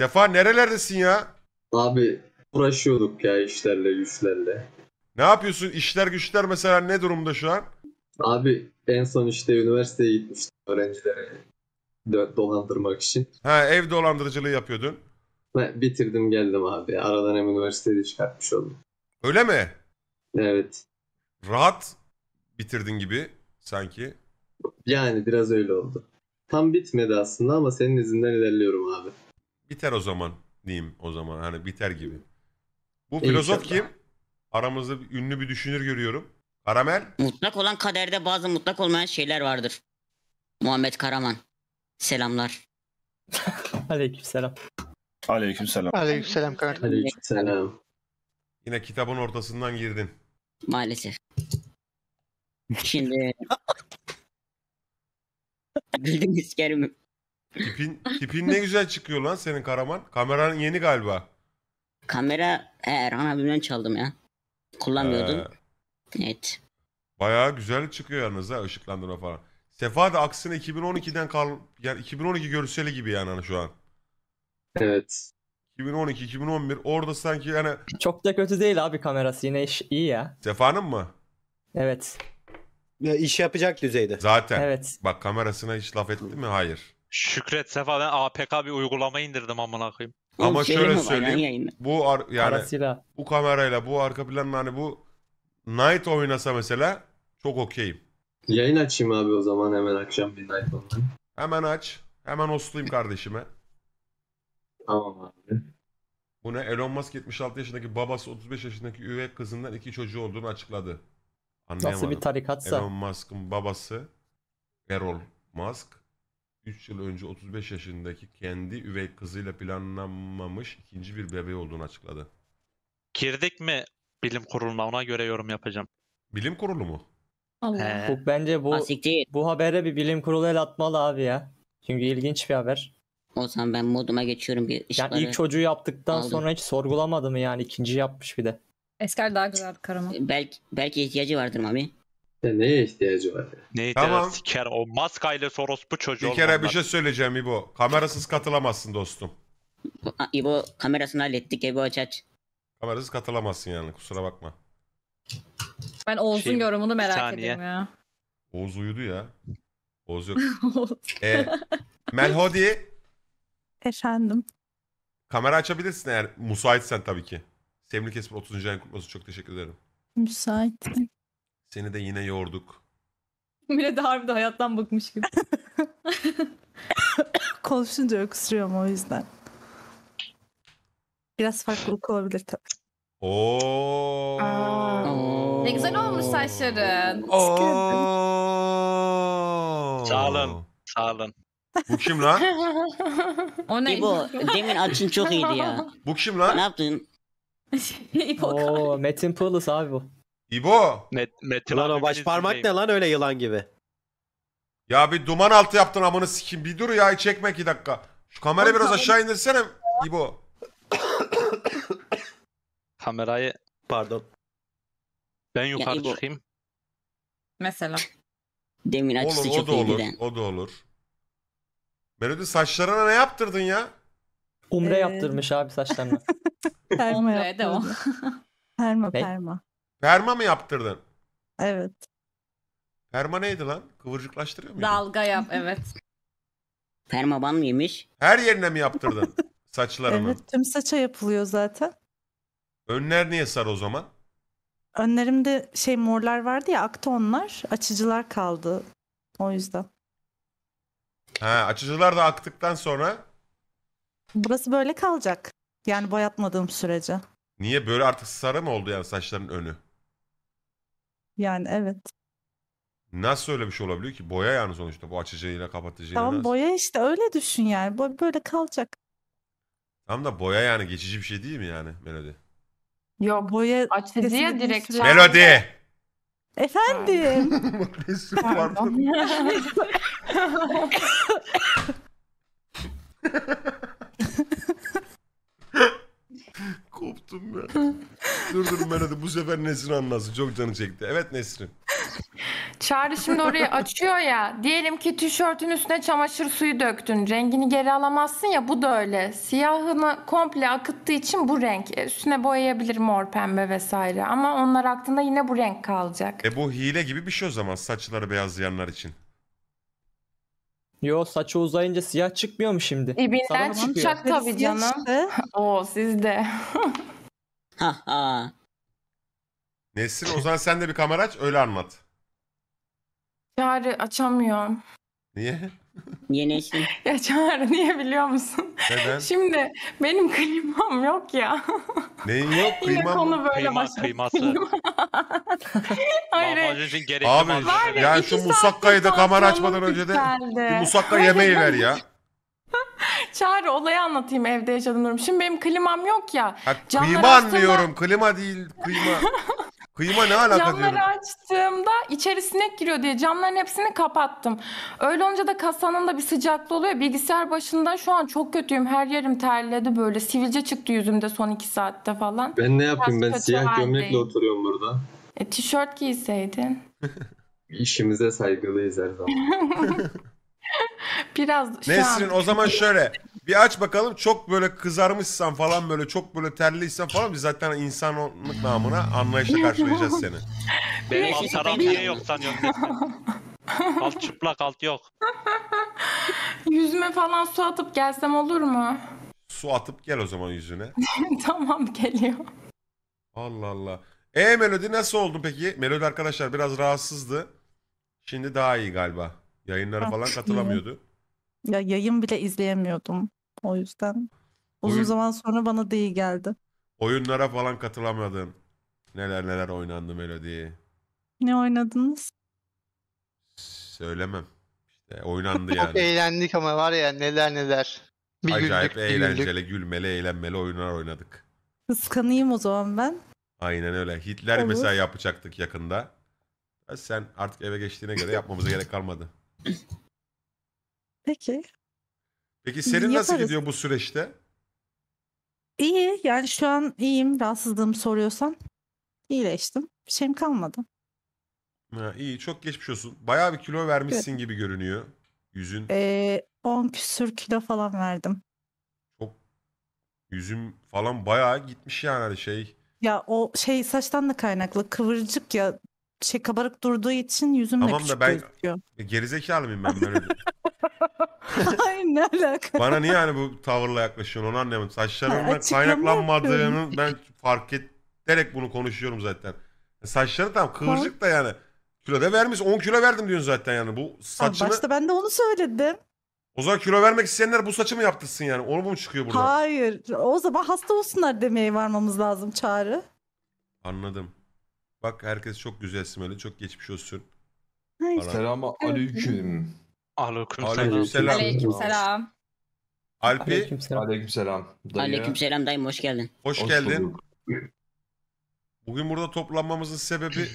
Sefa nerelerdesin ya? Abi uğraşıyorduk ya işlerle güçlerle. Ne yapıyorsun? İşler güçler mesela ne durumda şu an? Abi en son işte üniversiteye gitmiştim öğrencilere dolandırmak için. Ha ev dolandırıcılığı yapıyordun. Ben bitirdim geldim abi. Aradan hem üniversiteyi de çıkartmış oldum. Öyle mi? Evet. Rahat bitirdin gibi sanki. Yani biraz öyle oldu. Tam bitmedi aslında ama senin izinden ilerliyorum abi. Biter o zaman diyeyim o zaman hani biter gibi. Bu İyi ee, filozof inşallah. kim? Aramızda bir- ünlü bir düşünür görüyorum. Karamel. Mutlak olan kaderde bazı mutlak olmayan şeyler vardır. Muhammed Karaman. Selamlar. Aleykümselam. Aleykümselam. Aleykümselam kanka. Aleykümselam. Yine kitabın ortasından girdin. Maalesef. Şimdi... Güldüm iskerim. Tipin, tipin ne güzel çıkıyor lan senin Karaman. Kameran yeni galiba. Kamera e, Erhan abimden çaldım ya. Kullanmıyordum. Ee, evet. Bayağı güzel çıkıyor yalnız ha ışıklandırma falan. Sefa da aksine 2012'den kal yani 2012 görseli gibi yani hani şu an. Evet. 2012 2011 orada sanki yani Çok da kötü değil abi kamerası yine iş, iyi ya. Sefa'nın mı? Evet. Ya iş yapacak düzeyde. Zaten. Evet. Bak kamerasına hiç laf ettin mi? Hayır. Şükret Sefa ben APK bir uygulama indirdim amına koyayım. Ama şey şöyle söyleyeyim. Bu ar- yani Parasıyla. bu kamerayla bu arka planla hani bu Night oynasa mesela çok okeyim. Yayın açayım abi o zaman hemen akşam bir night online. Hemen aç. Hemen hostlayayım kardeşime. Tamam abi. Bu ne? Elon Musk 76 yaşındaki babası 35 yaşındaki üvey kızından iki çocuğu olduğunu açıkladı. Anlayamadım. Nasıl bir tarikatsa. Elon Musk'ın babası Errol Musk 3 yıl önce 35 yaşındaki kendi üvey kızıyla planlanmamış ikinci bir bebeği olduğunu açıkladı. Girdik mi bilim kuruluna ona göre yorum yapacağım. Bilim kurulu mu? Allah. Bu, bence bu bu habere bir bilim kurulu el atmalı abi ya. Çünkü ilginç bir haber. O zaman ben moduma geçiyorum bir Yani ilk çocuğu yaptıktan aldım. sonra hiç sorgulamadı mı yani ikinci yapmış bir de. Esker daha güzel karama. Belki, belki ihtiyacı vardır Mami. Ya neye ihtiyacı var? ya? Neydi Tamam. siker o maskayla Soros bu çocuğu Bir kere bir şey söyleyeceğim İbo. Kamerasız katılamazsın dostum. Ha, İbo kamerasını hallettik İbo aç aç. Kamerasız katılamazsın yani kusura bakma. Ben Oğuz'un Şey, yorumunu merak ediyorum ya. Oğuz uyudu ya. Oğuz yok. E, Melhodi Efendim. kamera açabilirsin eğer müsaitsen tabii ki. Sevimli Kesip 30. ayın kutlaması çok teşekkür ederim. Müsaitim. Seni de yine yorduk. Bir de harbiden hayattan bıkmış gibi. Konuşunca öksürüyorum o yüzden. Biraz farklılık olabilir tabii. Oo. Ne güzel olmuş saçların. Oo. Sağ olun. Sağ olun. Bu kim lan? o ne? İbo, demin açın çok iyiydi ya. Bu kim lan? Ne yaptın? İbo Oo, Metin Pılız abi bu. İbo. Met Metin Ulan o baş parmak ne lan öyle yılan gibi. Ya bir duman altı yaptın amını sikeyim. Bir dur ya çekme iki dakika. Şu kamerayı biraz aşağı indirsene İbo. Kamerayı Pardon. ben yukarı İbo. çıkayım. Mesela. Demin Olur açısı o çok iyi. olur. iyiydi. O da olur. Melodi saçlarına ne yaptırdın ya? Umre Ee, yaptırmış abi saçlarına. Perma de o. yaptırdı. Perma Ne? perma. Perma mı yaptırdın? Evet. Perma neydi lan? Kıvırcıklaştırıyor muydu? Dalga yap evet. Permaban mıymış? Her yerine mi yaptırdın saçlarını? Evet tüm saça yapılıyor zaten. Önler niye sar o zaman? Önlerimde şey morlar vardı ya aktı onlar. Açıcılar kaldı. O yüzden. Ha açıcılar da aktıktan sonra? Burası böyle kalacak. Yani boyatmadığım sürece. Niye böyle artık sarı mı oldu yani saçların önü? Yani evet. Nasıl öyle bir şey olabiliyor ki? Boya yani sonuçta bu açıcıyla kapatıcıyla Tamam nasıl? boya işte öyle düşün yani. Bu böyle kalacak. Tam da boya yani geçici bir şey değil mi yani melodi? Yok. Boya Açıcıya direkt süre- Melodi! Efendim. Pardon. koptum ya. dur dur ben hadi bu sefer Nesrin anlatsın. Çok canı çekti. Evet Nesrin. Çağrı şimdi orayı açıyor ya. Diyelim ki tişörtün üstüne çamaşır suyu döktün. Rengini geri alamazsın ya bu da öyle. Siyahını komple akıttığı için bu renk. E, üstüne boyayabilir mor pembe vesaire. Ama onlar aklında yine bu renk kalacak. E bu hile gibi bir şey o zaman saçları beyazlayanlar için. Yo saçı uzayınca siyah çıkmıyor mu şimdi? İbinden e, Sabah çıkıyor. çıkacak tabii canım. çıktı. Oo sizde. Ha ha. Nesrin o zaman sen de bir kamera aç öyle anlat. Yani açamıyorum. Niye? Yeni eşim. Ya Çağrı niye biliyor musun? Neden? Şimdi benim klimam yok ya. Neyin yok? Yine konu böyle Kıyma, başladı. kıyması. Hayır. için gerekli Abi, malzemeler. yani şu iki musakkayı da kamera açmadan önce de bir musakka yemeği ver ya. Çağrı olayı anlatayım evde yaşadığım durum. Şimdi benim klimam yok ya. Ha, Camlar anlıyorum. Klima değil kıyma. Kıyma ne alaka Camları diyorum. açtığımda içeri sinek giriyor diye camların hepsini kapattım. Öyle olunca da kasanın da bir sıcaklığı oluyor. Bilgisayar başında şu an çok kötüyüm. Her yerim terledi böyle. Sivilce çıktı yüzümde son iki saatte falan. Ben ne yapayım Biraz ben siyah haldeyim. gömlekle oturuyorum burada. E, tişört giyseydin. İşimize saygılıyız her zaman. Biraz şu an o zaman şöyle. Bir aç bakalım çok böyle kızarmışsan falan böyle çok böyle terliysen falan biz zaten insanlık namına anlayışla karşılayacağız seni. Benim alt taraf niye yok sanıyorsun? alt çıplak alt yok. Yüzüme falan su atıp gelsem olur mu? Su atıp gel o zaman yüzüne. tamam geliyor. Allah Allah. E Melodi nasıl oldu peki? Melodi arkadaşlar biraz rahatsızdı. Şimdi daha iyi galiba. Yayınlara falan katılamıyordu. Ya yayın bile izleyemiyordum. O yüzden uzun Oyun- zaman sonra bana değil geldi. Oyunlara falan katılamadın. Neler neler oynandı Melody. Ne oynadınız? Söylemem. İşte oynandı Çok yani. eğlendik ama var ya neler neler. Bir Acayip güldük, bir güldük. eğlenceli, gülmeli, eğlenmeli oyunlar oynadık. Kıskanayım o zaman ben. Aynen öyle. Hitler Olur. mesela yapacaktık yakında. Sen artık eve geçtiğine göre yapmamıza gerek kalmadı. Peki. Peki senin nasıl gidiyor bu süreçte? İyi yani şu an iyiyim rahatsızlığımı soruyorsan. İyileştim. Bir şeyim kalmadı. Ha, iyi çok geçmiş olsun. Bayağı bir kilo vermişsin gibi görünüyor. Yüzün Ee, 10 küsür kilo falan verdim. çok yüzüm falan bayağı gitmiş yani hani şey. Ya o şey saçtan da kaynaklı kıvırcık ya şey kabarık durduğu için yüzüm de Tamam da ben- gözüküyor. E, gerizekalı mıyım ben böyle? Hayır ne alaka? Bana niye yani bu tavırla yaklaşıyorsun onu anlamadım. Ha, Saçlarımla kaynaklanmadığını ben fark ederek bunu konuşuyorum zaten. E, saçları tam kıvırcık da yani. Kilo da vermiş 10 kilo verdim diyorsun zaten yani. Bu Abi saçını başta ben de onu söyledim. o zaman kilo vermek isteyenler bu saçı mı yaptırsın yani? Onu mu çıkıyor burada? Hayır. O zaman hasta olsunlar demeye varmamız lazım çağrı. Anladım. Bak herkes çok güzelsin öyle çok geçmiş olsun. Hayır. Selam aleyküm. Aleykümselam. Aleykümselam. Aleykümselam. Alpi. Aleykümselam. Aleykümselam. Dayı. Aleykümselam dayım hoş geldin. Hoş, hoş geldin. Bulduk. Bugün burada toplanmamızın sebebi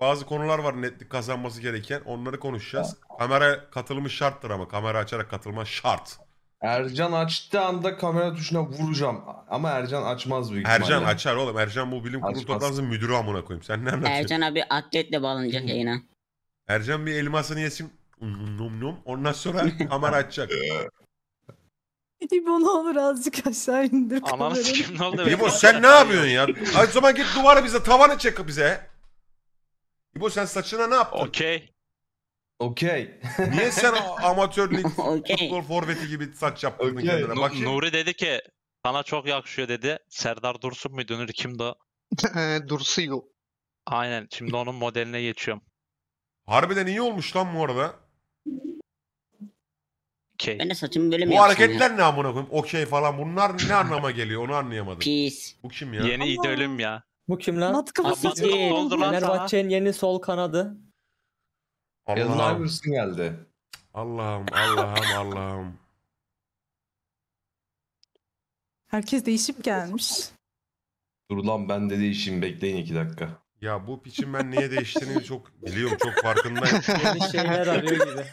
bazı konular var netlik kazanması gereken. Onları konuşacağız. Kamera katılımı şarttır ama kamera açarak katılma şart. Ercan açtığı anda kamera tuşuna vuracağım. Ama Ercan açmaz büyük Ercan ihtimalle. açar oğlum. Ercan bu bilim kurulu toplantısının müdürü amına koyayım. Sen ne anlatıyorsun? Ercan abi atletle bağlanacak yayına. Ercan bir elmasını yesin Num num Ondan sonra kamera açacak. İbo ne olur azıcık aşağı indir. Ananı sikim ne oldu? E, İbo sen ne yapıyorsun ya? Ay zaman git duvara bize tavanı çek bize. İbo sen saçına ne yaptın? Okey. Okey. Niye sen a- Okay. lig Okey. futbol forveti gibi saç yaptın Okey. kendine? Nu- Bakayım. Nuri dedi ki sana çok yakışıyor dedi. Serdar Dursun mu dönür kimdi o? Ee, Dursuyu. Aynen. Şimdi onun modeline geçiyorum. Harbiden iyi olmuş lan bu arada. Okey. Ben de saçımı böyle mi Bu hareketler ya? ne amına koyayım? Okey falan bunlar ne anlama geliyor onu anlayamadım. Pis. Bu kim ya? Yeni idolüm ya. Bu kim lan? Matkılı Ama City. Fenerbahçe'nin yeni sol kanadı. Yazın Allah'ım Iverson geldi. Allah'ım Allah'ım Allah'ım. Herkes değişip gelmiş. Dur lan ben de değişim bekleyin iki dakika. Ya bu piçin ben niye değiştiğini çok biliyorum çok farkındayım. Yeni şeyler arıyor gibi.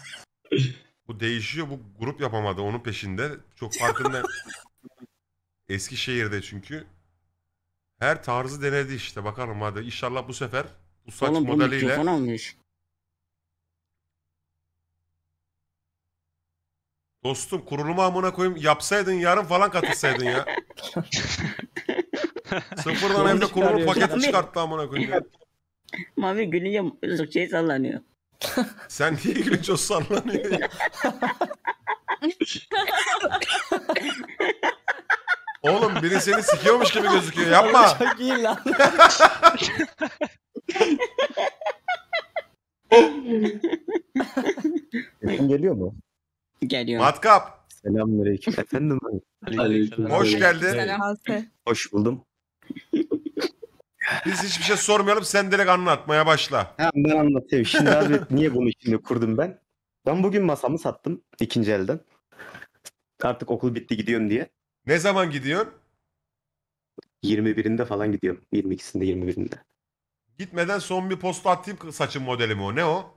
Bu değişiyor. Bu grup yapamadı. Onun peşinde. Çok farkında. Eskişehir'de çünkü. Her tarzı denedi işte. Bakalım hadi. İnşallah bu sefer bu saç Oğlum, modeliyle. bu mikrofon Dostum kuruluma amına koyayım yapsaydın yarın falan katılsaydın ya. Sıfırdan evde kurulum paketi çıkarttı amına koyayım ya. Mavi gülünce şey sallanıyor. Sen niye gülünce o sallanıyor ya? Oğlum biri seni sikiyormuş gibi gözüküyor. Yapma. Çok iyi lan. Sesim geliyor mu? Geliyor. Matkap. Selamünaleyküm. Efendim. Hoş geldin. Selam. Hoş buldum. Biz hiçbir şey sormayalım sen direkt anlatmaya başla. Ha, ben anlatayım. Şimdi abi niye bunu şimdi kurdum ben? Ben bugün masamı sattım ikinci elden. Artık okul bitti gidiyorum diye. Ne zaman gidiyorsun? 21'inde falan gidiyorum. 22'sinde 21'inde. Gitmeden son bir posta atayım saçın modeli mi o? Ne o?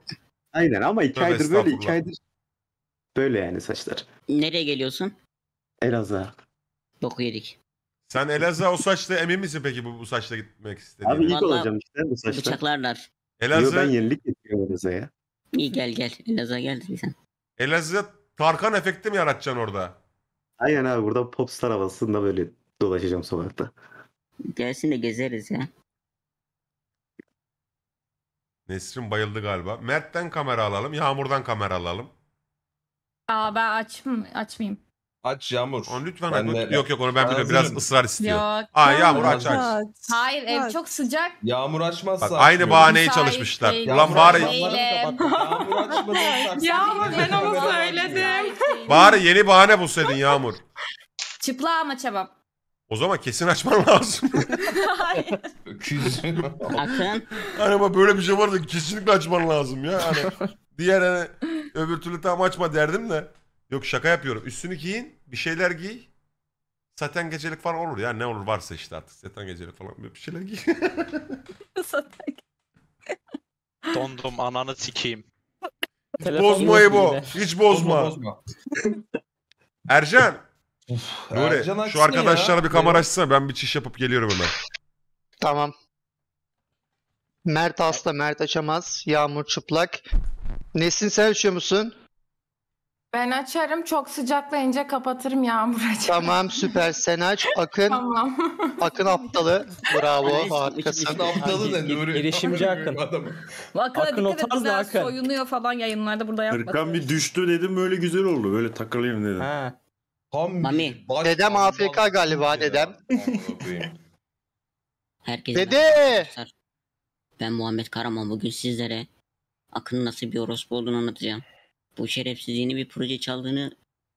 Aynen ama iki Tövbe aydır böyle iki aydır böyle yani saçlar. Nereye geliyorsun? Elazığ'a. Boku yedik. Sen Elazığ'a o saçla emin misin peki bu, bu saçla gitmek istediğine? Abi ilk olacağım işte bu saçta. Bıçaklarlar. Yo ben Elazığ, yenilik getiriyorum Elazığ'a. İyi gel gel. Elazığ'a geldin sen. Elazığ Tarkan efekti mi yaratacaksın orada? Aynen abi burada popstar havasında böyle dolaşacağım sokakta. Gelsin de gezeriz ya. Nesrin bayıldı galiba. Mert'ten kamera alalım, Yağmur'dan kamera alalım. Aa ben açım, açmayayım. Aç Yağmur. Onu lütfen ben de... yok yok onu ben biliyorum. Biraz ısrar istiyor. Yok, Aa Yağmur aç aç. Hayır ev çok sıcak. Yağmur açmazsa. Bak, aynı bahaneyi çalışmışlar. Ulan bari. Yağmur ben onu söyledim. Bari yeni bahane bulsaydın Yağmur. Çıplak ama çabam. O zaman kesin açman lazım. Hayır. Akın. Hani böyle bir şey vardı kesinlikle açman lazım ya. Hani diğer hani öbür türlü tam açma derdim de. Yok şaka yapıyorum. Üstünü giyin bir şeyler giy. Saten gecelik falan olur ya ne olur varsa işte artık saten gecelik falan bir şeyler giy. Zaten Dondum ananı sikeyim. Telefon bozma yok Ebo. Hiç bozma. bozma. Ercan. Nuri Ercan şu arkadaşlara bir kamera açsana ben bir çiş yapıp geliyorum hemen. Tamam. Mert hasta, Mert açamaz. Yağmur çıplak. Nesin sen açıyor musun? Ben açarım çok sıcaklayınca kapatırım Yağmur açarım. Tamam süper sen aç. Akın, tamam. Akın aptalı. Bravo hani harikasın. aptalı hani da Nuri. Girişimci Akın. Akın, Akın o tarzda Akın. Soyunuyor falan yayınlarda burada yapmadı. Erkan bir düştü dedim böyle güzel oldu. Böyle takılayım dedim. Ha. Tam Mami. Dedem Afrika galiba dedem. Herkese Dede! Merhaba. Ben Muhammed Karaman. Bugün sizlere Akın nasıl bir orospu olduğunu anlatacağım bu şerefsiz yeni bir proje çaldığını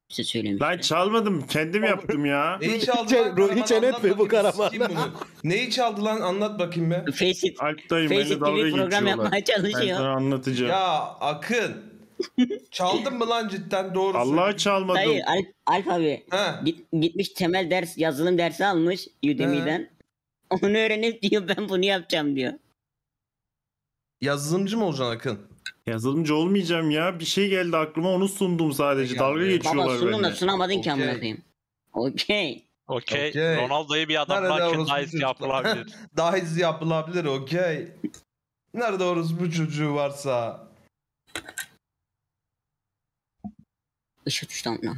size söylemiştim. Ben çalmadım kendim yaptım ya. Neyi çaldı Hiç Ruhi Çenet mi bu karavanda? Neyi çaldı lan anlat bakayım be. Faceit, Alptayım beni Faceit dalga TV program geçiyorlar. yapmaya Ben çalışıyor. anlatacağım. Ya Akın. Çaldın mı lan cidden doğru Allah'a çalmadım. Hayır Alp, Alp abi Ha. git, gitmiş temel ders yazılım dersi almış Udemy'den. Onu öğrenip diyor ben bunu yapacağım diyor. Yazılımcı mı olacaksın Akın? Yazılımcı olmayacağım ya. Bir şey geldi aklıma onu sundum sadece. Dalga ya. geçiyorlar Baba sundun da sunamadın okay. ki amına koyayım. Okey. Okey. Okay. Ronaldo'yu bir adam varken daha hızlı yapılabilir. daha hızlı yapılabilir okey. Nerede bu çocuğu varsa. Işık düştü amına.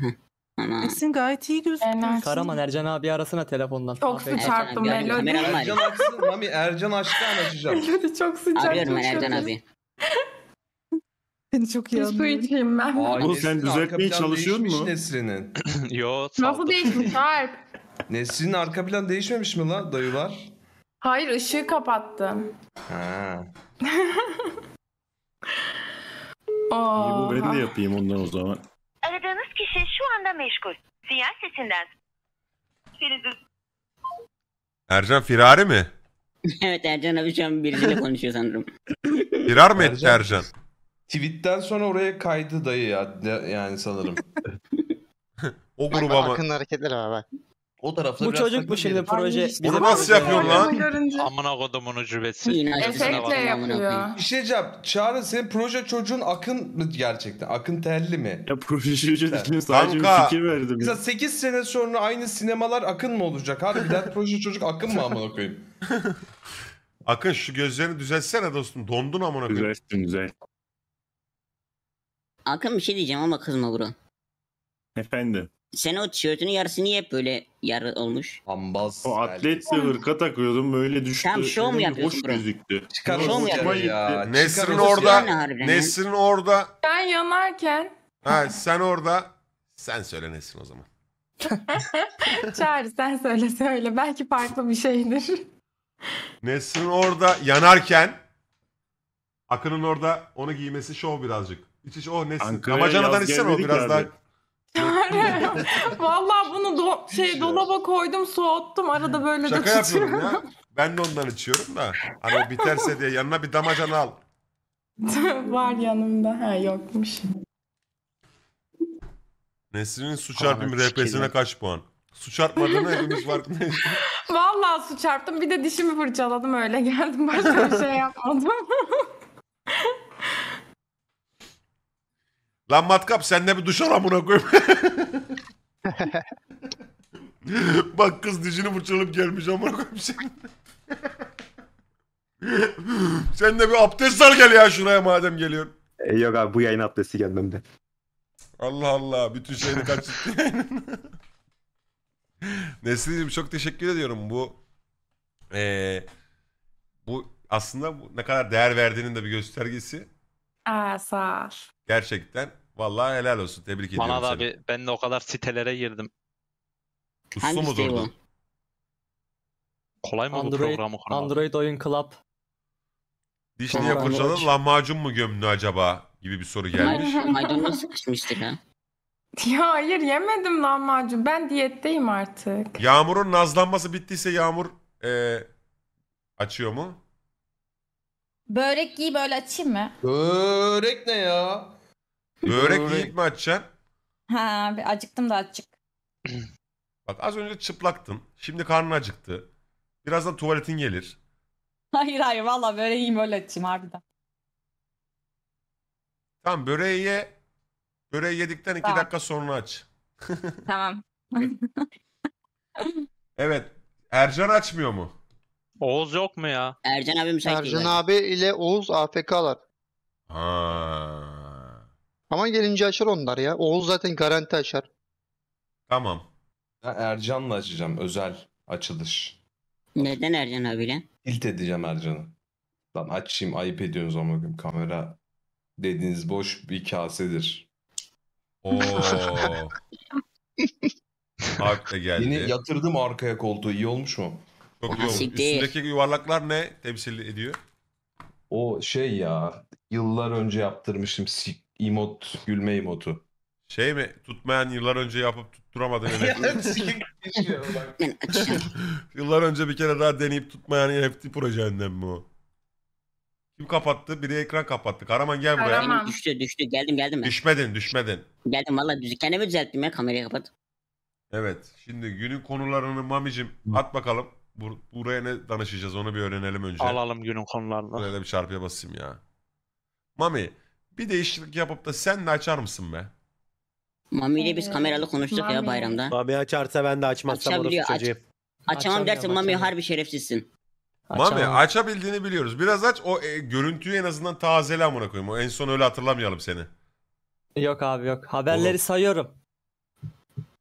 Ana. Esin gayet iyi gözüküyor. Karaman Ercan abi arasına telefondan. Çok Aferin. su çarptım Melodi. Ercan açsın. Mami Ercan açtı anlaşacağım. Melodi çok sıcak. Arıyorum ben Ercan abi. Seni çok iyi Bir su anlıyorum. içeyim ben. Aa, Oğlum sen Nesrin arka düzeltmeye planı mu? Nesrin'in. Yo saldım. Nasıl değişmiş Alp? Nesrin'in arka plan değişmemiş mi lan dayılar? Hayır ışığı kapattım. Ha. İyi bu ben de yapayım ondan o zaman. Aradığınız kişi şu anda meşgul. Sinyal sesinden. Ercan firari mi? Evet Ercan abi şu an birisiyle konuşuyor sanırım. Firar mı etti Ercan? Tweet'ten sonra oraya kaydı dayı ya yani sanırım. o gruba bak, Akın hareketleri var bak. O tarafta Bu çocuk bu şekilde proje. Bunu nasıl şey yapıyor lan? Amına onu ucubesi. Efekte yapıyor. Bir şey diyeceğim. Çağrı senin proje çocuğun Akın mı gerçekten? Akın Telli mi? Ya proje çocuğu değil sadece bir fikir verdim. Mesela 8 sene sonra aynı sinemalar Akın mı olacak? Harbiden proje çocuk Akın mı Aman koyayım? Akın şu gözlerini düzeltsene dostum. Dondun Aman koyayım. Düzelttim düzelttim. Akın bir şey diyeceğim ama kızma bro. Efendim. Sen o tişörtünün yarısı niye hep böyle yarı olmuş? Ambaz. O atletle hırka takıyordum böyle düştü. Tam şov mu Öyle yapıyorsun Hoş bro? gözüktü. Çıkar Şov mu Hoşuma yapıyorsun? ya. Nesrin Çıkarız orada. Nesrin orada. Ben yanarken Ha sen orada. Sen söyle Nesrin o zaman. Çağrı sen söyle söyle belki farklı bir şeydir. Nesrin orada yanarken Akın'ın orada onu giymesi şov birazcık. İç oh, iç o nesin? Ankara'ya Damacanadan yaz o biraz daha. abi. Çare. Vallahi bunu do- şey dolaba koydum, soğuttum. Arada böyle de Şaka yapıyorum ya. Ben de ondan içiyorum da. Hani biterse diye yanına bir damacan al. Var yanımda. Ha yokmuş. Nesrin'in su çarpımı Ananı RP'sine kaç puan? Su çarpmadığını hepimiz farkındayız. Valla su çarptım. Bir de dişimi fırçaladım öyle geldim. Başka bir şey yapmadım. Lan matkap sen de bir duş al amına koyayım. Bak kız dişini fırçalayıp gelmiş amına koyayım senin. sen de bir abdest al gel ya şuraya madem geliyorsun. E, yok abi bu yayın abdesti gelmem de. Allah Allah bütün şeyini kaçırttı yayının. Nesli'cim çok teşekkür ediyorum bu ee, bu aslında bu ne kadar değer verdiğinin de bir göstergesi. Aa, sağ ol. Gerçekten Vallahi helal olsun. Tebrik ediyorum Bana da abi ben de o kadar sitelere girdim. Uslu mu durdun? Kolay mı bu Android, programı kurmak? Android Oyun Club. Dişli Vallahi fırçalı lahmacun mu gömdü acaba? Gibi bir soru gelmiş. Maydanoz sıkışmıştık ha. Ya hayır yemedim lahmacun. Ben diyetteyim artık. Yağmur'un nazlanması bittiyse Yağmur eee, açıyor mu? Börek iyi böyle açayım mı? Börek ne ya? Börek yiyip mi açacaksın? Ha, bir acıktım da açık. Bak az önce çıplaktın. Şimdi karnın acıktı. Birazdan tuvaletin gelir. Hayır hayır valla böyle yiyeyim öyle açayım harbiden. Tamam böreği ye. Böreği yedikten iki Tamam. dakika sonra aç. Tamam. Evet. Ercan açmıyor mu? Oğuz yok mu ya? Ercan abi müsait değil. Ercan abi ile Oğuz AFK'lar. Ha. Ama gelince açar onlar ya. Oğuz zaten garanti açar. Tamam. Ben Ercan'la açacağım özel açılış. Neden Ercan abiyle? Tilt edeceğim Ercan'ı. Lan açayım ayıp ediyorsunuz ama bugün kamera dediğiniz boş bir kasedir. Oo. Hak geldi. Yine yatırdım arkaya koltuğu iyi olmuş mu? Çok iyi olmuş. Üstündeki yuvarlaklar ne temsil ediyor? O şey ya yıllar önce yaptırmışım sik emot, gülme emotu. Şey mi? Tutmayan yıllar önce yapıp tutturamadın şey yıllar önce bir kere daha deneyip tutmayan NFT projenden mi o? Kim kapattı? Biri ekran kapattı. Karaman gel buraya. Karaman. düştü düştü. Geldim geldim ben. Düşmedin, düşmedin. Geldim valla düz kendimi düzelttim ya kamerayı kapat. Evet. Şimdi günün konularını Mami'cim at bakalım. Bur- buraya ne danışacağız onu bir öğrenelim önce. Alalım günün konularını. Buraya da bir çarpıya basayım ya. Mami, bir değişiklik yapıp da sen de açar mısın be? Mami ile biz ee, kameralı konuştuk ya bayramda. Mami açarsa ben de açmazsam orası Açabiliyor, aç. çocuğu. Açamam Açamıyorum, dersin Mami açamıyorum. harbi şerefsizsin. Mami açabildiğini biliyoruz. Biraz aç o e, görüntüyü en azından tazele amına koyayım. O en son öyle hatırlamayalım seni. Yok abi yok. Haberleri Oğlum. sayıyorum.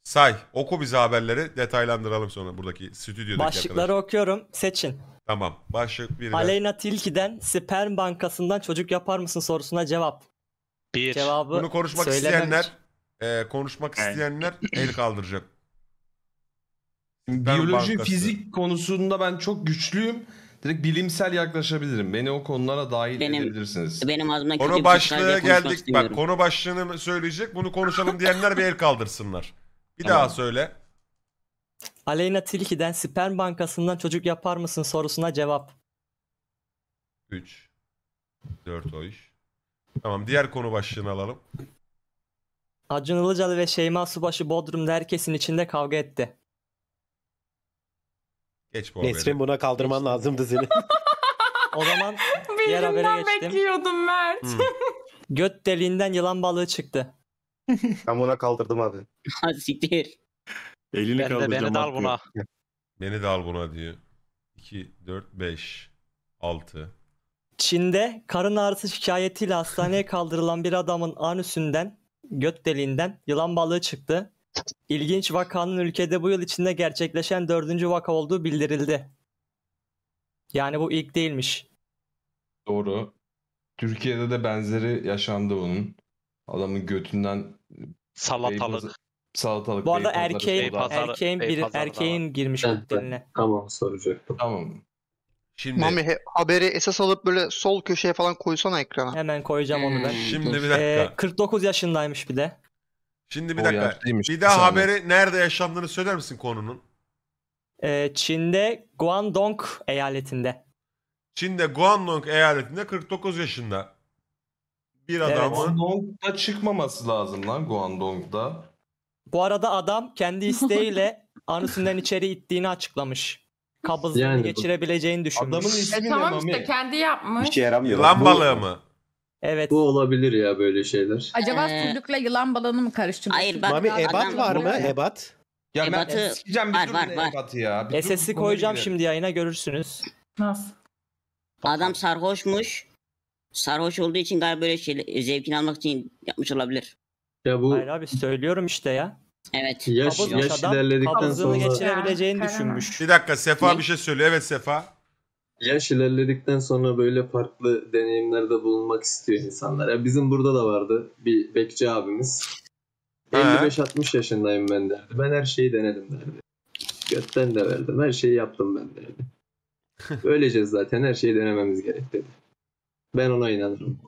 Say oku bize haberleri detaylandıralım sonra buradaki stüdyodaki Başlıkları arkadaşlar. okuyorum. Seçin. Tamam. Başlık bir. Aleyna Tilki'den sperm bankasından çocuk yapar mısın sorusuna cevap. Bir. Cevabı Bunu konuşmak söylememiş. isteyenler e, konuşmak isteyenler el kaldıracak. Sperm Biyoloji, bankası. fizik konusunda ben çok güçlüyüm. Direkt bilimsel yaklaşabilirim. Beni o konulara dahil Benim- edebilirsiniz. Benim ağzımdan Konu bir başlığı geldik. Bak konu başlığını söyleyecek. Bunu konuşalım diyenler bir el kaldırsınlar. Bir daha söyle. Aleyna Tilki'den sperm bankasından çocuk yapar mısın sorusuna cevap. 3. 4 o Tamam diğer konu başlığını alalım. Acun Ilıcalı ve Şeyma Subaşı Bodrum'da herkesin içinde kavga etti. Geç bu Nesrin buna kaldırman lazımdı seni. O zaman diğer habere Birinden geçtim. bekliyordum Mert. Hmm. Göt deliğinden yılan balığı çıktı. Ben buna kaldırdım abi. Ha siktir. Elini ben de beni dal buna. Beni dal buna diyor. 2, 4, 5, 6. Çin'de karın ağrısı şikayetiyle hastaneye kaldırılan bir adamın anüsünden, göt deliğinden yılan balığı çıktı. İlginç vakanın ülkede bu yıl içinde gerçekleşen dördüncü vaka olduğu bildirildi. Yani bu ilk değilmiş. Doğru. Türkiye'de de benzeri yaşandı bunun. Adamın götünden Salatalık. Salatalık. Bu arada erkeğin beypazarı, erkeğin bir erkeğin girmiş Evet, diline. Tamam soracaktım. Tamam. Şimdi Mami haberi esas alıp böyle sol köşeye falan koysana ekrana. Hemen koyacağım onu ben. Hmm. şimdi bir Ee, dakika. 49 yaşındaymış bir de. Şimdi bir dakika. yaşlıymış, Bir bir daha saniye. haberi nerede yaşandığını söyler misin konunun? Ee, Çin'de Guangdong eyaletinde. Çin'de Guangdong eyaletinde 49 yaşında bir Evet. adamın Guangdong'da çıkmaması lazım lan Guangdong'da. Bu arada adam kendi isteğiyle anüsünden içeri ittiğini açıklamış. Kabızlığını Yani geçirebileceğini düşünmüş. Adamın ismi E, ne tamam işte kendi yapmış. İşe yaramıyor. Yılan balığı mı? Evet. Bu olabilir ya böyle şeyler. Acaba Ee, sucukla yılan balığını mı karıştırmış? Hayır, bak- Mami ebat var mı? Ebat. Ya ben Ebat'ı- sikeceğim bir var, var, Ebat'ı ya. Bir dur, SS'i koyacağım girelim. şimdi yayına görürsünüz. Nasıl? Adam sarhoşmuş. Sarhoş olduğu için galiba böyle şey, zevkini almak için yapmış olabilir. Ya bu Hayır abi söylüyorum işte ya. Evet. Yaş, yaş ilerledikten sonra geçirebileceğini düşünmüş. Bir dakika Sefa Ne? bir şey söylüyor. Evet Sefa. yaş ilerledikten sonra böyle farklı deneyimlerde bulunmak istiyor insanlar. Ya bizim burada da vardı bir bekçi abimiz. 55-60 yaşındayım ben derdi. Ben her şeyi denedim derdi. Götten de verdim. Her şeyi yaptım ben derdi. Öleceğiz zaten. Her şeyi denememiz gerek dedi. Ben ona inanırım.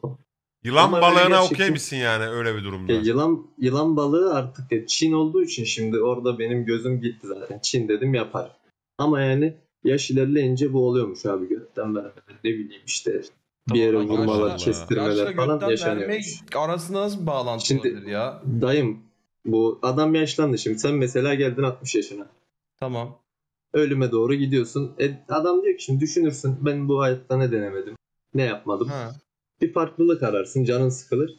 Yılan Ama balığına okey misin yani öyle bir durumda? Ya yılan yılan balığı artık ya Çin olduğu için şimdi orada benim gözüm gitti zaten. Çin dedim yapar. Ama yani yaş ilerleyince bu oluyormuş abi götten verme ne bileyim işte bir yere Tamam, vurmalar, kestirmeler Yaşla falan gökten yaşanıyor. arasında nasıl bir bağlantı Şimdi- ya? Dayım bu adam yaşlandı şimdi sen mesela geldin 60 yaşına. Tamam. Ölüme doğru gidiyorsun. E, adam diyor ki şimdi düşünürsün ben bu hayatta ne denemedim? Ne yapmadım? Ha. Bir farklılık ararsın canın sıkılır.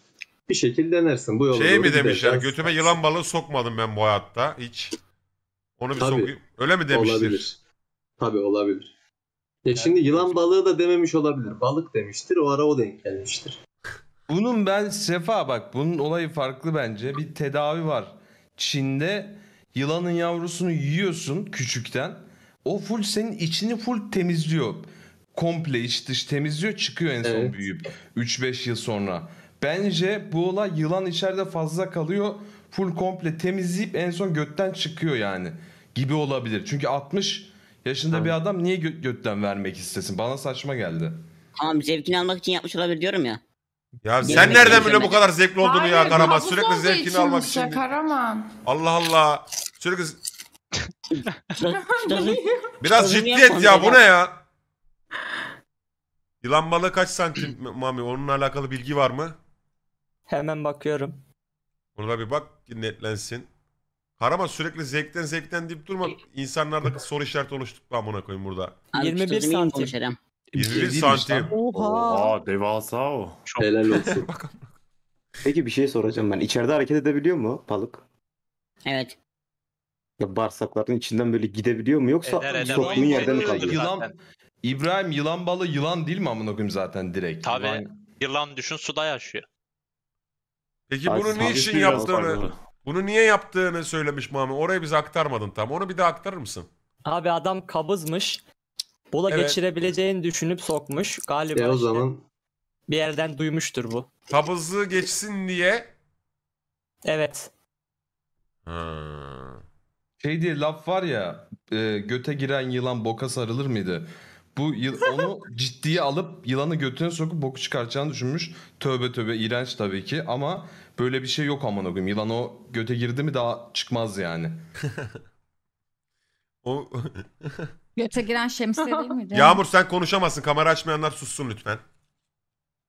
Bir şekilde denersin. Bu yolu Şey mi demişler götüme yılan balığı sokmadım ben bu hayatta hiç. Onu bir Tabii. sokayım. Öyle mi demiştir? Olabilir. Tabii olabilir. Ya yani şimdi yılan balığı da dememiş olabilir. Balık demiştir. O ara o denk gelmiştir. Bunun ben Sefa bak bunun olayı farklı bence. Bir tedavi var. Çin'de yılanın yavrusunu yiyorsun küçükten. O full senin içini full temizliyor komple iç dış temizliyor çıkıyor en son evet. büyüyüp 3-5 yıl sonra. Bence bu olay yılan içeride fazla kalıyor. Full komple temizleyip en son götten çıkıyor yani. Gibi olabilir. Çünkü 60 yaşında Hı. bir adam niye gö- götten vermek istesin? Bana saçma geldi. Tamam zevkini almak için yapmış olabilir diyorum ya. Ya Gelmek sen nereden bile bu kadar zevkli olduğunu Hayır, ya Karaman? Sürekli zevkini almak için. Karaman. Allah Allah. Sürekli... Biraz ciddiyet ya bu ne ya? Yılan balığı kaç santim Mami? Onunla alakalı bilgi var mı? Hemen bakıyorum. Burada bir bak netlensin. Karama sürekli zevkten zevkten deyip durma. İnsanlarda soru işareti oluşturma amına koyayım burada. 21 santim. 21 santim. Oha. Oha devasa o. Helal olsun. Peki bir şey soracağım ben. İçeride hareket edebiliyor mu balık? Evet. Ya bağırsakların içinden böyle gidebiliyor mu yoksa Eder, eder. soktuğun Oyun mi kalıyor? Yılan, İbrahim yılan balı yılan değil mi amına koyayım zaten direkt? Tabii. Yılan... Yılan düşün suda yaşıyor. Peki Ay, bunu niçin yaptığını, bunu niye yaptığını söylemiş Muhammed. Orayı bize aktarmadın tam. Onu bir daha aktarır mısın? Abi adam kabızmış. Bola Evet. geçirebileceğini düşünüp sokmuş. Galiba E o işte zaman bir yerden duymuştur bu. Kabızlığı geçsin diye. Evet. Ha. Şey diye laf var ya e, göte giren yılan boka sarılır mıydı? Bu yıl onu ciddiye alıp yılanı götüne sokup boku çıkartacağını düşünmüş. Tövbe tövbe iğrenç tabii ki ama böyle bir şey yok aman okuyayım. Yılan o göte girdi mi daha çıkmaz yani. o... Göte giren şemsiye değil miydi? Yağmur sen konuşamazsın. Kamera açmayanlar sussun lütfen.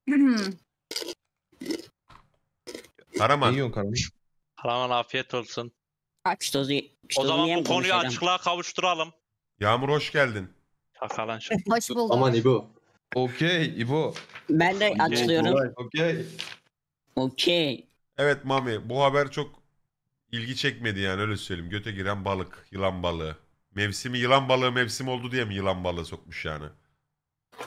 Karaman. İyi yok Karaman. Karaman afiyet olsun. açtı O zaman bu konuyu açıklığa kavuşturalım. Yağmur hoş geldin. Sakalan şu. Hoş bulduk. Aman İbo. Okey İbo. Ben de açlıyorum. Okey. Okey. Evet Mami bu haber çok ilgi çekmedi yani öyle söyleyeyim. Göte giren balık, yılan balığı. Mevsimi yılan balığı mevsim oldu diye mi yılan balığı sokmuş yani?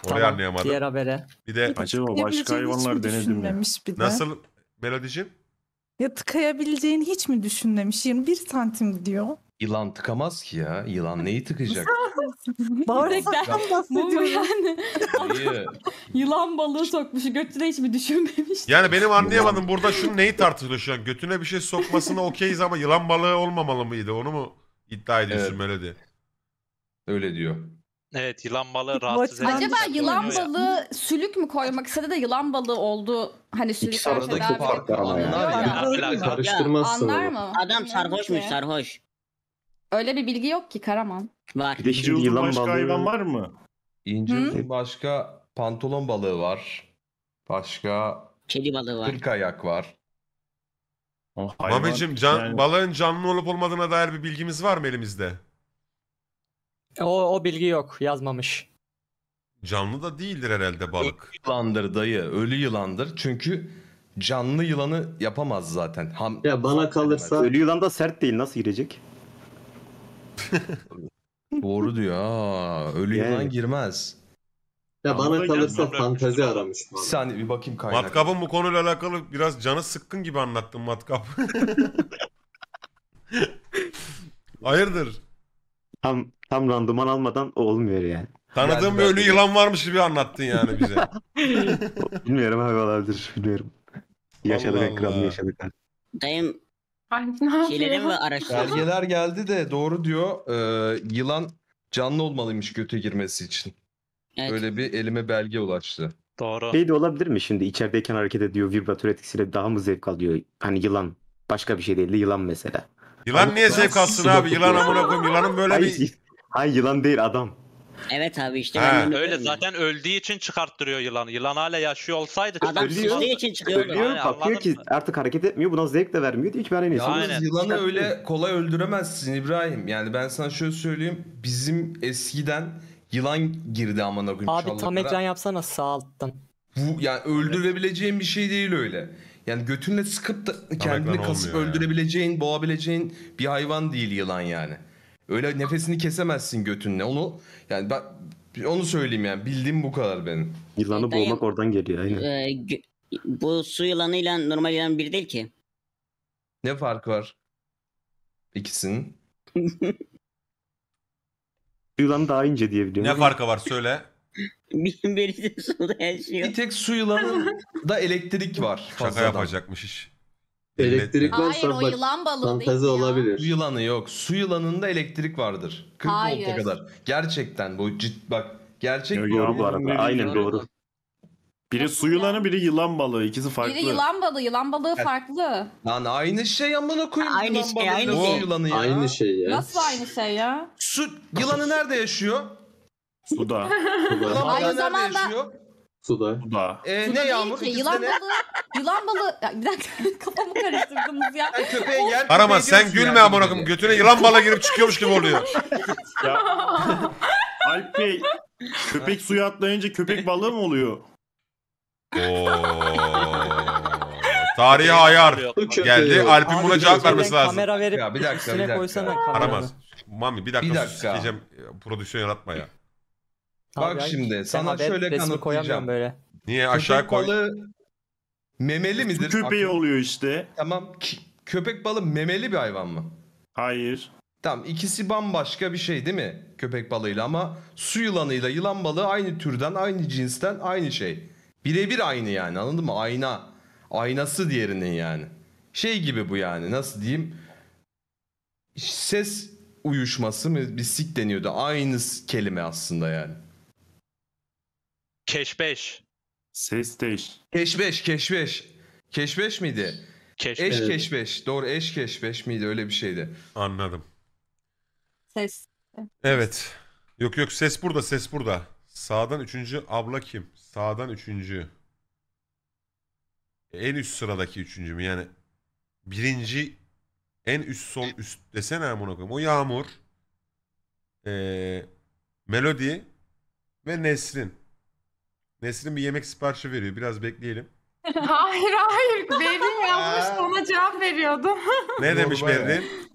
Orayı tamam, anlayamadım. Diğer habere. Bir de acaba başka hayvanlar denedi mi? De. Nasıl Melodiciğim? Ya tıkayabileceğini hiç mi düşünmemiş? 21 santim diyor. Yılan tıkamaz ki ya. Yılan neyi tıkayacak? Bağırsaktan Mum bahsediyorum. yani yılan balığı sokmuş götüne hiç mi düşünmemiş? Yani benim anlayamadım burada şunu neyi tartışılıyor şu an? Götüne bir şey sokmasına okeyiz ama yılan balığı olmamalı mıydı? Onu mu iddia ediyorsun Evet. Melody? Öyle diyor. Evet yılan balığı rahatsız eden. Acaba şey yılan oluyor ya. balığı sülük mü koymak istedi de yılan balığı oldu. Hani sülük İkisi arasındaki tedavi fark Anlar ya. Karıştırmazsın Anlar mı? Adam Bilmiyorum sarhoşmuş sarhoş. Öyle bir bilgi yok ki Karaman. Var. Bir de şimdi yılan başka balığı. hayvan var mı? İnci başka pantolon balığı var. Başka Kedi balığı var. kırk ayak var. Ah, hayvan, Babacım can, yani- balığın canlı olup olmadığına dair bir bilgimiz var mı elimizde? O, o bilgi yok yazmamış. Canlı da değildir herhalde balık. Ölü Yılandır dayı. Ölü yılandır. Çünkü canlı yılanı yapamaz zaten. Ham Ya bana kalırsa Ölü yılan da sert değil nasıl girecek? Doğru diyor. Aa, ölü yani. yılan girmez. Ya bana kalırsa fantezi aramış. Bir saniye bir bakayım kaynak. Matkap'ın bu konuyla alakalı biraz canı sıkkın gibi anlattın Matkap. Hayırdır? Tam tam randıman almadan olmuyor yani. Tanıdığım yani bir ölü yılan varmış gibi anlattın yani bize. bilmiyorum abi olabilir bilmiyorum. Yaşadık ekranı yaşadık. Dayım Ay Şeyleri mi yapıyor? Belgeler geldi de doğru diyor. Ee, yılan canlı olmalıymış göte girmesi için. Evet. Öyle bir elime belge ulaştı. Doğru. Şey de olabilir mi şimdi içerideyken hareket ediyor vibratör etkisiyle daha mı zevk alıyor? Hani yılan başka bir şey değil de yılan mesela. Yılan hani niye zevk alsın abi? Yılan amına koyayım. Yılanın böyle bir... hayır yılan değil adam. Evet abi işte Ha. Öyle zaten öldüğü için çıkarttırıyor yılanı. Yılan hala yaşıyor olsaydı Adam Ölüyor. sıçtığı için çıkıyor. Ölüyor Yani bakıyor ki mı? artık hareket etmiyor buna zevk de vermiyor hiç ki ben en iyisi. Aynen. Yalnız yılanı öyle kolay öldüremezsin İbrahim. Yani ben sana şöyle söyleyeyim. Bizim eskiden yılan girdi amına gün Abi tam ekran yapsana sağ alttan. Bu yani öldürebileceğin bir şey değil öyle. Yani götünle sıkıp da kendini kasıp olmuyor ya. öldürebileceğin, boğabileceğin bir hayvan değil yılan yani. Öyle nefesini kesemezsin götünle. Onu yani ben onu söyleyeyim yani bildiğim bu kadar benim. Yılanı Zaten şey, boğmak oradan geliyor aynen. e, bu su yılanıyla normal yılan bir değil ki. Ne fark var ikisinin? Yılan daha ince diye biliyorum. Ne farkı var söyle. Bir- Birisi suda yaşıyor. Bir tek su yılanında elektrik var. Şaka yapacakmış iş. Elektrik varsa Hayır o bak yılan balığı değil fantezi ya. Su yılanı yok. Su yılanında elektrik vardır. 40 Hayır. volta kadar. Gerçekten bu cid bak gerçek Yok yok bu doğru. arada. Aynen doğru. Biri su yılanı biri yılan balığı. İkisi farklı. Biri yılan balığı, yılan balığı farklı. Lan aynı şey amına koyayım. Aynı yılan şey, aynı su şey. Yılanı ya. Aynı şey ya. Nasıl aynı şey ya? Su yılanı nerede yaşıyor? Suda. Yılan balığı Aynı nerede zamanda- yaşıyor? Suda. Suda. Ee, Suda ne yağmur? Ki, şey, yılan ne? balığı. Yılan balığı. Ya, bir dakika kafamı karıştırdınız ya. Yani köpeğe yer. Arama sen gülme amına koyayım. Götüne yılan balığı girip çıkıyormuş gibi oluyor. ya. Alp Bey köpek suya atlayınca köpek balığı mı oluyor? Oo. Tarihi ayar geldi. Alp'in buna cevap vermesi lazım. Kamera verip ya bir dakika, üstüne bir dakika. koysana kameranı. Aramaz. Mami bir dakika, bir dakika. diyeceğim. Prodüksiyon yaratma ya. Bak Abi, şimdi sana ben şöyle kanıtlayacağım. böyle. Niye aşağı Köpek koy. balığı memeli midir? Köpeği Aklım- oluyor işte. Tamam. Köpek balığı memeli bir hayvan mı? Hayır. Tamam ikisi bambaşka bir şey değil mi? Köpek balığıyla ama su yılanıyla yılan balığı aynı türden, aynı cinsten, aynı şey. Birebir aynı yani anladın mı? Ayna. Aynası diğerinin yani. Şey gibi bu yani nasıl diyeyim? Ses uyuşması mı? Bir sik deniyordu. Aynı kelime aslında yani. Keşbeş. Ses değiş. Keşbeş, keşbeş. Keşbeş miydi? Keşbeş. Eş keşbeş. Doğru eş keşbeş miydi öyle bir şeydi. Anladım. Ses. Evet. Yok yok ses burada ses burada. Sağdan üçüncü abla kim? Sağdan üçüncü. En üst sıradaki üçüncü mü? Yani birinci en üst sol üst desene amına koyayım. O Yağmur. Ee, Melodi ve Nesrin. Nesrin bir yemek siparişi veriyor. Biraz bekleyelim. hayır hayır. Berlin yazmış ona cevap veriyordum. Ne demiş Normal. Berlin?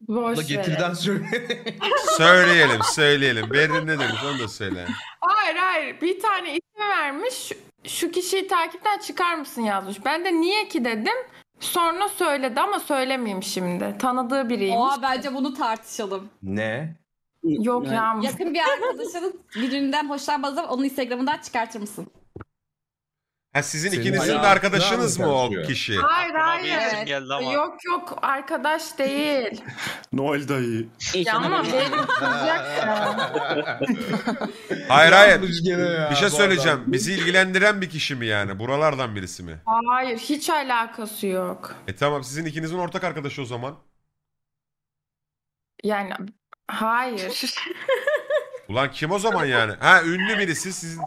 Boş ver. getirden söyle. Söyleyelim, söyleyelim. Berlin ne demiş onu da söyle. Hayır hayır. Bir tane isim vermiş. Şu, şu kişiyi takipten çıkar mısın yazmış. Ben de niye ki dedim. Sonra söyledi ama söylemeyeyim şimdi. Tanıdığı biriymiş. Oha bence bunu tartışalım. ne? Yok yani. ya. Yakın bir arkadaşının birinden hoşlanmaz ama onun Instagram'ından çıkartır mısın? Ha sizin Senin ikinizin de arkadaşınız mı o kişi? Hayır hayır. Yok yok arkadaş değil. Noel dayı. ya ama şey Hayır hayır. Bir şey söyleyeceğim. Bizi ilgilendiren bir kişi mi yani? Buralardan birisi mi? Hayır hiç alakası yok. E tamam sizin ikinizin ortak arkadaşı o zaman. Yani Hayır. Ulan kim o zaman yani? Ha ünlü birisi sizin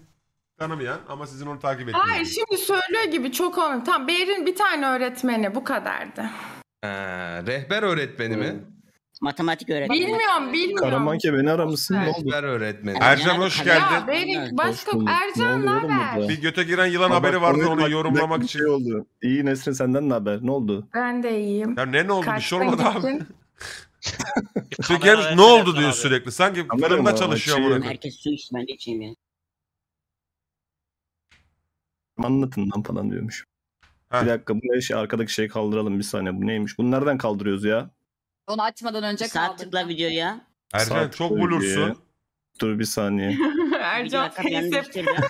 tanımayan ama sizin onu takip ettiğiniz. Hayır şimdi söylüyor gibi çok olmuyor. Tamam Behr'in bir tane öğretmeni bu kadardı. Ee, rehber öğretmeni mi? Matematik öğretmeni. Bilmiyorum bilmiyorum. Karaman beni aramışsın ne oldu? Rehber öğretmeni. Ercan hoş geldin. Ya geldin. başka Hoş Ercan Ne ne haber? burada? Bir göte giren yılan Ama haberi vardı onu yorumlamak bir Şey için. oldu. İyi Nesrin senden ne haber? Ne oldu? Ben de iyiyim. Ya ne ne oldu bir şey Kaçtığın olmadı abi. Şey ne oldu diyor sürekli. Sanki Kamera fırında çalışıyor Şey- Herkes su içsin ben de içeyim ya. Anlatın lan falan diyormuş. Ha. Bir dakika bu ne şey arkadaki şeyi kaldıralım bir saniye bu neymiş? Bunu nereden kaldırıyoruz ya? Onu açmadan önce Saat kaldı. tıkla videoya. Ercan Saat çok bulursun. Dur bir saniye. Ercan Video hakikaten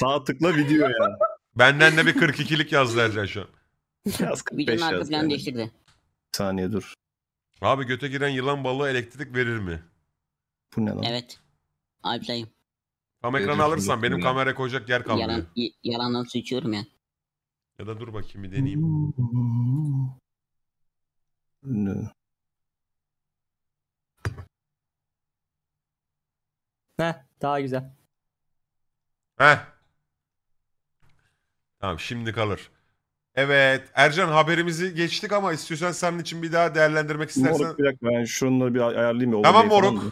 Sağ tıkla video ya. Benden de bir 42'lik yazdı Ercan şu an. Biraz 45 Videonun arka yaz. planı değiştirdi. Bir saniye dur. Abi göte giren yılan balığı elektrik verir mi? Bu ne lan? Evet. Alplayım. Tam ekranı alırsan benim kameraya koyacak yer kalmıyor. Yalan, y- yalandan su içiyorum ya. Ya da dur bakayım bir deneyeyim. Ne? Heh daha güzel. Heh. Tamam şimdi kalır. Evet. Ercan haberimizi geçtik ama istiyorsan senin için bir daha değerlendirmek istersen. Moruk bir dakika ben şunları bir ayarlayayım. Ya, tamam moruk.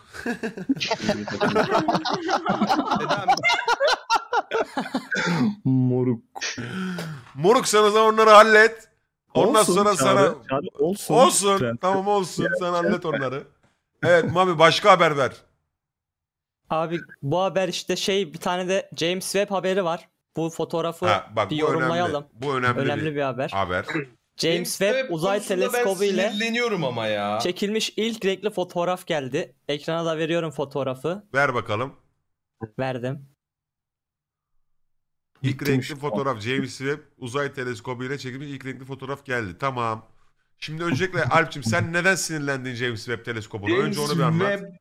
moruk. Moruk sen o zaman onları hallet. Ondan olsun, sonra çağrı, sana... Çağrı, olsun. Olsun. Ben. Tamam olsun. sen hallet onları. Evet Mami başka haber ver. Abi bu haber işte şey bir tane de James Webb haberi var. Bu fotoğrafı ha, bak, bir bu yorumlayalım. Önemli. Bu önemli, önemli bir, bir haber. haber. James Webb uzay teleskobu ile ama ya. çekilmiş ilk renkli fotoğraf geldi. Ekrana da veriyorum fotoğrafı. Ver bakalım. Verdim. İlk renkli fotoğraf James Webb uzay teleskobu ile çekilmiş ilk renkli fotoğraf geldi. Tamam. Şimdi öncelikle Alp'cim sen neden sinirlendin James Webb teleskobuna? James Önce onu bir anlat. Webb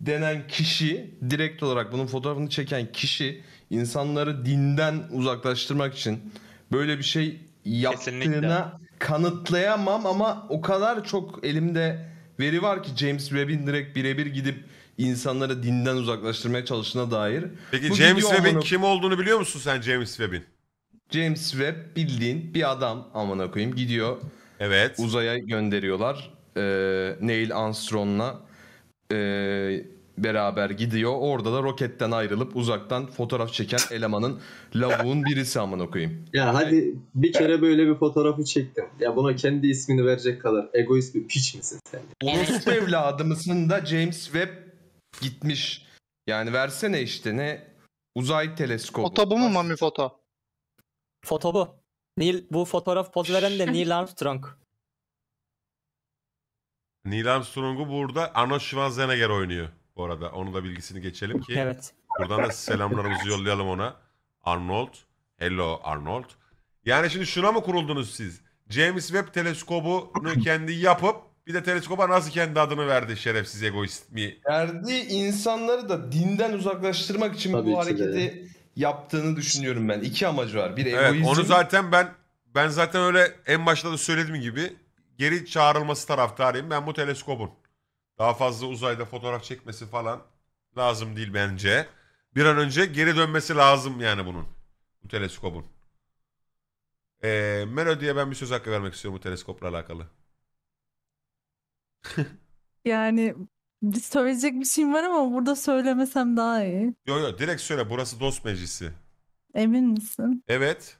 denen kişi direkt olarak bunun fotoğrafını çeken kişi insanları dinden uzaklaştırmak için böyle bir şey yaptığına Kesinlikle. kanıtlayamam ama o kadar çok elimde veri var ki James Webb'in direkt birebir gidip insanları dinden uzaklaştırmaya çalıştığına dair. Peki Bu James video Webb'in amına- kim olduğunu biliyor musun sen James Webb'in? James Webb bildiğin bir adam amına koyayım gidiyor Evet. uzaya gönderiyorlar. Ee, Neil Armstrong'la e, beraber gidiyor. Orada da roketten ayrılıp uzaktan fotoğraf çeken elemanın lavuğun birisi amına koyayım. Ya hadi bir kere böyle bir fotoğrafı çektim. Ya buna kendi ismini verecek kadar egoist bir piç misin sen? Orospu evladımızın da James Webb gitmiş. Yani versene işte ne uzay teleskobu. Foto bu mu mami foto? Foto bu. Neil, bu fotoğraf poz veren de Neil Armstrong. Neil Armstrong'u burada Arnold Schwarzenegger oynuyor bu arada. Onu da bilgisini geçelim ki. Evet. Buradan da selamlarımızı yollayalım ona. Arnold. Hello Arnold. Yani şimdi şuna mı kuruldunuz siz? James Webb teleskobunu kendi yapıp bir de teleskoba nasıl kendi adını verdi şerefsiz egoist mi? Verdiği insanları da dinden uzaklaştırmak için Tabii bu ki de. hareketi yaptığını düşünüyorum ben. İki amacı var. Bir Evet onu zaten ben ben zaten öyle en başta da söylediğim gibi geri çağrılması taraftarıyım. Ben bu teleskobun daha fazla uzayda fotoğraf çekmesi falan lazım değil bence. Bir an önce geri dönmesi lazım yani bunun. Bu teleskobun. Ee, Melody'ye ben bir söz hakkı vermek istiyorum bu teleskopla alakalı. Yani söyleyecek bir şeyim var ama burada söylemesem daha iyi. Yo yo direkt söyle burası dost meclisi. Emin misin? Evet.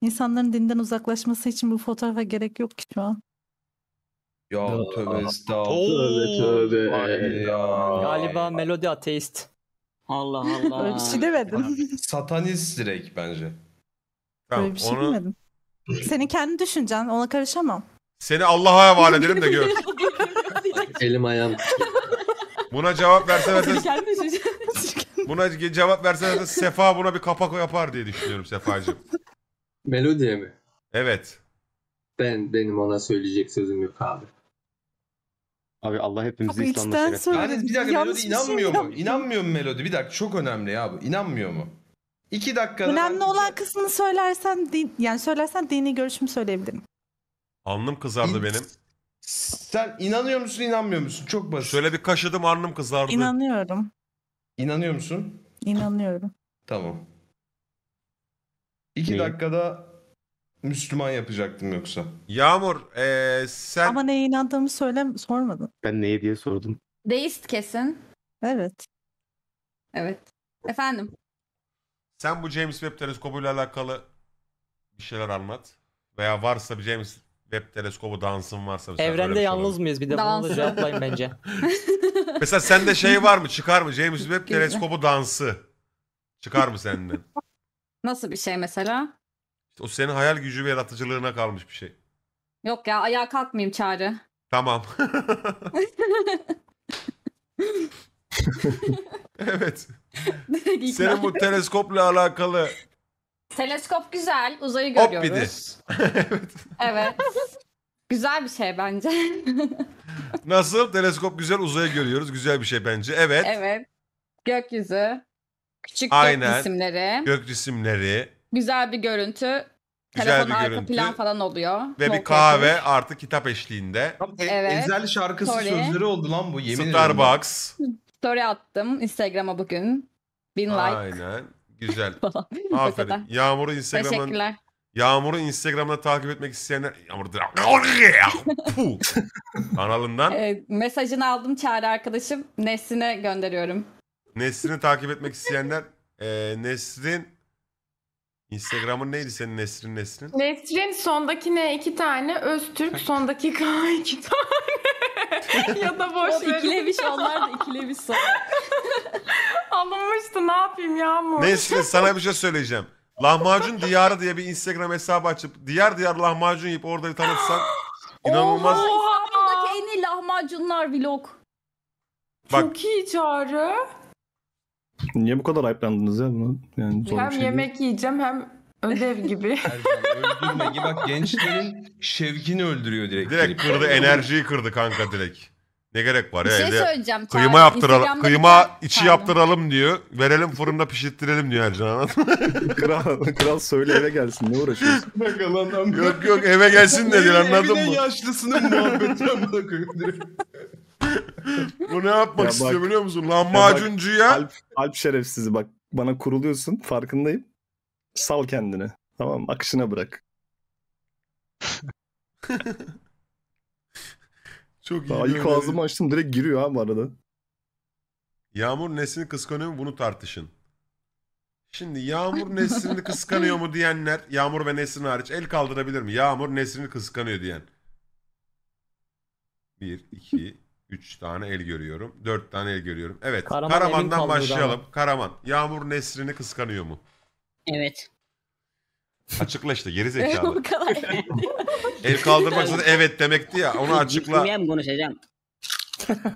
İnsanların dinden uzaklaşması için bu fotoğrafa gerek yok ki şu an. Ya tövbe estağfurullah. Tövbe tövbe. Galiba melodi ateist. Allah Allah. Öyle bir şey demedim. Satanist direkt bence. Tamam, Öyle bir şey onu... demedim. Senin kendi düşüncen ona karışamam. Seni Allah'a havale ederim de gör. Elim ayağım. Buna cevap verse verse... buna cevap verse verse Sefa buna bir kapak yapar diye düşünüyorum Sefacığım. Melodiye mi? Evet. Ben benim ona söyleyecek sözüm yok abi. Abi Allah hepimizi Abi şeref. bir dakika Yanlış Melodi bir şey inanmıyor mu? İnanmıyor mu Melodi? Bir dakika çok önemli ya bu. İnanmıyor mu? İki dakikada... Önemli olan şey- kısmını söylersen din, yani söylersen dini görüşümü söyleyebilirim. Alnım kızardı benim. Sen inanıyor musun inanmıyor musun? Çok basit. Şöyle bir kaşıdım alnım kızardı. İnanıyorum. İnanıyor musun? İnanıyorum. Tamam. İki Neyi? dakikada Müslüman yapacaktım yoksa. Yağmur ee, sen Ama neye inandığımı söyle sormadın. Ben neye diye sordum. Deist kesin. Evet. Evet. Efendim. sen bu James Webb ile alakalı bir şeyler anlat. Veya varsa bir James Webb teleskobu dansın varsa. Evrende şey yalnız mıyız? Bir de bunu da cevaplayın bence. olabilir. Mesela sende şey var mı? Çıkar mı? James Webb teleskobu dansı. Çıkar mı senden? Nasıl bir şey mesela? İşte o senin hayal gücü ve yaratıcılığına kalmış bir şey. Yok ya ayağa kalkmayayım çağrı. Tamam. evet. Senin bu teleskopla alakalı. Teleskop güzel. Uzayı Hop bir de. görüyoruz. evet. Evet. Güzel bir şey bence. Nasıl? Teleskop güzel uzayı görüyoruz. Güzel bir şey bence. Evet. Evet. Gökyüzü. Küçük Aynen. gök resimleri. Gök resimleri. Güzel bir görüntü. Güzel Telefon bir arka görüntü. plan falan oluyor. Ve bir kahve artı kitap eşliğinde. E- evet. Evet. şarkısı Sorry. sözleri oldu lan bu yemin ederim. Starbucks. Story attım Instagram'a bugün. Bin like Aynen. Güzel. Aferin. Yağmur'u Instagram'dan Yağmur'u Instagram'da takip etmek isteyenler Yağmur kanalından Ee, mesajını aldım Çağrı arkadaşım. Nesrin'e gönderiyorum. Nesrin'i takip etmek isteyenler e, Nesrin Instagram'ın neydi senin Nesrin Nesrin? Nesrin sondaki ne iki tane Öztürk sondaki K iki tane. ya da boş verin. ikilemiş onlar da ikilemiş sonra. Anlamıştı ne yapayım ya Yağmur. Nesrin sana bir şey söyleyeceğim. Lahmacun Diyarı diye bir Instagram hesabı açıp diyar diyar lahmacun yiyip orada tanıtsan inanılmaz. Oha! İstanbul'daki en iyi lahmacunlar vlog. Bak, Çok iyi çağrı. Niye bu kadar ayıplandınız ya? Yani hem şey yemek değil. yiyeceğim hem ödev gibi. Ercan öldürme. Bak gençlerin şevkini öldürüyor direkt. Direkt kırdı enerjiyi kırdı kanka direkt. Ne gerek var bir ya? Şey bir şey söyleyeceğim. Kıyma yaptıralım. Kıyma içi Pardon. yaptıralım diyor. Verelim fırında pişirttirelim diyor Ercan kral, kral söyle eve gelsin. Ne uğraşıyorsun? Bak adam. Yok yok eve gelsin de diyor anladın mı? Evine yaşlısının muhabbeti amına koyuyor direkt. Bu ne yapmak ya bak, istiyor biliyor musun? Lahmacuncuya. Alp, Alp şerefsizi bak bana kuruluyorsun farkındayım. Sal kendini. Tamam akışına bırak. Çok iyi. Ayık ağzımı açtım direkt giriyor ha bu arada. Yağmur Nesin'i kıskanıyor mu bunu tartışın. Şimdi Yağmur Nesrin'i kıskanıyor mu diyenler, Yağmur ve Nesrin hariç el kaldırabilir mi? Yağmur Nesrin'i kıskanıyor diyen. bir iki 3 tane el görüyorum. 4 tane el görüyorum. Evet. Karaman Karaman'dan başlayalım. Ama. Karaman. Yağmur Nesrin'i kıskanıyor mu? Evet. Açıkla işte geri zekalı. el kaldırmak zaten evet demekti ya. Onu açıkla. Gitmeyeyim konuşacağım. wow.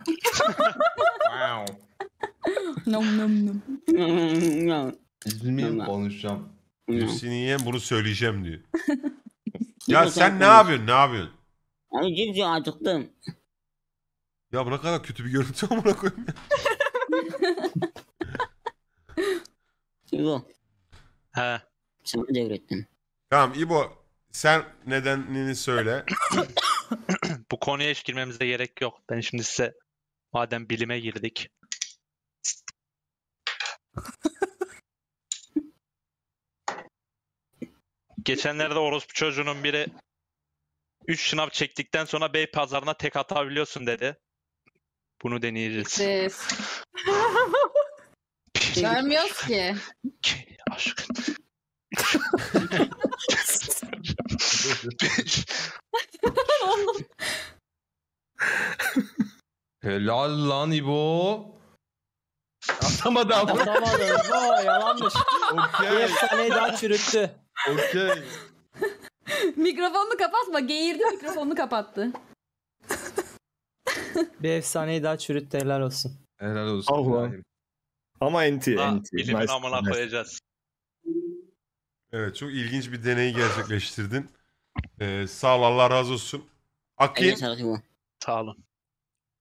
Nom nom nom. İzmir'i konuşacağım. Nesrin'iye bunu söyleyeceğim diyor. ya sen ne yapıyorsun? Ne yapıyorsun? Abi cimcim acıktım. Ya bu ne kadar kötü bir görüntü amına koyayım ya. İbo. He. Sen mi devrettin? Tamam İbo sen nedenini söyle. Bu konuya hiç girmemize gerek yok. Ben şimdi size madem bilime girdik. Geçenlerde orospu çocuğunun biri 3 şınav çektikten sonra bey pazarına tek atabiliyorsun dedi. Bunu deneyeceğiz. Biz. Vermiyoruz ki. ki aşkın. Helal lan İbo. Atamadı ama. Atamadı. Oo, yalanmış. Okey. Bir efsaneyi daha çürüttü. Okey. Mikrofonunu kapatma. Geğirdi mikrofonunu kapattı. bir efsaneyi daha çürüttü helal olsun. Helal olsun. Allah. Ama enti. Ha, enti. Bilimin nice, amına nice. koyacağız. Evet çok ilginç bir deneyi gerçekleştirdin. Ee, sağ ol Allah razı olsun. Akil. Sağ olun.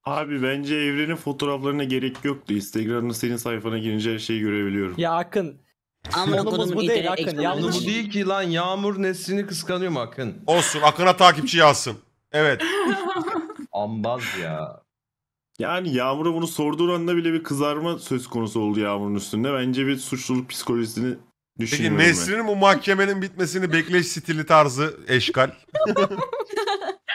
Abi bence evrenin fotoğraflarına gerek yoktu. Instagram'da senin sayfana girince her şeyi görebiliyorum. Ya Akın. Amına konumuz bu değil Akın. Yalnız bu değil ki lan Yağmur neslini kıskanıyor Akın? Olsun Akın'a takipçi yazsın. Evet. ambaz ya. Yani Yağmur'a bunu sorduğu anda bile bir kızarma söz konusu oldu Yağmur'un üstünde. Bence bir suçluluk psikolojisini düşünüyorum Peki ben. Nesrin'in bu mahkemenin bitmesini bekleş stili tarzı eşkal.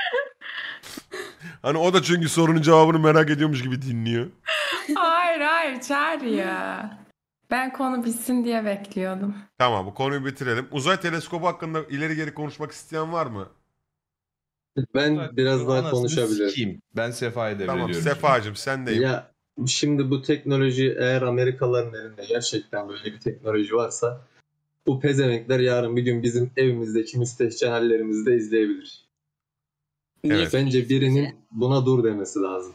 hani o da çünkü sorunun cevabını merak ediyormuş gibi dinliyor. Hayır hayır çağır ya. Ben konu bitsin diye bekliyordum. Tamam bu konuyu bitirelim. Uzay teleskobu hakkında ileri geri konuşmak isteyen var mı? Ben Zaten biraz daha konuşabilirim. Sikeyim. Ben sefa edebiliyorum. tamam, veriyorum. sen Sefa'cığım Ya şimdi bu teknoloji eğer Amerikalıların elinde gerçekten böyle bir teknoloji varsa bu pezemekler yarın bir gün bizim evimizdeki müstehcenellerimizi de izleyebilir. Evet. Bence birinin buna dur demesi lazım.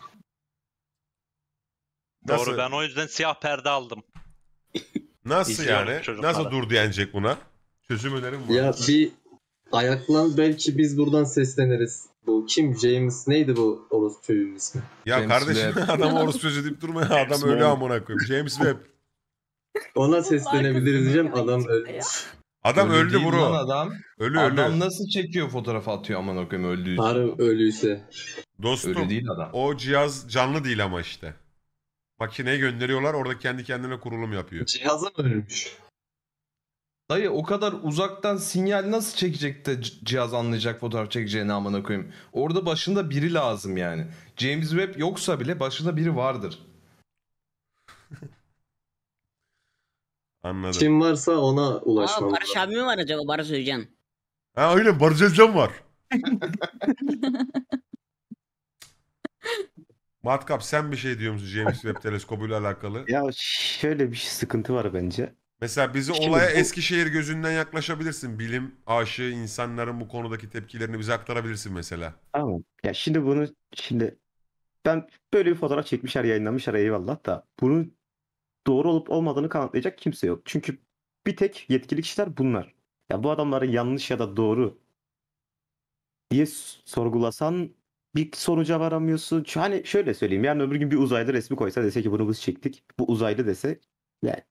Nasıl? Doğru ben o yüzden siyah perde aldım. Nasıl yani? Nasıl dur diyecek buna? Çözüm önerim var. Ya bir Ayaklan belki biz buradan sesleniriz. Bu kim? James neydi bu orospuyun ismi? Ya James kardeşim Webb. adam orospucu deyip durma ya. Adam öyle amına koyayım. James Webb. Ona seslenebiliriz diyeceğim. Adam ölmüş. Adam Öyle öldü bro. adam. Ölü ölü. Adam nasıl çekiyor fotoğraf atıyor aman koyayım öldüğü için. Harbi ölüyse. Dostum Ölü değil adam. o cihaz canlı değil ama işte. Makineye gönderiyorlar orada kendi kendine kurulum yapıyor. Cihaza mı ölmüş? Dayı o kadar uzaktan sinyal nasıl çekecek de cihaz anlayacak fotoğraf çekeceğini amına koyayım. Orada başında biri lazım yani. James Webb yoksa bile başında biri vardır. Anladım. Kim varsa ona Aa, ulaşmamız Barış abi mi var acaba? Barış Özcan. Ha öyle Barış Özcan var. Matkap sen bir şey diyor musun James Webb teleskobuyla alakalı? Ya şöyle bir şey- sıkıntı var bence. Mesela bizi Şimdi olaya bu- Eskişehir gözünden yaklaşabilirsin. Bilim aşığı insanların bu konudaki tepkilerini bize aktarabilirsin mesela. Tamam. Ya şimdi bunu şimdi ben böyle bir fotoğraf çekmişler yayınlamışlar eyvallah da bunun doğru olup olmadığını kanıtlayacak kimse yok. Çünkü bir tek yetkili kişiler bunlar. Ya bu adamların yanlış ya da doğru diye sorgulasan bir sonuca varamıyorsun. Ç- Hani şöyle söyleyeyim yarın öbür gün bir uzaylı resmi koysa dese ki bunu biz çektik. Bu uzaylı dese yani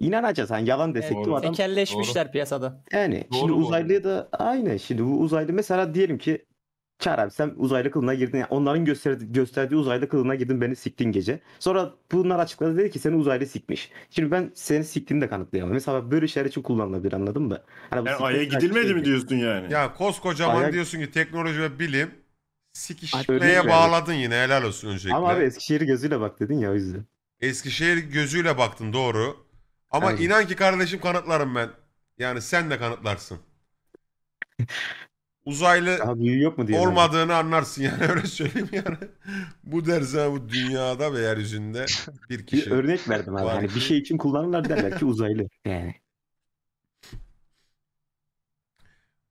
İnanacağız hani yalan desek evet, de adam. Tekelleşmişler Doğru. piyasada. Yani Doğru şimdi uzaylıya da aynı. Şimdi bu uzaylı mesela diyelim ki Çağrı abi sen uzaylı kılına girdin. Yani onların gösterdi, gösterdiği uzaylı kılına girdin beni siktin gece. Sonra bunlar açıkladı dedi ki seni uzaylı sikmiş. Şimdi ben seni siktiğini de kanıtlayamam. Mesela böyle şeyler için kullanılabilir anladın mı? Hani yani Ay'a gidilmedi şey mi diyorsun yani? Ya koskocaman Aya... diyorsun ki teknoloji ve bilim sikişmeye bağladın yani. yine helal olsun öncelikle. Ama abi Eskişehir gözüyle bak dedin ya o yüzden. Eskişehir gözüyle baktın doğru. Ama Aynen. inan ki kardeşim kanıtlarım ben. Yani sen de kanıtlarsın. Uzaylı Daha yok mu diye. olmadığını anlarsın yani öyle söyleyeyim yani. bu derse bu dünyada ve yeryüzünde bir kişi. Bir örnek verdim abi. Yani bir şey için kullanırlar derler ki uzaylı. Yani.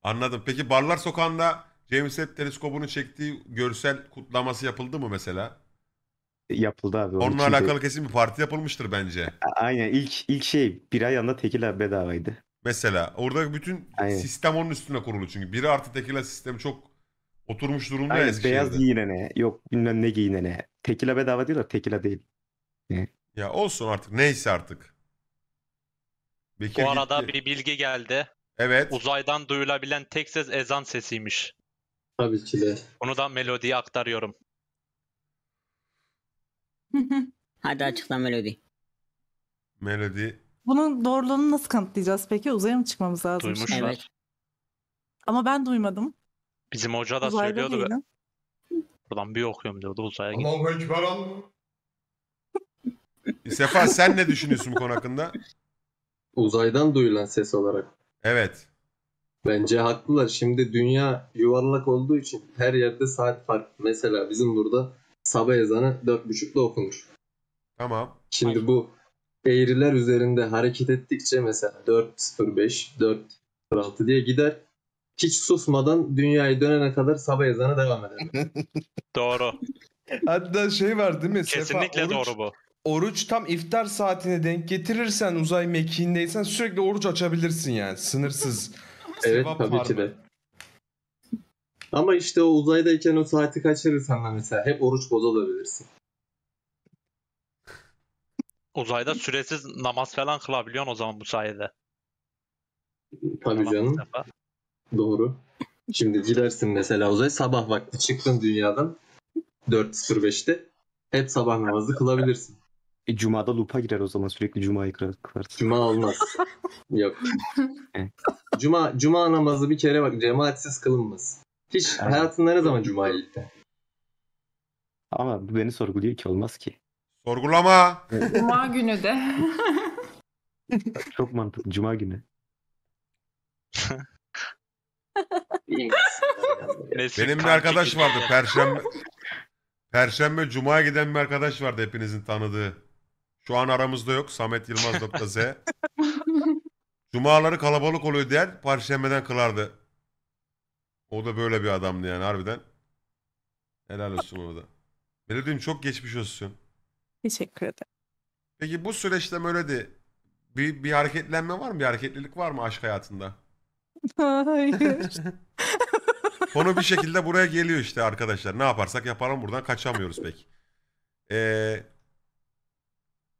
Anladım. Peki Barlar Sokağı'nda James Webb teleskobunun çektiği görsel kutlaması yapıldı mı mesela? yapıldı abi. Onun Onunla alakalı kesin bir parti yapılmıştır bence. A- Aynen ilk ilk şey bir ay yanında tekila bedavaydı. Mesela orada bütün Aynen. sistem onun üstüne kurulu çünkü. Biri artı tekila sistemi çok oturmuş durumda Aynen beyaz Eskişehir'de. giyinene yok bilmem ne giyinene. Tekila bedava diyorlar tekila değil. Ya olsun artık neyse artık. Bekir Bu arada gitti. bir bilgi geldi. Evet. Uzaydan duyulabilen tek ses ezan sesiymiş. Tabii ki de. Onu da melodiye aktarıyorum. Hadi açıkla Melody. Melody. Bunun doğruluğunu nasıl kanıtlayacağız peki? Uzaya mı çıkmamız lazım? Duymuşlar. Evet. Ama ben duymadım. Bizim hoca da Uzayda söylüyordu. Değilim. Buradan bir okuyorum diyordu uzaya gitti. Allahu Ekber Allah. E, Sefa sen ne düşünüyorsun bu konu hakkında? Uzaydan duyulan ses olarak. Evet. Bence haklılar. Şimdi dünya yuvarlak olduğu için her yerde saat farkı. Mesela bizim burada sabah ezanı 4.30'da okunur. Tamam. Şimdi Hayır. bu eğriler üzerinde hareket ettikçe mesela 4.05, 4.06 diye gider. Hiç susmadan dünyayı dönene kadar sabah ezanı devam eder. doğru. Hatta şey var değil mi? Kesinlikle Sefa, doğru bu. Oruç tam iftar saatine denk getirirsen uzay mekiğindeysen sürekli oruç açabilirsin yani sınırsız. evet Sevap tabii ki de. Ama işte o uzaydayken o saati kaçırırsan da mesela hep oruç bozulabilirsin. Uzayda süresiz namaz falan kılabiliyorsun o zaman bu sayede. Tabii canım. Doğru. Şimdi gidersin mesela uzay sabah vakti çıktın dünyadan 4.05'te hep sabah namazı kılabilirsin. E, Cuma'da lupa girer o zaman sürekli Cuma'yı kılarsın. Cuma olmaz. Yok. Cuma Cuma namazı bir kere bak cemaatsiz kılınmaz. Hiç yani. hayatında ne zaman Cumalilik'te? Ama bu beni sorguluyor ki olmaz ki. Sorgulama. Cuma günü de. Çok mantıklı. Cuma günü. Benim bir arkadaş vardı. Şey Perşembe Perşembe Cuma'ya giden bir arkadaş vardı hepinizin tanıdığı. Şu an aramızda yok. Samet Yılmaz z. Cumaları kalabalık oluyor der. Perşembeden kılardı. O da böyle bir adamdı yani harbiden. Helal olsun ona da. Melodi'm çok geçmiş olsun. Teşekkür ederim. Peki bu süreçte Melodi bir, bir hareketlenme var mı? Bir hareketlilik var mı aşk hayatında? Hayır. Konu bir şekilde buraya geliyor işte arkadaşlar. Ne yaparsak yapalım buradan kaçamıyoruz pek. Ee,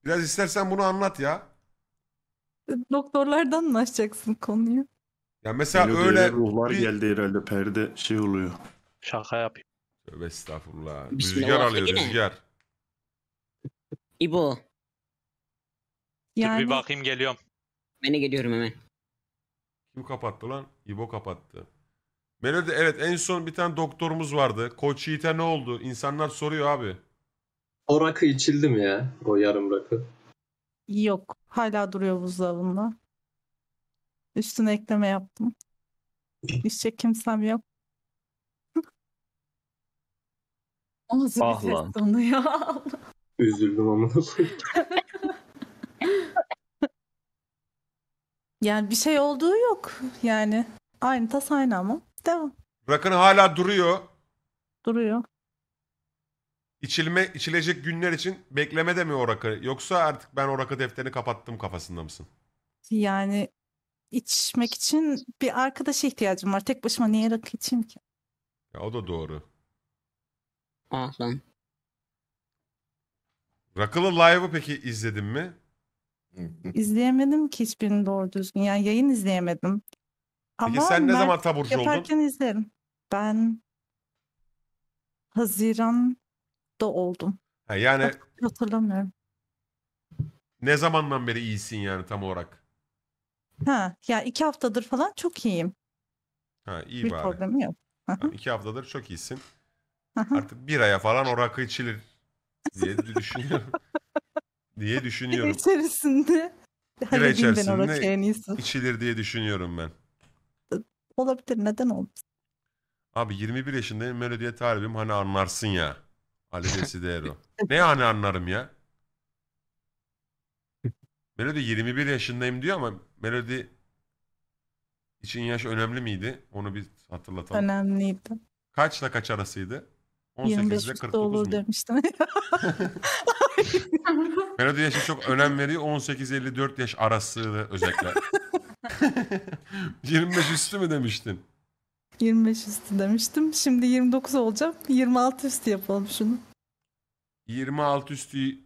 biraz istersen bunu anlat ya. Doktorlardan mı açacaksın konuyu? Ya mesela Melodiyere öyle ruhlar bir... geldi herhalde perde şey oluyor. Şaka yapayım. Tövbe estağfurullah. Bismillah, Rüzgar alıyor değil rüzgar. İbo. Dur bir bakayım geliyorum. Beni de geliyorum hemen. Kim kapattı lan? İbo kapattı. Melodi evet en son bir tane doktorumuz vardı. Koç Yiğit'e ne oldu? İnsanlar soruyor abi. O rakı içildi mi ya? O yarım rakı. Yok. Hala duruyor buzdolabında. Üstüne ekleme yaptım. Hiç çekimsem yok. Nasıl bir ah ses tonu ya? Üzüldüm ama. Yani bir şey olduğu yok. Yani aynı tas aynı ama. Devam. Rakın hala duruyor. Duruyor. İçilme, içilecek günler için bekleme de mi orakı? Yoksa artık ben orakı defterini kapattım kafasında mısın? Yani içmek için bir arkadaşa ihtiyacım var. Tek başıma niye rakı içeyim ki? Ya o da doğru. Ah lan. Rakılı Live'ı peki izledin mi? İzleyemedim ki hiçbirini doğru düzgün. Yani yayın izleyemedim. Ama Peki sen ne zaman taburcu oldun? Yaparken izlerim. Ben Haziran'da oldum. Ha, yani Hat- hatırlamıyorum. Ne zamandan beri iyisin yani tam olarak? Ha, ya iki haftadır falan çok iyiyim. Ha iyi Bir bari. problemi yok. Hı Yani iki haftadır çok iyisin. Artık bir aya falan orakı içilir diye düşünüyorum. diye düşünüyorum. İçerisinde. Bir halledeyim hani ben orası içilir diye düşünüyorum ben. Olabilir neden olmasın? Abi 21 yaşındayım melodiye talibim hani anlarsın ya. Ali Desidero. ne hani anlarım ya? Melody 21 yaşındayım diyor ama Melody için yaş önemli miydi? Onu bir hatırlatalım. Önemliydi. Kaçla kaç arasıydı? 18 ile 49 olur mu? demiştim. Melody yaşı çok önem veriyor. 18-54 yaş arası özellikle. 25 üstü mü demiştin? 25 üstü demiştim. Şimdi 29 olacağım. 26 üstü yapalım şunu. 26 üstü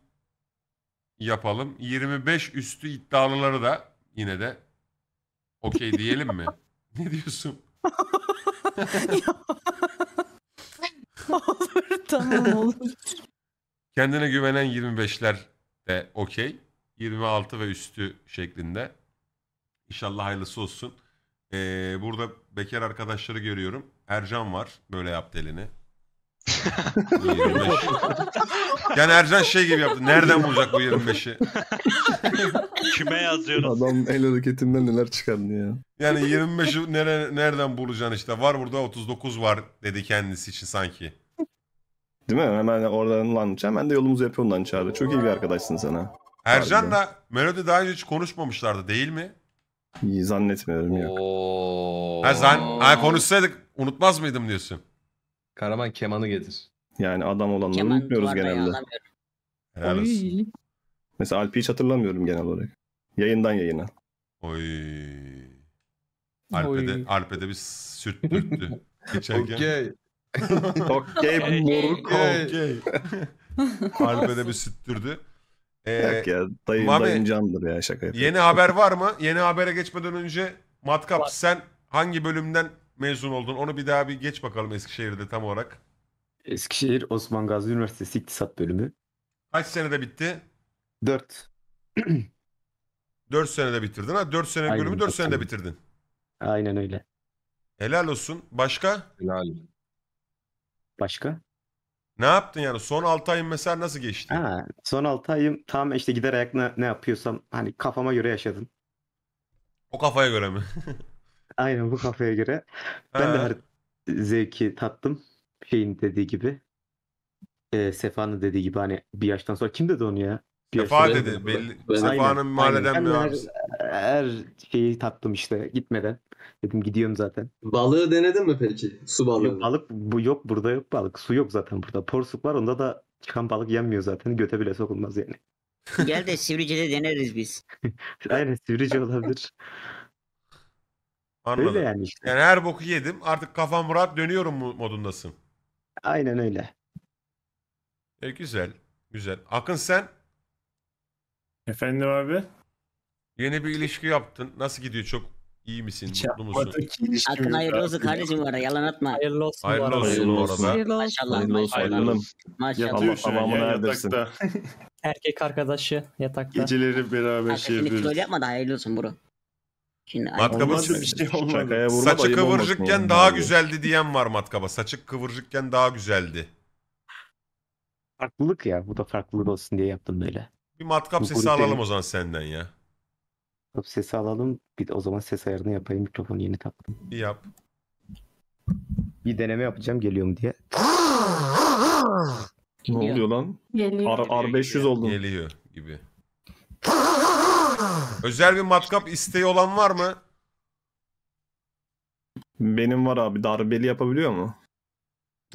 yapalım. 25 üstü iddialıları da yine de okey diyelim mi? ne diyorsun? olur tamam olur. Kendine güvenen 25'ler de okey. 26 ve üstü şeklinde. İnşallah hayırlısı olsun. Ee, burada bekar arkadaşları görüyorum. Ercan var. Böyle yaptı elini yani Ercan şey gibi yaptı. Nereden bulacak bu 25'i? Kime yazıyorsun? Adam el hareketinden neler çıkardı ya. Yani 25'i nere, nereden bulacaksın işte. Var burada 39 var dedi kendisi için sanki. Değil mi? Hemen oradan lan hemen de yolumuzu yapıyor ondan çağırdı. Çok iyi bir arkadaşsın sana. Ercan da Melody daha önce hiç konuşmamışlardı değil mi? İyi zannetmiyorum yok. Ha, zan ha, konuşsaydık unutmaz mıydım diyorsun. Karaman kemanı getir. Yani adam olanları Keman unutmuyoruz genelde. Helal Mesela Alp'i hiç hatırlamıyorum genel olarak. Yayından yayına. Oy. Alp'e Alp'e bir sürttürttü. Geçerken. Okey. Okey moruk. Okey. Alp'e bir sürttürdü. Ee, Yok ya dayı, Mami, dayın candır ya şaka yapıyorum. Yeni haber var mı? Yeni habere geçmeden önce Matkap sen hangi bölümden mezun oldun. Onu bir daha bir geç bakalım Eskişehir'de tam olarak. Eskişehir Osman Gazi Üniversitesi İktisat Bölümü. Kaç senede bitti? 4. 4 senede bitirdin ha. 4 sene bölümü 4 senede tabii. bitirdin. Aynen öyle. Helal olsun. Başka? Helal. Başka? Ne yaptın yani? Son 6 ayın mesela nasıl geçti? Ha, son 6 ayım tam işte gider ayak ne, ne yapıyorsam hani kafama göre yaşadım. O kafaya göre mi? Aynen bu kafaya göre. Ben de her zevki tattım. Şeyin dediği gibi. E, Sefa'nın dediği gibi hani bir yaştan sonra kim dedi onu ya? Bir Sefa dedi. Belli. Ben- Sefa'nın mahalleden bir her, her şeyi tattım işte gitmeden. Dedim gidiyorum zaten. Balığı denedin mi peki? Su Yok balık bu yok burada yok balık. Su yok zaten burada. Porsuk var onda da çıkan balık yenmiyor zaten. Göte bile sokulmaz yani. Gel de Sivrice'de deneriz biz. Aynen sivrice olabilir. Anladım. Öyle yani işte. Yani her boku yedim artık kafam rahat dönüyorum modundasın. Aynen öyle. E, güzel. Güzel. Akın sen Efendim abi? yeni bir ilişki yaptın. Nasıl gidiyor? Çok iyi misin? Hiç Mutlu musun? Batık ilişki Hakkın yok hayırlı abi. olsun kardeşim bu arada yalan atma. Hayırlı olsun Hayırlı bu arada. olsun bu Hayırlı olsun. arada. Hayırlı olsun. Maşallah Hayırlı olsun. maşallah. Ayrılın. Maşallah. Yatıyorsun Allah tamamını ya erdirsin. yatakta. Erkek arkadaşı yatakta. Geceleri beraber şey Hakkını yapıyoruz. troll yapma da hayırlı olsun bro. Şimdi Matkaba olmadı bir şey olmadı. Saçı kıvırcıkken daha güzeldi diyen var matkaba. Saçı kıvırcıkken daha güzeldi. Farklılık ya. Bu da farklılık olsun diye yaptım böyle. Bir matkap Bu sesi grup alalım o zaman senden ya. Top sesi alalım. Bir de o zaman ses ayarını yapayım. Mikrofonu yeni taktım. Bir yap. Bir deneme yapacağım geliyorum diye. Ne oluyor lan? Geliyor. R- R500 oldu. Geliyor gibi. Özel bir matkap isteği olan var mı? Benim var abi. Darbeli yapabiliyor mu?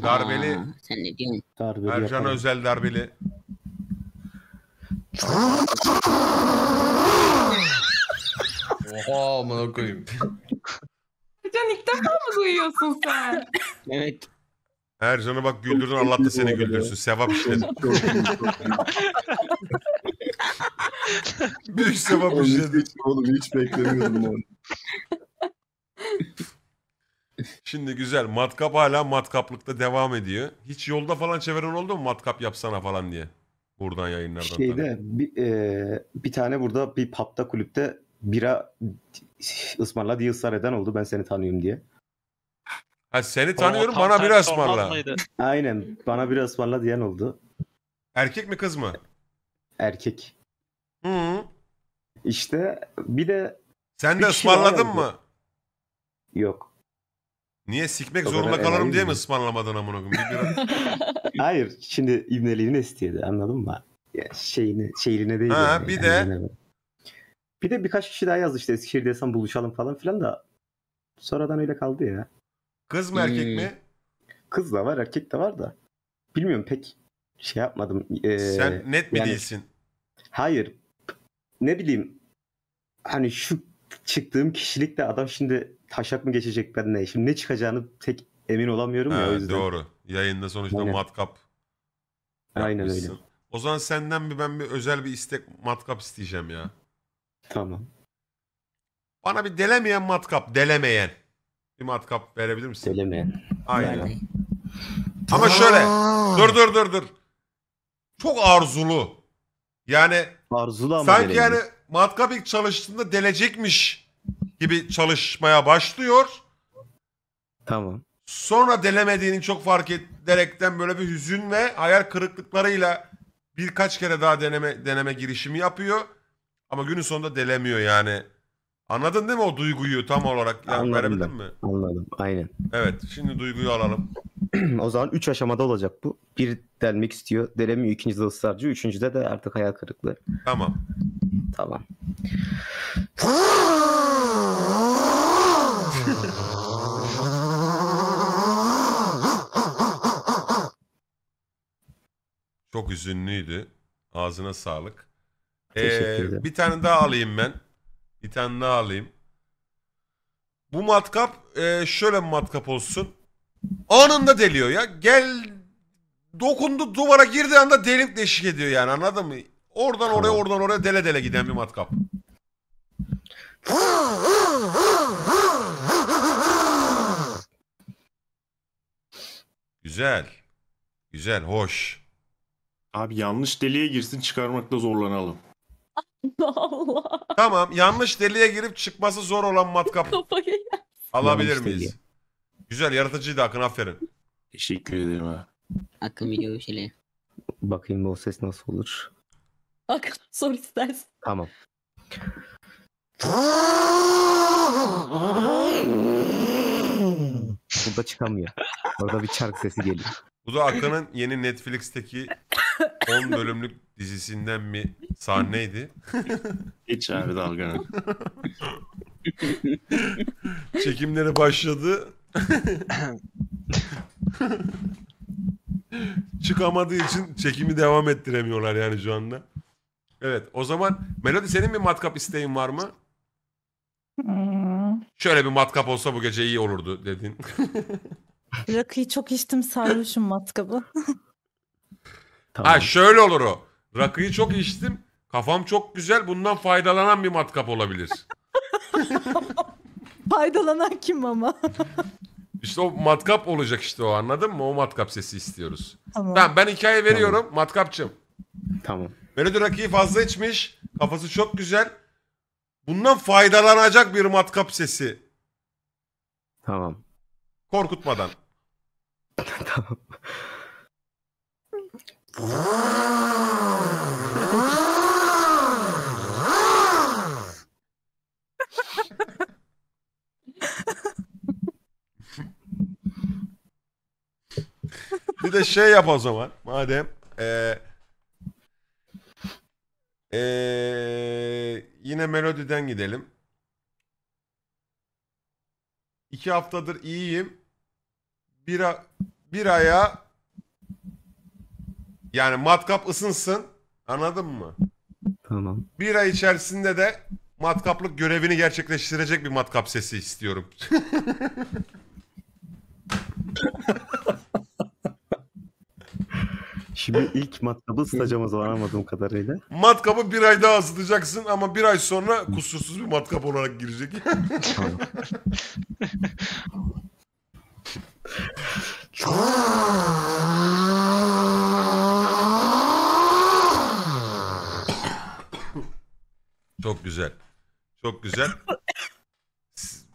Darbeli. Aa, sen ne diyorsun? Darbeli Ercan yaparım. Özel darbeli. Oha amına koyayım. Ercan ilk defa mı duyuyorsun sen? evet. Ercan'ı bak güldürdün Allah da seni güldürsün. Sevap işledin. Büyük sevap işledim. Oğlum hiç beklemiyordum onu. Şimdi güzel. Matkap hala matkaplıkta devam ediyor. Hiç yolda falan çeviren oldu mu matkap yapsana falan diye? Buradan yayınlardan. Şeyde bir, e, bir tane burada bir pub'da kulüpte bira ısmarla diye ısrar eden oldu ben seni tanıyorum diye. Ha seni tanıyorum o, bana bira ısmarla. Aynen bana bira ısmarla diyen oldu. Erkek mi kız mı? Erkek. Hı. İşte bir de Sen de Bir kişi ısmarladın mı? yok. Niye sikmek O zorunda kalırım diye mi mi? ısmarlamadın amına koyayım? Bir Hayır şimdi ibneliğini istiyordu anladın mı? Ya şeyini, şeyliğine değil. Ha, bir de? anlayamadım. Bir de birkaç kişi daha yazdı işte Eskişehir'deysen buluşalım falan filan da sonradan öyle kaldı ya. Kız mı erkek Hmm. mi? Kız da var erkek de var da. Bilmiyorum pek şey yapmadım. Ee, Sen net mi yani- değilsin? Hayır ne bileyim hani şu çıktığım kişilikle adam şimdi taşak mı geçecek ben ne? Şimdi ne çıkacağını tek emin olamıyorum ha, ya o yüzden. Doğru. Yayında sonuçta Aynen. matkap Aynen öyle. O zaman senden bir ben bir özel bir istek matkap isteyeceğim ya. Tamam. Bana bir delemeyen matkap, delemeyen. Bir matkap verebilir misin? Delemeyen. Aynen. Yani. Ama şöyle. Dur dur dur dur. Çok arzulu. Yani Arzulu ama Sanki yani matkap ilk çalıştığında delecekmiş gibi çalışmaya başlıyor. Tamam. Sonra delemediğini çok fark ederekten böyle bir hüzün ve hayal kırıklıklarıyla birkaç kere daha deneme deneme girişimi yapıyor. Ama günün sonunda delemiyor yani. Anladın değil mi o duyguyu tam olarak? Yani Anladım verebildin ben. mi? Anladım. Aynen. Evet. Şimdi duyguyu alalım. o zaman 3 aşamada olacak bu. Bir delmek istiyor. Delemiyor. İkinci de ısrarcı. Üçüncüde de artık hayal kırıklığı. Tamam. Tamam. Çok üzünlüydü. Ağzına sağlık. Ee, bir tane daha alayım ben. Bir tane daha alayım. Bu matkap e, şöyle bir matkap olsun. Anında deliyor ya. Gel dokundu duvara girdiği anda delip deşik ediyor yani anladın mı? Oradan oraya oradan oraya dele dele giden bir matkap. Güzel. Güzel, hoş. Abi yanlış deliğe girsin çıkarmakta zorlanalım. Allah. Tamam yanlış deliğe girip çıkması zor olan matkap Kafaya gel. alabilir miyiz? Güzel yaratıcıydı Akın aferin. Teşekkür ederim abi. Akın video şeyle. Bakayım bu ses nasıl olur. Akın sor istersen. Tamam. Burada çıkamıyor. Orada bir çark sesi geliyor. Bu da Akın'ın yeni Netflix'teki 10 bölümlük dizisinden bir sahneydi. Hiç abi dalga yok. Çekimlere başladı. Çıkamadığı için çekimi devam ettiremiyorlar yani şu anda. Evet o zaman Melody senin bir matkap isteğin var mı? Hmm. Şöyle bir matkap olsa bu gece iyi olurdu dedin. Rakıyı çok içtim sarhoşum matkabı. Tamam. Ha şöyle olur o. Rakıyı çok içtim. Kafam çok güzel. Bundan faydalanan bir matkap olabilir. Faydalanan kim ama? İşte o matkap olacak işte o anladın mı? O matkap sesi istiyoruz. Tamam, tamam ben hikaye veriyorum tamam. matkapçım. Tamam. Melody rakıyı fazla içmiş. Kafası çok güzel. Bundan faydalanacak bir matkap sesi. Tamam. Korkutmadan. Bir de şey yap o zaman. Madem eee eee, yine melodiden gidelim. İki haftadır iyiyim. Bir biraya yani matkap ısınsın. Anladın mı? Tamam. Bir ay içerisinde de matkaplık görevini gerçekleştirecek bir matkap sesi istiyorum. Şimdi ilk matkabı ısıtacağım o zaman anladığım kadarıyla. Matkabı bir ay daha ısıtacaksın ama bir ay sonra kusursuz bir matkap olarak girecek. Tamam. Çok güzel. Çok güzel.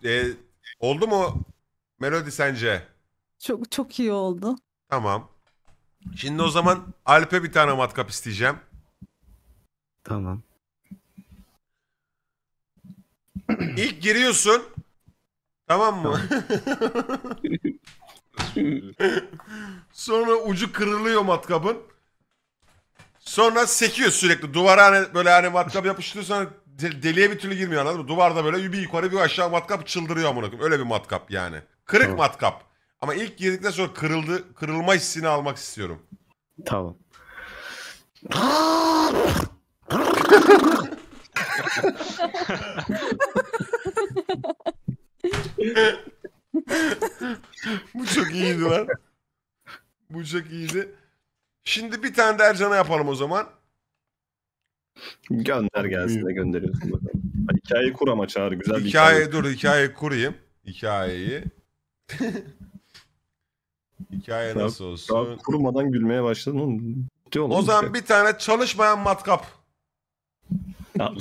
e, oldu mu melodi sence? Çok çok iyi oldu. Tamam. Şimdi o zaman Alp'e bir tane matkap isteyeceğim. Tamam. İlk giriyorsun. Tamam mı? Sonra ucu kırılıyor matkabın. Sonra sekiyor sürekli. Duvara hani böyle hani matkap yapıştırıyorsan de- deliğe bir türlü girmiyor anladın mı? Duvarda böyle bir yukarı bir aşağı matkap çıldırıyor amına koyayım. Öyle bir matkap yani. Kırık Tamam. matkap. Ama ilk girdikten sonra kırıldı, kırılma hissini almak istiyorum. Tamam. Bu çok iyiydi lan. Bu çok iyiydi. Şimdi bir tane de Ercan'a yapalım o zaman. Gönder gelsin de gönderiyorsun. bakalım. Hikayeyi kur ama çağır güzel bir hikaye. Hikaye dur hikaye kurayım. Hikayeyi. hikaye Daha- nasıl Daha olsun? kurmadan gülmeye başladın oğlum. Bitti O zaman bir tane çalışmayan matkap. Al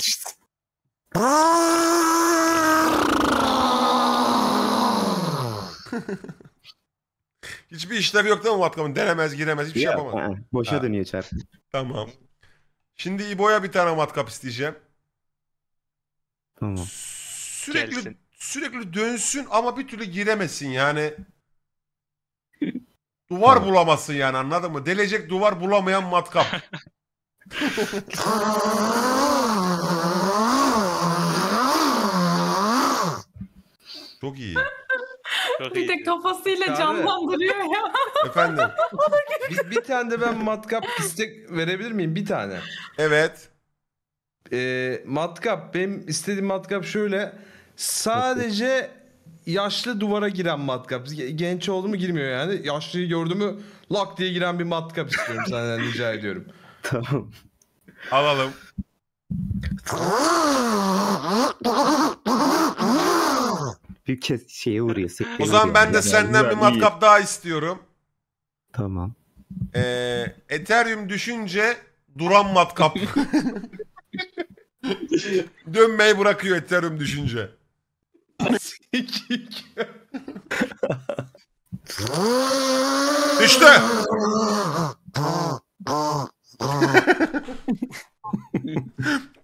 Hiçbir işlevi yok değil mi Vatkam'ın? Denemez, giremez, hiçbir şey yapamaz. aa, boşa Ha. dönüyor çark. Tamam. Şimdi İbo'ya bir tane matkap isteyeceğim. Tamam. Sürekli Gelsin. sürekli dönsün ama bir türlü giremesin yani. Duvar Tamam. bulamasın yani anladın mı? Delecek duvar bulamayan matkap. Çok iyi bir de kafasıyla canlandırıyor ya. Efendim. bir, bir tane de ben matkap istek verebilir miyim? Bir tane. Evet. Ee, matkap benim istediğim matkap şöyle. Sadece yaşlı duvara giren matkap. Genç oldu mu girmiyor yani. Yaşlıyı gördü mü lak diye giren bir matkap istiyorum senden rica ediyorum. Tamam. Alalım. bir kez şeye uğruyor. O zaman ben de senden bir matkap daha istiyorum. Tamam. Ee, Ethereum düşünce duran matkap. Dönmeyi bırakıyor Ethereum düşünce. İşte.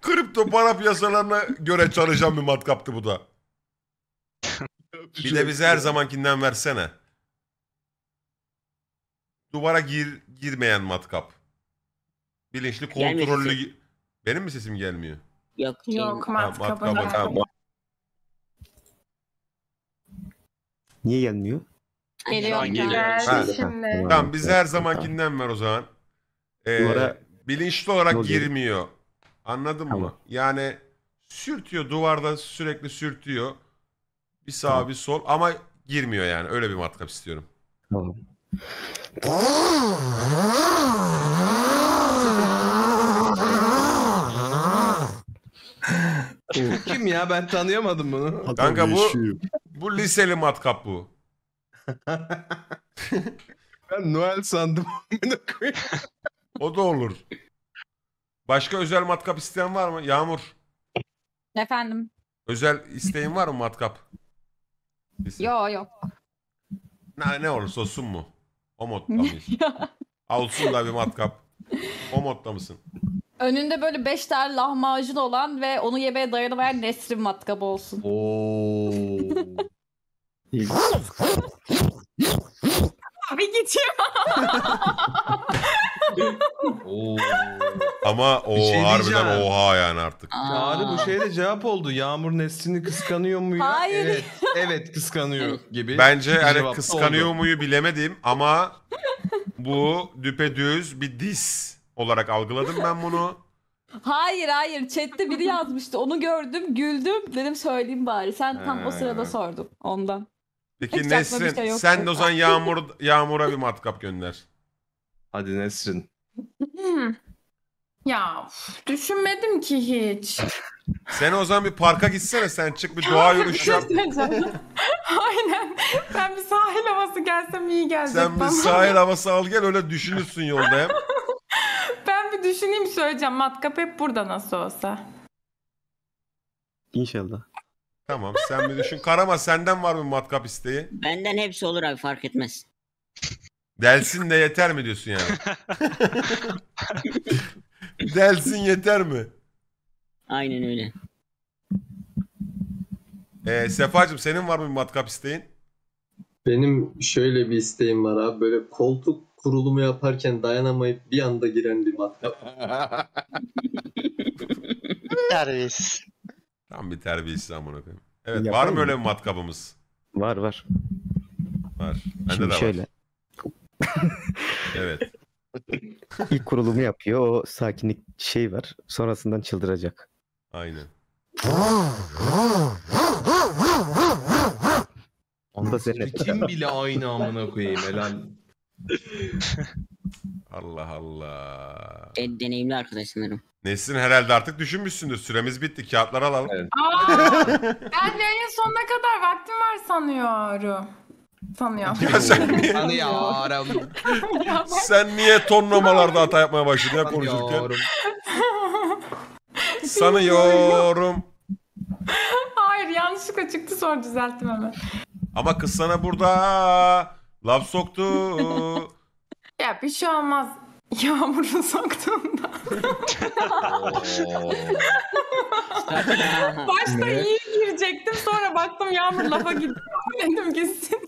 Kripto para piyasalarına göre çalışan bir matkaptı bu da. Bir de bize her zamankinden versene. Duvara gir girmeyen matkap. Bilinçli Gelmedi kontrollü... Benim mi sesim gelmiyor? Yok. Yok Ha, Niye gelmiyor? Geliyor. Geliyor. Ha. şimdi. Tamam bize her zamankinden ver o zaman. Ee, Duvara- bilinçli olarak girmiyor. Anladın mı? Yani sürtüyor duvarda sürekli sürtüyor. Bir sağ tamam. bir sol ama girmiyor yani. Öyle bir matkap istiyorum. Tamam. Kim ya ben tanıyamadım bunu. Kanka bu bu liseli matkap bu. ben Noel sandım. o da olur. Başka özel matkap isteyen var mı? Yağmur. Efendim. Özel isteğin var mı matkap? Lise. yok. Ne, ne olursa olsun mu? O modda mıyız? olsun da bir matkap. O modda mısın? Önünde böyle beş tane lahmacun olan ve onu yemeye dayanamayan Nesrin matkabı olsun. Oo. Abi geçeyim. Ama o şey harbiden diyeceğim. oha yani artık. Çağrı bu şeyde cevap oldu. Yağmur neslini kıskanıyor muyu? Hayır. Evet, evet kıskanıyor gibi. Bence bir hani kıskanıyor oldu. muyu bilemedim ama bu düpedüz bir dis olarak algıladım ben bunu. Hayır hayır chatte biri yazmıştı. Onu gördüm güldüm dedim söyleyeyim bari. Sen tam o sırada sordun ondan. Peki Hiç Nesrin şey sen de o zaman Yağmur, Yağmur'a bir matkap gönder. Hadi Nesrin. Hmm. ya düşünmedim ki hiç. Sen o zaman bir parka gitsene sen çık bir doğa yürüyüşü yap. Aynen. Ben bir sahil havası gelsem iyi gelecek Sen bir sahil havası al gel öyle düşünürsün yolda hem. ben bir düşüneyim söyleyeceğim. Matkap hep burada nasıl olsa. İnşallah. Tamam sen bir düşün. Karama senden var mı matkap isteği? Benden hepsi olur abi fark etmez. Delsin de yeter mi diyorsun yani? Delsin yeter mi? Aynen öyle. Ee, Sefacığım senin var mı bir matkap isteğin? Benim şöyle bir isteğim var abi. Böyle koltuk kurulumu yaparken dayanamayıp bir anda giren bir matkap. Terbiyesiz. Tam bir terbiyesiz amına koyayım. Evet Yapar var mı öyle bir matkabımız? Var var. Var. Bende Şimdi de var. evet. İlk kurulumu yapıyor. O sakinlik şey var. Sonrasından çıldıracak. Aynen. Onda senin Kim bile aynı amına koyayım helal. Allah Allah. E, deneyimli arkadaşlarım. Nesin herhalde artık düşünmüşsündür. Süremiz bitti. Kağıtları alalım. Evet. Aa, ben yayın sonuna kadar vaktim var sanıyorum. Tanıyor. Ya sen niye, Tanıyorum. sen niye tonlamalarda hata yapmaya başladın ya konuşurken? Sanıyorum. Hayır yanlışlıkla çıktı sonra düzelttim hemen. Ama kız sana burada laf soktu. Ya bir şey olmaz. Yağmurun soktunda. Başta ne? iyi girecektim sonra baktım Yağmur lafa gidiyor. Dedim gitsin.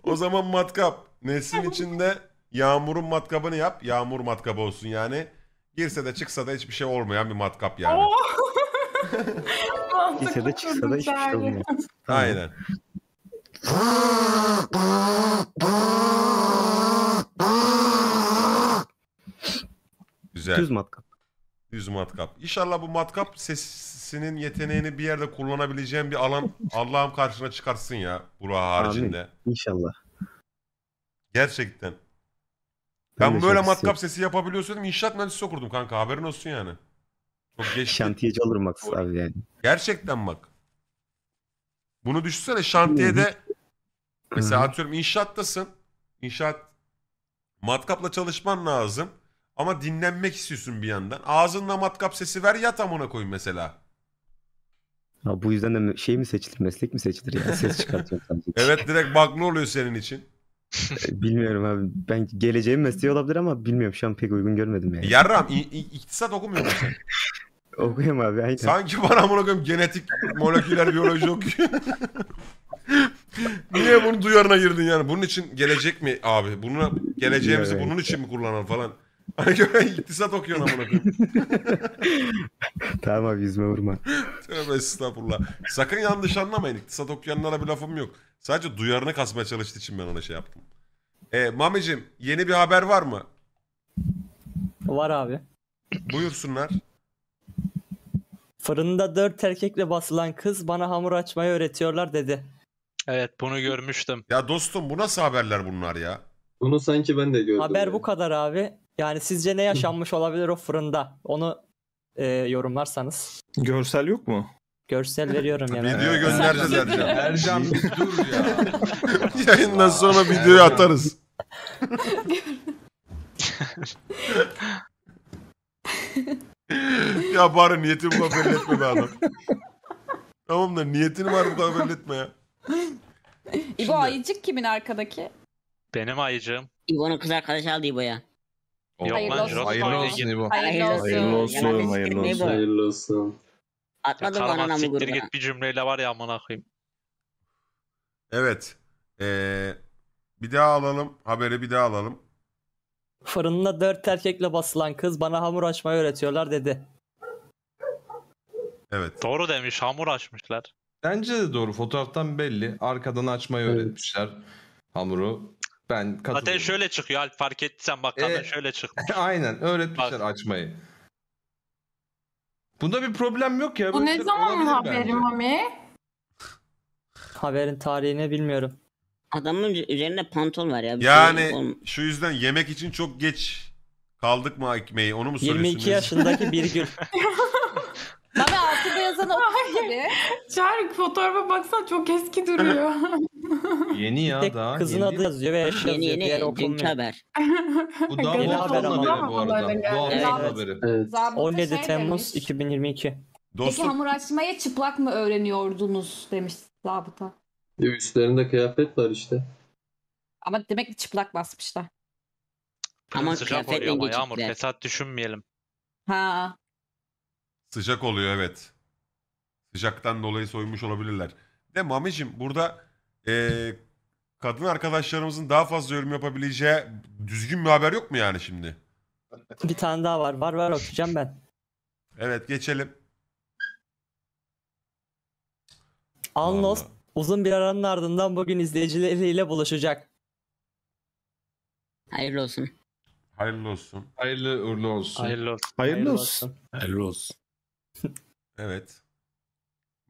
o zaman matkap. nesin içinde Yağmur'un matkabını yap. Yağmur matkabı olsun yani. Girse de çıksa da hiçbir şey olmayan bir matkap yani. Girse de çıksa da hiçbir şey olmuyor. Aynen. Güzel. Düz matkap. Düz matkap. İnşallah bu matkap sesinin yeteneğini bir yerde kullanabileceğim bir alan Allah'ım karşına çıkarsın ya Burak haricinde. Amin. İnşallah. Gerçekten. Ben, ben böyle matkap istiyorum. sesi yapabiliyorsam inşaat mühendisi okurdum kanka haberin olsun yani. Çok geçti. Şantiyeci olurum bak abi yani. Gerçekten bak. Bunu düşünsene şantiyede Mesela atıyorum inşaattasın. İnşaat matkapla çalışman lazım. Ama dinlenmek istiyorsun bir yandan. Ağzınla matkap sesi ver yat amına koyun mesela. Ha, bu yüzden de şey mi seçilir meslek mi seçilir yani ses çıkartıyorsun sadece. Evet direkt bak ne oluyor senin için. E, bilmiyorum abi ben geleceğim mesleği olabilir ama bilmiyorum şu an pek uygun görmedim yani. Yarram i- i- iktisat okumuyor musun Okuyayım abi aynen. Sanki bana amına koyayım genetik moleküler biyoloji okuyor. Niye bunu duyarına girdin yani? Bunun için gelecek mi abi? Bunu geleceğimizi Evet. bunun için mi kullanan falan? İktisat hani gören iktisat okuyorsun amına koyayım. Tamam abi yüzme vurma. Tövbe estağfurullah. Sakın yanlış anlamayın. İktisat okuyanlara bir lafım yok. Sadece duyarını kasmaya çalıştığı için ben ona şey yaptım. E, Mami'cim yeni bir haber var mı? Var abi. Buyursunlar. Fırında dört erkekle basılan kız bana hamur açmayı öğretiyorlar dedi. Evet bunu görmüştüm. Ya dostum bu nasıl haberler bunlar ya? Bunu sanki ben de gördüm. Haber yani. bu kadar abi. Yani sizce ne yaşanmış olabilir o fırında? Onu e, yorumlarsanız. Görsel yok mu? Görsel veriyorum yani. Video göndereceğiz Ercan. Ercan dur ya. Yayından sonra videoyu atarız. ya bari niyetimi haberletme be adam. Tamam da niyetin var burada haberletme ya. İbo ayıcık kimin arkadaki? Benim ayıcığım. İbo'nun kız arkadaşı aldı İbo'ya. Yok hayırlı lan olsun. Hayırlı, hayırlı olsun İbo. Hayırlı olsun. Hayırlı olsun. Hayırlı olsun. Hayırlı olsun. Hayırlı olsun. Atmadım ya, bana namı siktir git bir cümleyle var ya amına koyayım. Evet. Ee, bir daha alalım. Haberi bir daha alalım. Fırında dört erkekle basılan kız bana hamur açmayı öğretiyorlar dedi. Evet. Doğru demiş hamur açmışlar. Bence de doğru. Fotoğraftan belli. Arkadan açmayı Evet. öğretmişler hamuru. Ben Zaten şöyle çıkıyor Alp fark ettiysen Bak, Ee, şöyle çıkmış. Aynen öğretmişler açmayı. Bunda bir problem yok ya. Bu böyle ne şey zaman olabilir haberim Mami? Haberin tarihini bilmiyorum. Adamın üz- üzerinde pantol var ya. bir şey Yani- olm- Şu yüzden yemek için çok geç kaldık mı ekmeği onu mu söylüyorsunuz? 22 yaşındaki bir Birgül. tabii. Çağrı fotoğrafa baksan çok eski duruyor. yeni ya Tek daha. Kızın yeni. adı yazıyor ve yaş yazıyor. Yeni yeni Diğer haber. Bu daha bu haftanın haberi bu arada. Bu haftanın haberi. Evet. 17 şey Temmuz 2022. Dostum. Peki hamur açmayı çıplak mı öğreniyordunuz demiş zabıta. Üstlerinde kıyafet var işte. Ama demek ki çıplak basmışlar. Ama sıcak oluyor ama Yağmur. Fesat düşünmeyelim. Ha. Sıcak oluyor evet. Sıcaktan dolayı soymuş olabilirler. De Mami'cim burada e, kadın arkadaşlarımızın daha fazla yorum yapabileceği düzgün bir haber yok mu yani şimdi? Bir tane daha var. Var var okuyacağım ben. Evet geçelim. Alnos uzun bir aranın ardından bugün izleyicileriyle buluşacak. Hayırlı olsun. Hayırlı olsun. Hayırlı uğurlu olsun. Hayırlı olsun. Hayırlı olsun. Hayırlı olsun. Hayırlı olsun. evet.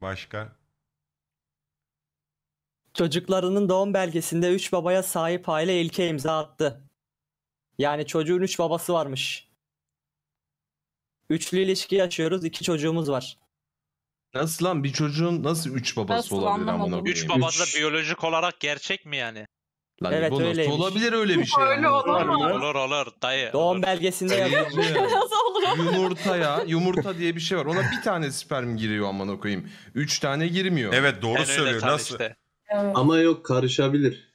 Başka? Çocuklarının doğum belgesinde 3 babaya sahip aile ilke imza attı. Yani çocuğun 3 babası varmış. Üçlü ilişki yaşıyoruz. iki çocuğumuz var. Nasıl lan bir çocuğun nasıl üç babası Nasıl olabilir anlamadım. amına Üç babası da biyolojik olarak gerçek mi yani? Lan Evet, İbo öyleymiş. olabilir öyle bir şey? Öyle anlamadım. olamaz. Olur olur dayı. Doğum olur. belgesinde yazıyor. Nasıl olur? yumurta ya yumurta diye bir şey var. Ona bir tane sperm giriyor amına koyayım. Üç tane girmiyor. Evet doğru Ben söylüyor. Nasıl? işte. Ama yok karışabilir.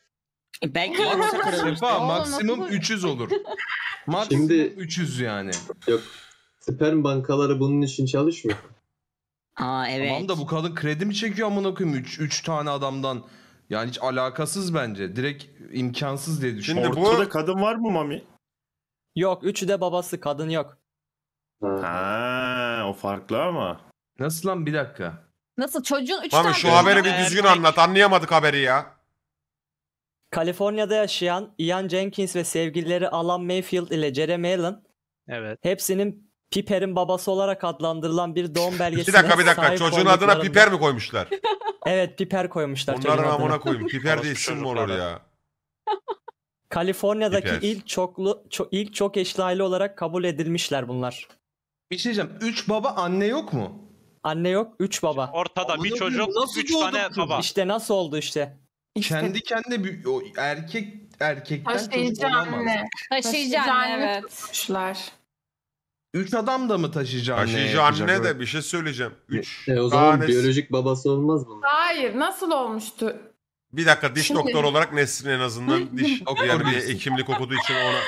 E, belki yoksa Sefa maksimum 300 olur. Maksimum Şimdi- 300 yani. Yok. Sperm bankaları bunun için çalışmıyor. Aa evet. Tamam da bu kadın kredi mi çekiyor amına koyayım 3 tane adamdan? Yani hiç alakasız bence. Direkt imkansız diye düşünüyorum. Şimdi bu... Ortada kadın var mı Mami? Yok. Üçü de babası. Kadın yok. Ha, o farklı ama. Nasıl lan bir dakika? Nasıl? Çocuğun üç Mami tane... şu haberi bir ee, düzgün anlat. Anlayamadık haberi ya. Kaliforniya'da yaşayan Ian Jenkins ve sevgilileri Alan Mayfield ile Jeremy Allen Evet. hepsinin Piper'in babası olarak adlandırılan bir doğum belgesine Bir dakika bir dakika çocuğun adına Piper mi koymuşlar? Evet Piper koymuşlar Onların çocuğun adına. amına koyayım. Piper diye isim mi olur ya? Kaliforniya'daki Piper. ilk çoklu ço- ilk çok eşli aile olarak kabul edilmişler bunlar. Bir şey diyeceğim. Üç baba anne yok mu? Anne yok Üç baba. Ortada bir çocuk, koyayım, nasıl 3 tane kız? baba. İşte nasıl oldu işte. İşte Kendi kendine bir o erkek erkekten çocuk Taşıyıcı olamaz. anne. Taşıyıcı anne, evet. Üç adam da mı taşıyacağım? Taşıyacağım ne, ne de bir şey söyleyeceğim. E, Üç e, o zaman tanesi... biyolojik babası olmaz mı? Hayır nasıl olmuştu? Bir dakika diş Şimdi... doktor olarak Nesrin en azından diş yani bir hekimlik okuduğu için ona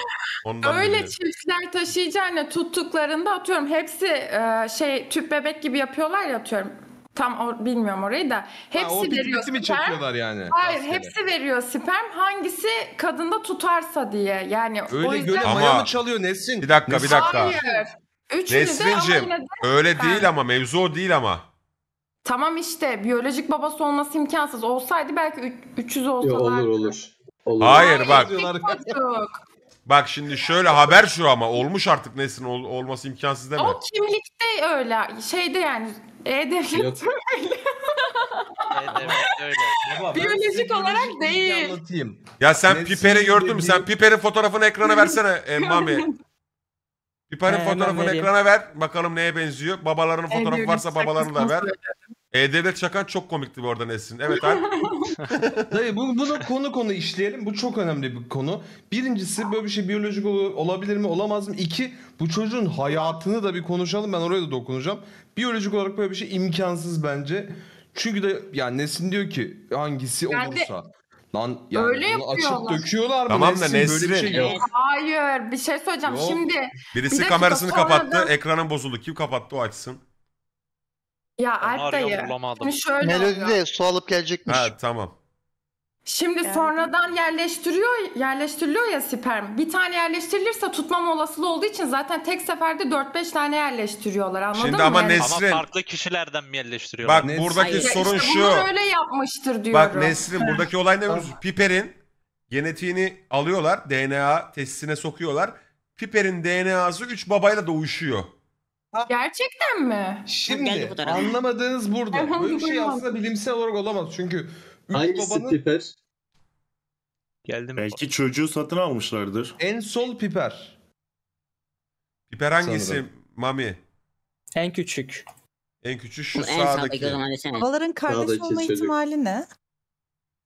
ondan Öyle biliyorum. çiftler taşıyacağını tuttuklarında atıyorum hepsi e, şey tüp bebek gibi yapıyorlar ya atıyorum Tam or bilmiyorum orayı da. Hepsi ha, o veriyor sperm. çekiyorlar yani? Hayır rastgele. hepsi veriyor sperm. Hangisi kadında tutarsa diye. Yani öyle o yüzden... göre ama... mayanı çalıyor Nesrin. Bir dakika bir dakika. Hayır. Üçünü Nesrin'cim öyle sperm. değil ama mevzu o değil ama. Tamam işte biyolojik babası olması imkansız. Olsaydı belki 300 olsalardı. Yo, olur olur. olur. Hayır, Hayır bak. Bak şimdi şöyle haber şu ama olmuş artık nesin ol, olması imkansız değil mi? O kimlikte öyle. Şeyde yani E-Devlet'te öyle. Baba, e ben Biyolojik olarak şey değil. Anlatayım. Ya sen Piper'i gördün mü? Sen Piper'in fotoğrafını ekrana versene e, Mami. Piper'in fotoğrafını ekrana ver. Bakalım neye benziyor. Babalarının fotoğrafı varsa babalarını da ver e çakan çok komikti bu arada Nesin. Evet abi. Dayı bu, bunu konu konu işleyelim. Bu çok önemli bir konu. Birincisi böyle bir şey biyolojik olabilir mi olamaz mı? İki bu çocuğun hayatını da bir konuşalım. Ben oraya da dokunacağım. Biyolojik olarak böyle bir şey imkansız bence. Çünkü de yani Nesin diyor ki hangisi olursa. Lan yani Öyle bunu açıp döküyorlar mı? Tamam da Nesrin. Böyle bir şey yok. Hayır bir şey söyleyeceğim. Yok. Şimdi Birisi Bir dakika, kamerasını sonra kapattı. da- Ekranın bozuldu. Kim kapattı o açsın. Ya Onu Alp dayı. Şimdi şöyle Melodi oluyor. de su alıp gelecekmiş. Ha tamam. Şimdi Yani. sonradan yerleştiriyor, yerleştiriliyor ya sperm. Bir tane yerleştirilirse tutma olasılığı olduğu için zaten tek seferde 4-5 tane yerleştiriyorlar anladın Şimdi mı? ama yani? Ama Nesrin- farklı kişilerden mi yerleştiriyorlar? Bak buradaki Ya işte sorun şu. bunlar öyle yapmıştır diyorum. Bak Nesrin buradaki olay ne? Piper'in genetiğini alıyorlar. DNA testine sokuyorlar. Piper'in DNA'sı 3 babayla da uyuşuyor. Ha. Gerçekten mi? Şimdi tarafa. anlamadığınız burada. Ben Böyle bir şey aslında bilimsel olarak olamaz. Çünkü üç Hangisi babanın piper? Geldim. Belki çocuğu satın almışlardır. en sol piper. Piper hangisi? Sanırım. Mami. En küçük. En küçük şu Bu sağdaki. Babaların kardeş Sağdaki olma çocuk. ihtimali ne?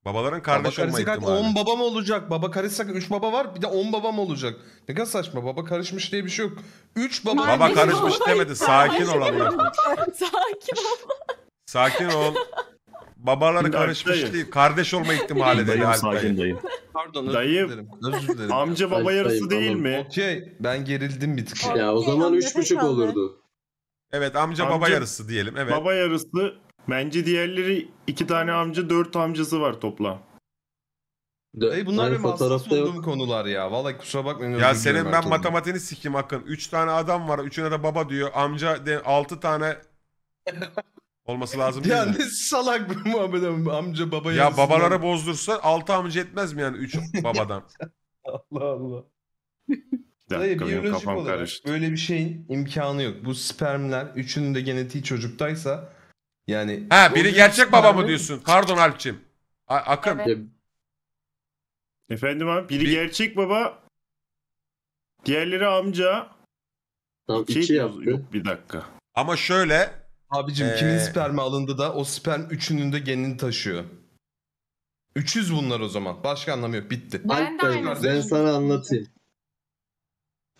Babaların kardeş baba olma ihtimali. Baba 10 babam olacak. Baba karışsak 3 baba var. Bir de 10 babam olacak. Ne kadar saçma. Baba karışmış diye bir şey yok. 3 baba. Baba karışmış demedi. Sakin ol abla. Sakin ol. Sakin ol. Babaları karışmış değil. Kardeş olma ihtimali dedi Dayım sakin dayım. Pardon özür dilerim. Özür dilerim. Amca baba yarısı değil mi? Okey. Ben gerildim bir tık. Ya o zaman Nefes 3,5 olurdu. Evet amca, baba yarısı diyelim. Evet. Baba yarısı Bence diğerleri iki tane amca dört amcası var toplam. Hey bunlar hani benim hassas olduğum konular ya. Vallahi kusura bakmayın. Ya senin ben toplum. matematiğini sikeyim hakkın. Üç tane adam var. Üçüne de baba diyor. Amca de, altı tane olması lazım değil ya ne salak bir muhabbet amca baba Ya yazısı babaları yani. bozdursa altı amca etmez mi yani üç babadan? Allah Allah. Dayı biyolojik olarak karıştı. böyle bir şeyin imkanı yok. Bu spermler üçünün de genetiği çocuktaysa yani Ha biri gerçek baba mı diyorsun? Pardon Alpçim. Akın. Evet. Efendim abi biri Bir- gerçek baba. Diğerleri amca. Tamam Şey iki diyoruz- Yok bir dakika. Ama şöyle Abicim Ee, kimin spermi alındı da o sperm üçünün de genini taşıyor. 300 bunlar o zaman. Başka anlamı yok. Bitti. Ben de Alper, aynısını ben sana anlatayım.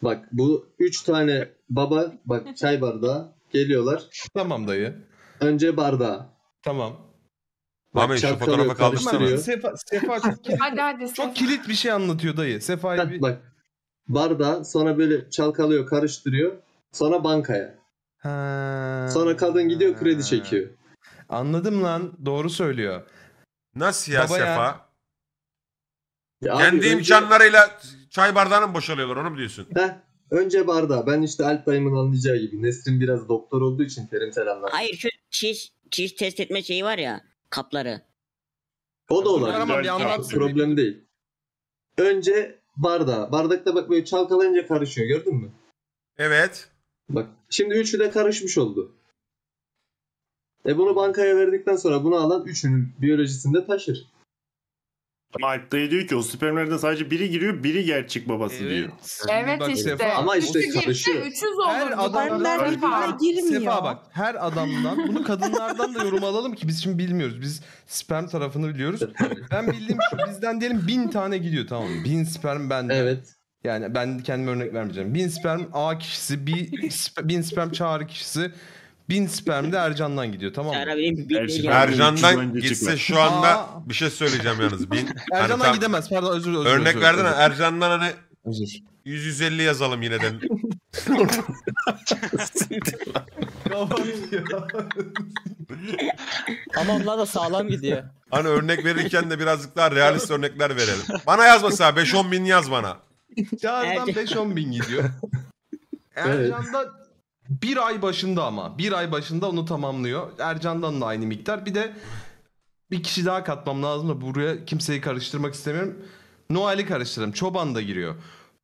Bak bu üç tane baba bak çay bardağı geliyorlar. Tamam dayı. Önce bardağı. Tamam. Bak, Ahmet şu çakalıyor, fotoğrafa kaldırma Sefa, Sefa çok, kilit, Hadi hadi. çok kilit bir şey anlatıyor dayı. Sefa'ya bir... Bak bardağı sonra böyle çalkalıyor karıştırıyor. Sonra bankaya. Ha. Sonra kadın gidiyor kredi çekiyor. Anladım lan. Doğru söylüyor. Nasıl ya Baba Sefa? Ya abi Kendi önce- imkanlarıyla çay bardağını mı boşalıyorlar onu mu diyorsun? Heh, önce bardağı. Ben işte Alp dayımın anlayacağı gibi. Nesrin biraz doktor olduğu için terimsel anlar. Hayır şöyle çiş, çiş test etme şeyi var ya kapları. O da olabilir. Tamam, bir anlat. Problem değil. Önce barda, Bardakta bak böyle çalkalayınca karışıyor gördün mü? Evet. Bak şimdi üçü de karışmış oldu. E bunu bankaya verdikten sonra bunu alan üçünün biyolojisinde taşır. Mike dayı diyor ki o spermlerden sadece biri giriyor, biri gerçek babası diyor. Evet Bak işte. Sefa- Ama işte Üçü girse karışıyor. olur. Her adamdan- Spermler Hayır, Sefa. bak her adamdan bunu kadınlardan da yorum alalım ki biz şimdi bilmiyoruz. Biz sperm tarafını biliyoruz. Ben bildiğim şu bizden diyelim bin tane gidiyor tamam mı? Bin sperm benden. Evet. Yani ben kendime örnek vermeyeceğim. Bin sperm A kişisi, bir sp- bin sperm Çağrı kişisi, Bin sperm de Ercan'dan gidiyor tamam mı? Serap benim şey Ercan'dan gitse şu anda bir şey söyleyeceğim yalnız. Bin, hani tam- gidemez pardon özür dilerim. Örnek verdin ha, hani Ercan'dan hani Özür. 100-150 yazalım yine de. Ama onlar da sağlam gidiyor. Hani örnek verirken de birazcık daha realist örnekler verelim. Bana yaz mesela 5-10 bin yaz bana. Çağrı'dan 5-10 bin gidiyor. Ercan'da bir ay başında ama. Bir ay başında onu tamamlıyor. Ercan'dan da aynı miktar. Bir de bir kişi daha katmam lazım da buraya kimseyi karıştırmak istemiyorum. Noel'i karıştırdım. Çoban da giriyor.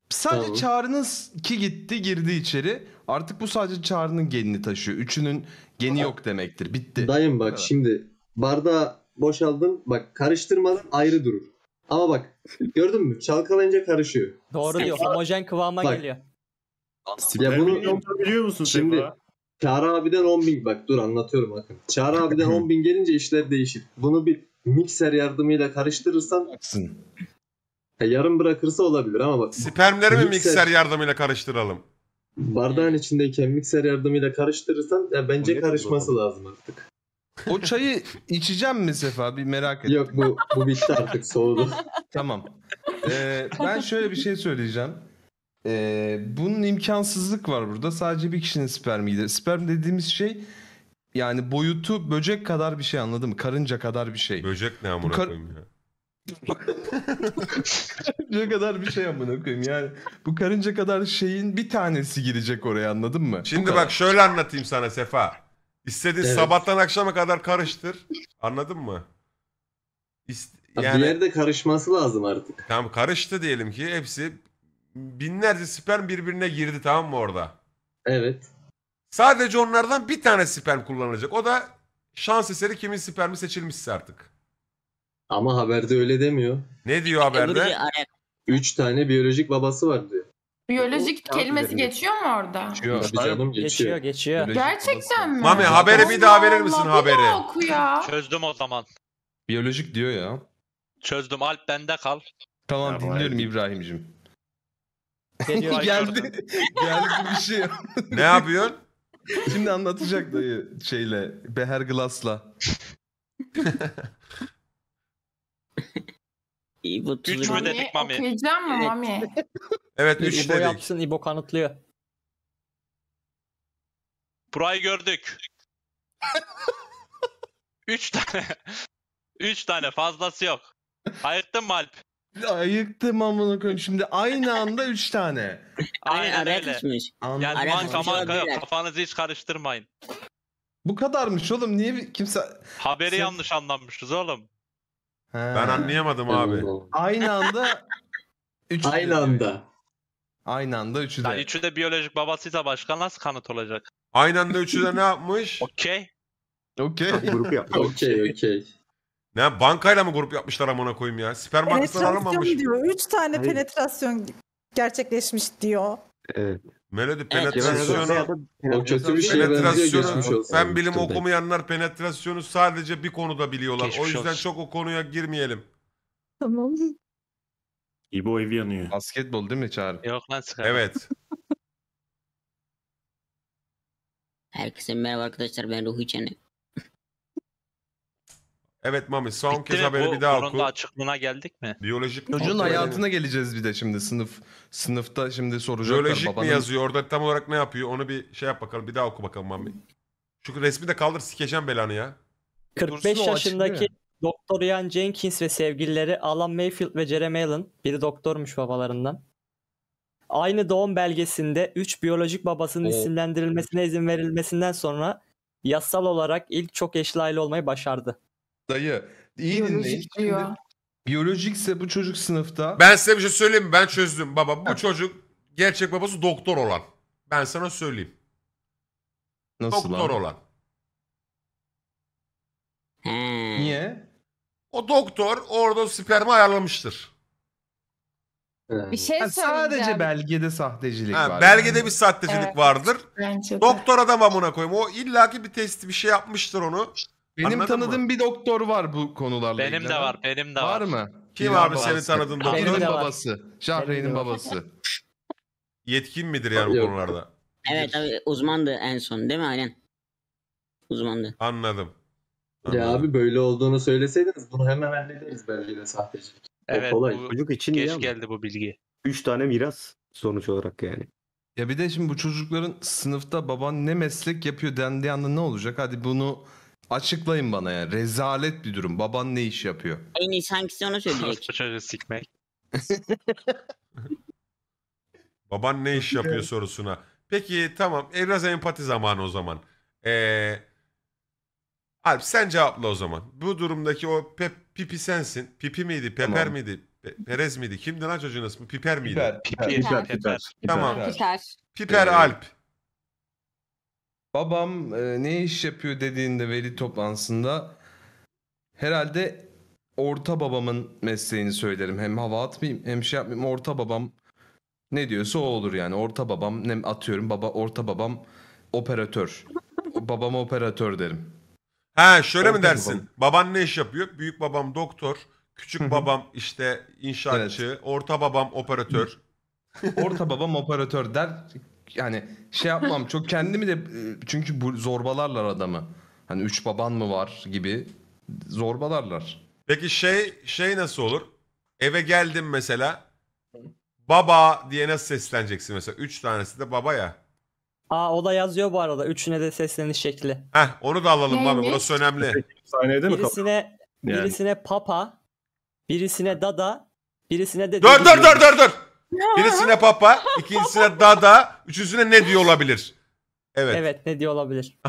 Sadece Olur. Çağrı'nın ki gitti girdi içeri. Artık bu sadece Çağrı'nın genini taşıyor. Üçünün geni yok demektir. Bitti. Dayım bak evet. şimdi bardağı boşaldın. Bak karıştırmadın ayrı durur. Ama bak gördün mü? Çalkalayınca karışıyor. Doğru diyor. Homojen kıvama bak, geliyor. Ya bunu yolda musun şimdi, Sefa? Çağrı abiden 10 bin bak dur anlatıyorum bakın. Çağrı abiden 10 bin gelince işler değişir. Bunu bir mikser yardımıyla karıştırırsan Aksın. Ya yarım bırakırsa olabilir ama bak. Spermleri mikser, mi mikser yardımıyla karıştıralım? Bardağın içindeyken mikser yardımıyla karıştırırsan ya bence karışması bu? lazım artık. O çayı içeceğim mi Sefa? Bir merak ettim. Yok bu, bu bitti artık soğudu. tamam. Ee, ben şöyle bir şey söyleyeceğim. Ee, bunun imkansızlık var burada. Sadece bir kişinin spermiydi. Sperm dediğimiz şey yani boyutu böcek kadar bir şey anladın mı? Karınca kadar bir şey. Böcek ne amına kar- koyayım ya? Böcek kadar bir şey amına koyayım yani. Bu karınca kadar şeyin bir tanesi girecek oraya anladın mı? Bu Şimdi kadar. bak şöyle anlatayım sana Sefa. İstediğin Evet. sabahtan akşama kadar karıştır. Anladın mı? İst- Ha, Bir yani yerde karışması lazım artık. tam karıştı diyelim ki hepsi binlerce sperm birbirine girdi tamam mı orada? Evet. Sadece onlardan bir tane sperm kullanılacak. O da şans eseri kimin spermi seçilmişse artık. Ama haberde öyle demiyor. Ne diyor haberde? Üç tane biyolojik babası var diyor. Biyolojik O- kelimesi geçiyor mu orada? Geçiyor. Tabii canım geçiyor. Geçiyor geçiyor. Gerçekten mi? Mami, haberi bir daha verir misin, Allah, haberi? oku ya. Çözdüm o zaman. Biyolojik diyor ya. Çözdüm Alp bende kal. Tamam dinliyorum İbrahim'cim. Şey geldi. geldi bir şey. ne yapıyor? Şimdi anlatacak dayı şeyle. Beher Glass'la. bu Üç mü dedik Mami? Okuyacağım mı Mami? evet 3 İbo dedik. yapsın İbo kanıtlıyor. Burayı gördük. Üç tane. Üç tane fazlası yok. Ayırttın mı Alp? Ayıktım amına koyayım. Şimdi aynı anda 3 tane. Aynen Aynen araya öyle. kaçmış. Yani Arada manka şey Kafanızı hiç karıştırmayın. Bu kadarmış oğlum. Niye bir- kimse Haberi Sen- yanlış anlamışız oğlum. He. Ben anlayamadım abi. aynı anda 3 Aynı anda. Aynı anda 3'ü de. Yani üçü de biyolojik babasıysa başka nasıl kanıt olacak? Aynı anda üçü de ne yapmış? Okey. Okey. Grup yapmış. Okey okey. Ne bankayla mı grup yapmışlar amına koyayım ya? Sperm bankasından Penetrasyon diyor. Üç tane Hayır. penetrasyon gerçekleşmiş diyor. Evet. Melodi penetrasyonu O kötü bir şeye penetrasyonu fen bilim Tabii. okumayanlar penetrasyonu sadece bir konuda biliyorlar. o yüzden olsun. çok o konuya girmeyelim. Tamam. İbo evi yanıyor. Basketbol değil mi çağır? Yok lan sıkar. Evet. Herkese merhaba arkadaşlar ben Ruhi Çenek. Evet Mami son Bitti kez mi? haberi Bu bir daha oku. koronada açıklığına geldik mi? Biyolojik mi? Çocuğun hayatına geleceğiz bir de şimdi sınıf. Sınıfta şimdi soracaklar Biyolojik mi yazıyor orada tam olarak ne yapıyor onu bir şey yap bakalım bir daha oku bakalım Mami. Şu resmi de kaldır sikeceğim belanı ya. 45 o yaşındaki Doktor Ian Jenkins ve sevgilileri Alan Mayfield ve Jeremy Allen, biri doktormuş babalarından. Aynı doğum belgesinde 3 biyolojik babasının Oo. isimlendirilmesine izin verilmesinden sonra yasal olarak ilk çok eşli aile olmayı başardı. Dayı iyi Biyolojik dinleyin. Şey Biyolojikse bu çocuk sınıfta Ben size bir şey söyleyeyim mi? Ben çözdüm baba. Bu çocuk gerçek babası doktor olan. Ben sana söyleyeyim. nasıl doktor lan? olan. Hmm. Niye? O doktor orada o spermi ayarlamıştır. Bir şey Ha, sadece belgede sahtecilik var. belgede yani. bir sahtecilik Evet. vardır. Doktor adam amına koyayım. O illaki bir testi bir şey yapmıştır onu. Benim Anladın tanıdığım mı? bir doktor var bu konularla Benim ilgili. de var, benim de var. Var mı? Kim Pilar abi seni babası. tanıdığın doktor? de babası. Şahrey'nin babası. Yetkin midir yani bu konularda? Evet abi uzmandı en son değil mi aynen? Uzmandı. Anladım. Ya abi böyle olduğunu söyleseydiniz bunu hemen hallederiz belki de sahtecilik. Evet, kolay. bu Çocuk için geç ya. geldi bu bilgi. 3 tane miras sonuç olarak yani. Ya bir de şimdi bu çocukların sınıfta baban ne meslek yapıyor dendiği anda ne olacak? Hadi bunu Açıklayın bana ya Rezalet bir durum. Baban ne iş yapıyor? En iyi hangisi onu söyleyecek. sikmek. Baban ne iş yapıyor sorusuna. Peki tamam. E, biraz empati zamanı o zaman. Ee, Alp sen cevapla o zaman. Bu durumdaki o pep, pipi sensin. Pipi miydi? Peper Tamam. miydi? Pe- Perez miydi? Kimdi lan çocuğun ismi? Piper miydi? Piper. Piper. Piper. Piper. Tamam. Piper. Piper Alp babam e, ne iş yapıyor dediğinde veli toplantısında herhalde orta babamın mesleğini söylerim. Hem hava atmayayım hem şey yapmayayım. Orta babam ne diyorsa o olur yani. Orta babam ne atıyorum baba orta babam operatör. babam operatör derim. Ha şöyle orta mi dersin? Babam. Baban ne iş yapıyor? Büyük babam doktor, küçük babam işte inşaatçı, evet. orta babam operatör. orta babam operatör der yani şey yapmam çok kendimi de e, çünkü bu zorbalarlar adamı. Hani üç baban mı var gibi zorbalarlar. Peki şey şey nasıl olur? Eve geldim mesela. Baba diye nasıl sesleneceksin mesela? Üç tanesi de baba ya. Aa o da yazıyor bu arada. Üçüne de sesleniş şekli. Heh onu da alalım Neymiş? abi. Burası önemli. Sahnede mi birisine, yani. birisine papa, birisine dada, birisine de... Dur dur dur dur dur! Birisine papa, ikincisine dada, üçüncüsüne ne diyor olabilir? Evet. Evet ne diyor olabilir.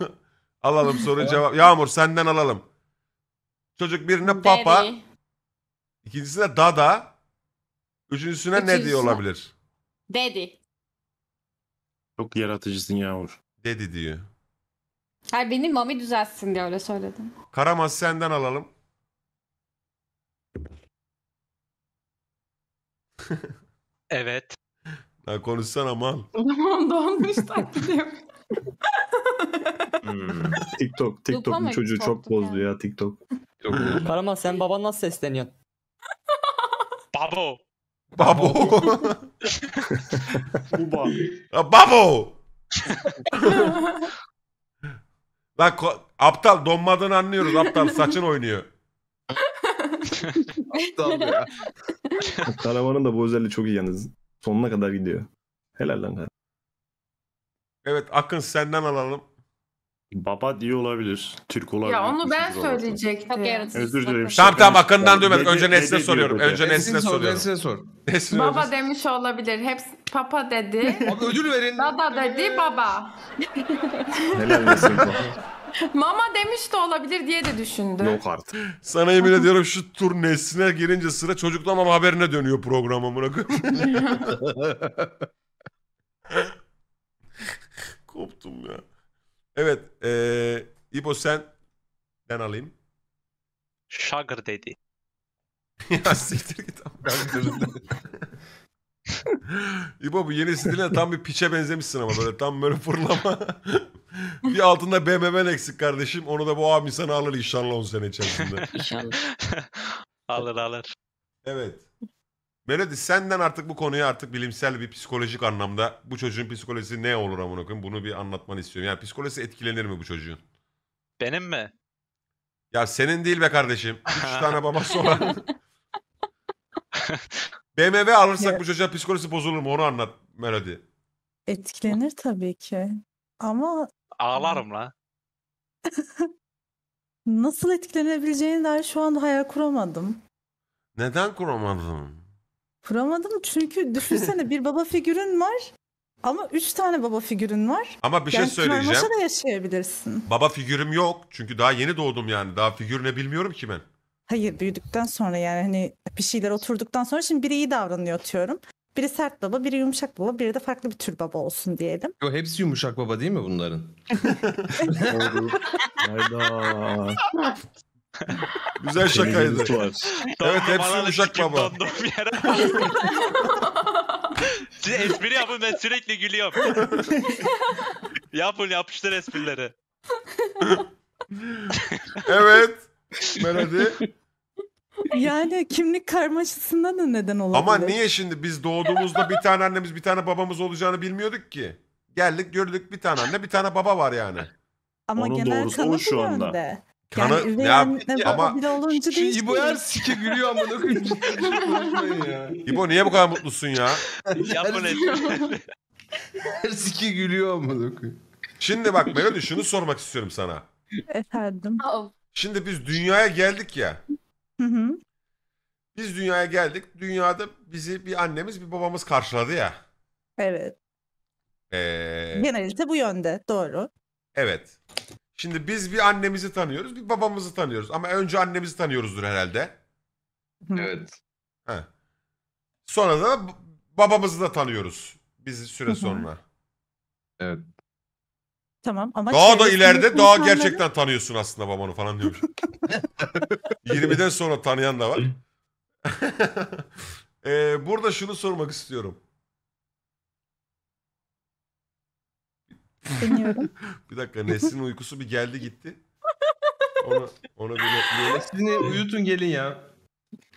alalım soru cevap. Yağmur senden alalım. Çocuk birine papa, Daddy. ikincisine dada, üçüncüsüne ne diyor olabilir? Dedi. Çok yaratıcısın Yağmur. Dedi diyor. Hayır beni mami düzelsin diye öyle söyledim. Karamaz senden alalım. Evet. Ha, konuşsana mal. Tamam donmuş taklidim. Hmm. TikTok, TikTok, TikTok'un Duplama çocuğu çok TikTok'tu bozdu ya TikTok. Çok sen baban nasıl sesleniyorsun? Babo. Babo. Kuba. Ha, Babo. Lan ko- aptal donmadığını anlıyoruz aptal saçın oynuyor. Aptal ya. Karavanın da bu özelliği çok iyi yalnız. Sonuna kadar gidiyor. Helal lan karavan. Evet Akın senden alalım. Baba diye olabilir. Türk olabilir. Ya onu ben Türk söyleyecektim. Özür dilerim. Tamam tamam Akın'dan duymadık. Önce Nesli'ne soruyorum. Önce Nesli'ne soruyorum. Nesli'ne sor. Baba demiş olabilir. Hepsi Papa dedi. Abi ödül verin. Dada dedi baba. Helal olsun. Mama demiş de olabilir diye de düşündü. Yok artık. Sana yemin ediyorum şu tur nesline girince sıra çocuklamam haberine dönüyor programı bırakın. Koptum ya. Evet. Ee, İbo sen ben alayım. Sugar dedi. ya siktir git. Ben İbo bu yeni stile tam bir piçe benzemişsin ama böyle tam böyle fırlama. bir altında BMW'n eksik kardeşim. Onu da bu abim sana alır inşallah 10 sene içerisinde. İnşallah. alır alır. Evet. Melody senden artık bu konuyu artık bilimsel bir psikolojik anlamda bu çocuğun psikolojisi ne olur amına koyayım bunu bir anlatmanı istiyorum. Yani psikolojisi etkilenir mi bu çocuğun? Benim mi? Ya senin değil be kardeşim. Üç tane babası olan. BMW alırsak bu çocuğa psikolojisi bozulur mu onu anlat Melody. Etkilenir tabii ki. Ama Ağlarım la. nasıl etkilenebileceğini dair şu anda hayal kuramadım. Neden kuramadın? Kuramadım çünkü düşünsene bir baba figürün var ama üç tane baba figürün var. Ama bir şey Yani söyleyeceğim. karmaşa da yaşayabilirsin. Baba figürüm yok. Çünkü daha yeni doğdum yani. Daha figür ne bilmiyorum ki ben. Hayır büyüdükten sonra yani hani bir şeyler oturduktan sonra şimdi biri iyi davranıyor atıyorum. Biri sert baba, biri yumuşak baba, biri de farklı bir tür baba olsun diyelim. Yo hepsi yumuşak baba değil mi bunların? Güzel şakaydı. evet hepsi yumuşak baba. Siz espri yapın ben sürekli gülüyorum. yapın yapıştır esprileri. evet. Melody. Yani kimlik karmaşasında da neden olabilir. Ama niye şimdi biz doğduğumuzda bir tane annemiz bir tane babamız olacağını bilmiyorduk ki. Geldik gördük bir tane anne bir tane baba var yani. Ama Onun genel doğrusu kanı o şu anda. Yönde. Kanı yani ne ya ama bile olunca şu İbo her sike gülüyor amına koyayım. İbo niye bu kadar mutlusun ya? Yapma ne? her sike gülüyor amına koyayım. Şimdi bak Melody şunu sormak istiyorum sana. Efendim. Şimdi biz dünyaya geldik ya. Hı hı. Biz dünyaya geldik. Dünyada bizi bir annemiz bir babamız karşıladı ya. Evet. Ee, Genellikle bu yönde doğru. evet. Şimdi biz bir annemizi tanıyoruz, bir babamızı tanıyoruz. Ama önce annemizi tanıyoruzdur herhalde. Evet. Heh. Sonra da babamızı da tanıyoruz. Biz süre sonra. Evet. Tamam ama Daha da ileride daha insanları- gerçekten tanıyorsun aslında babanı falan diyormuş. 20'den sonra tanıyan da var. Ee, burada şunu sormak istiyorum. Bir dakika Nesin uykusu bir geldi gitti. Onu, onu bir netleyelim. Sizini uyutun gelin ya.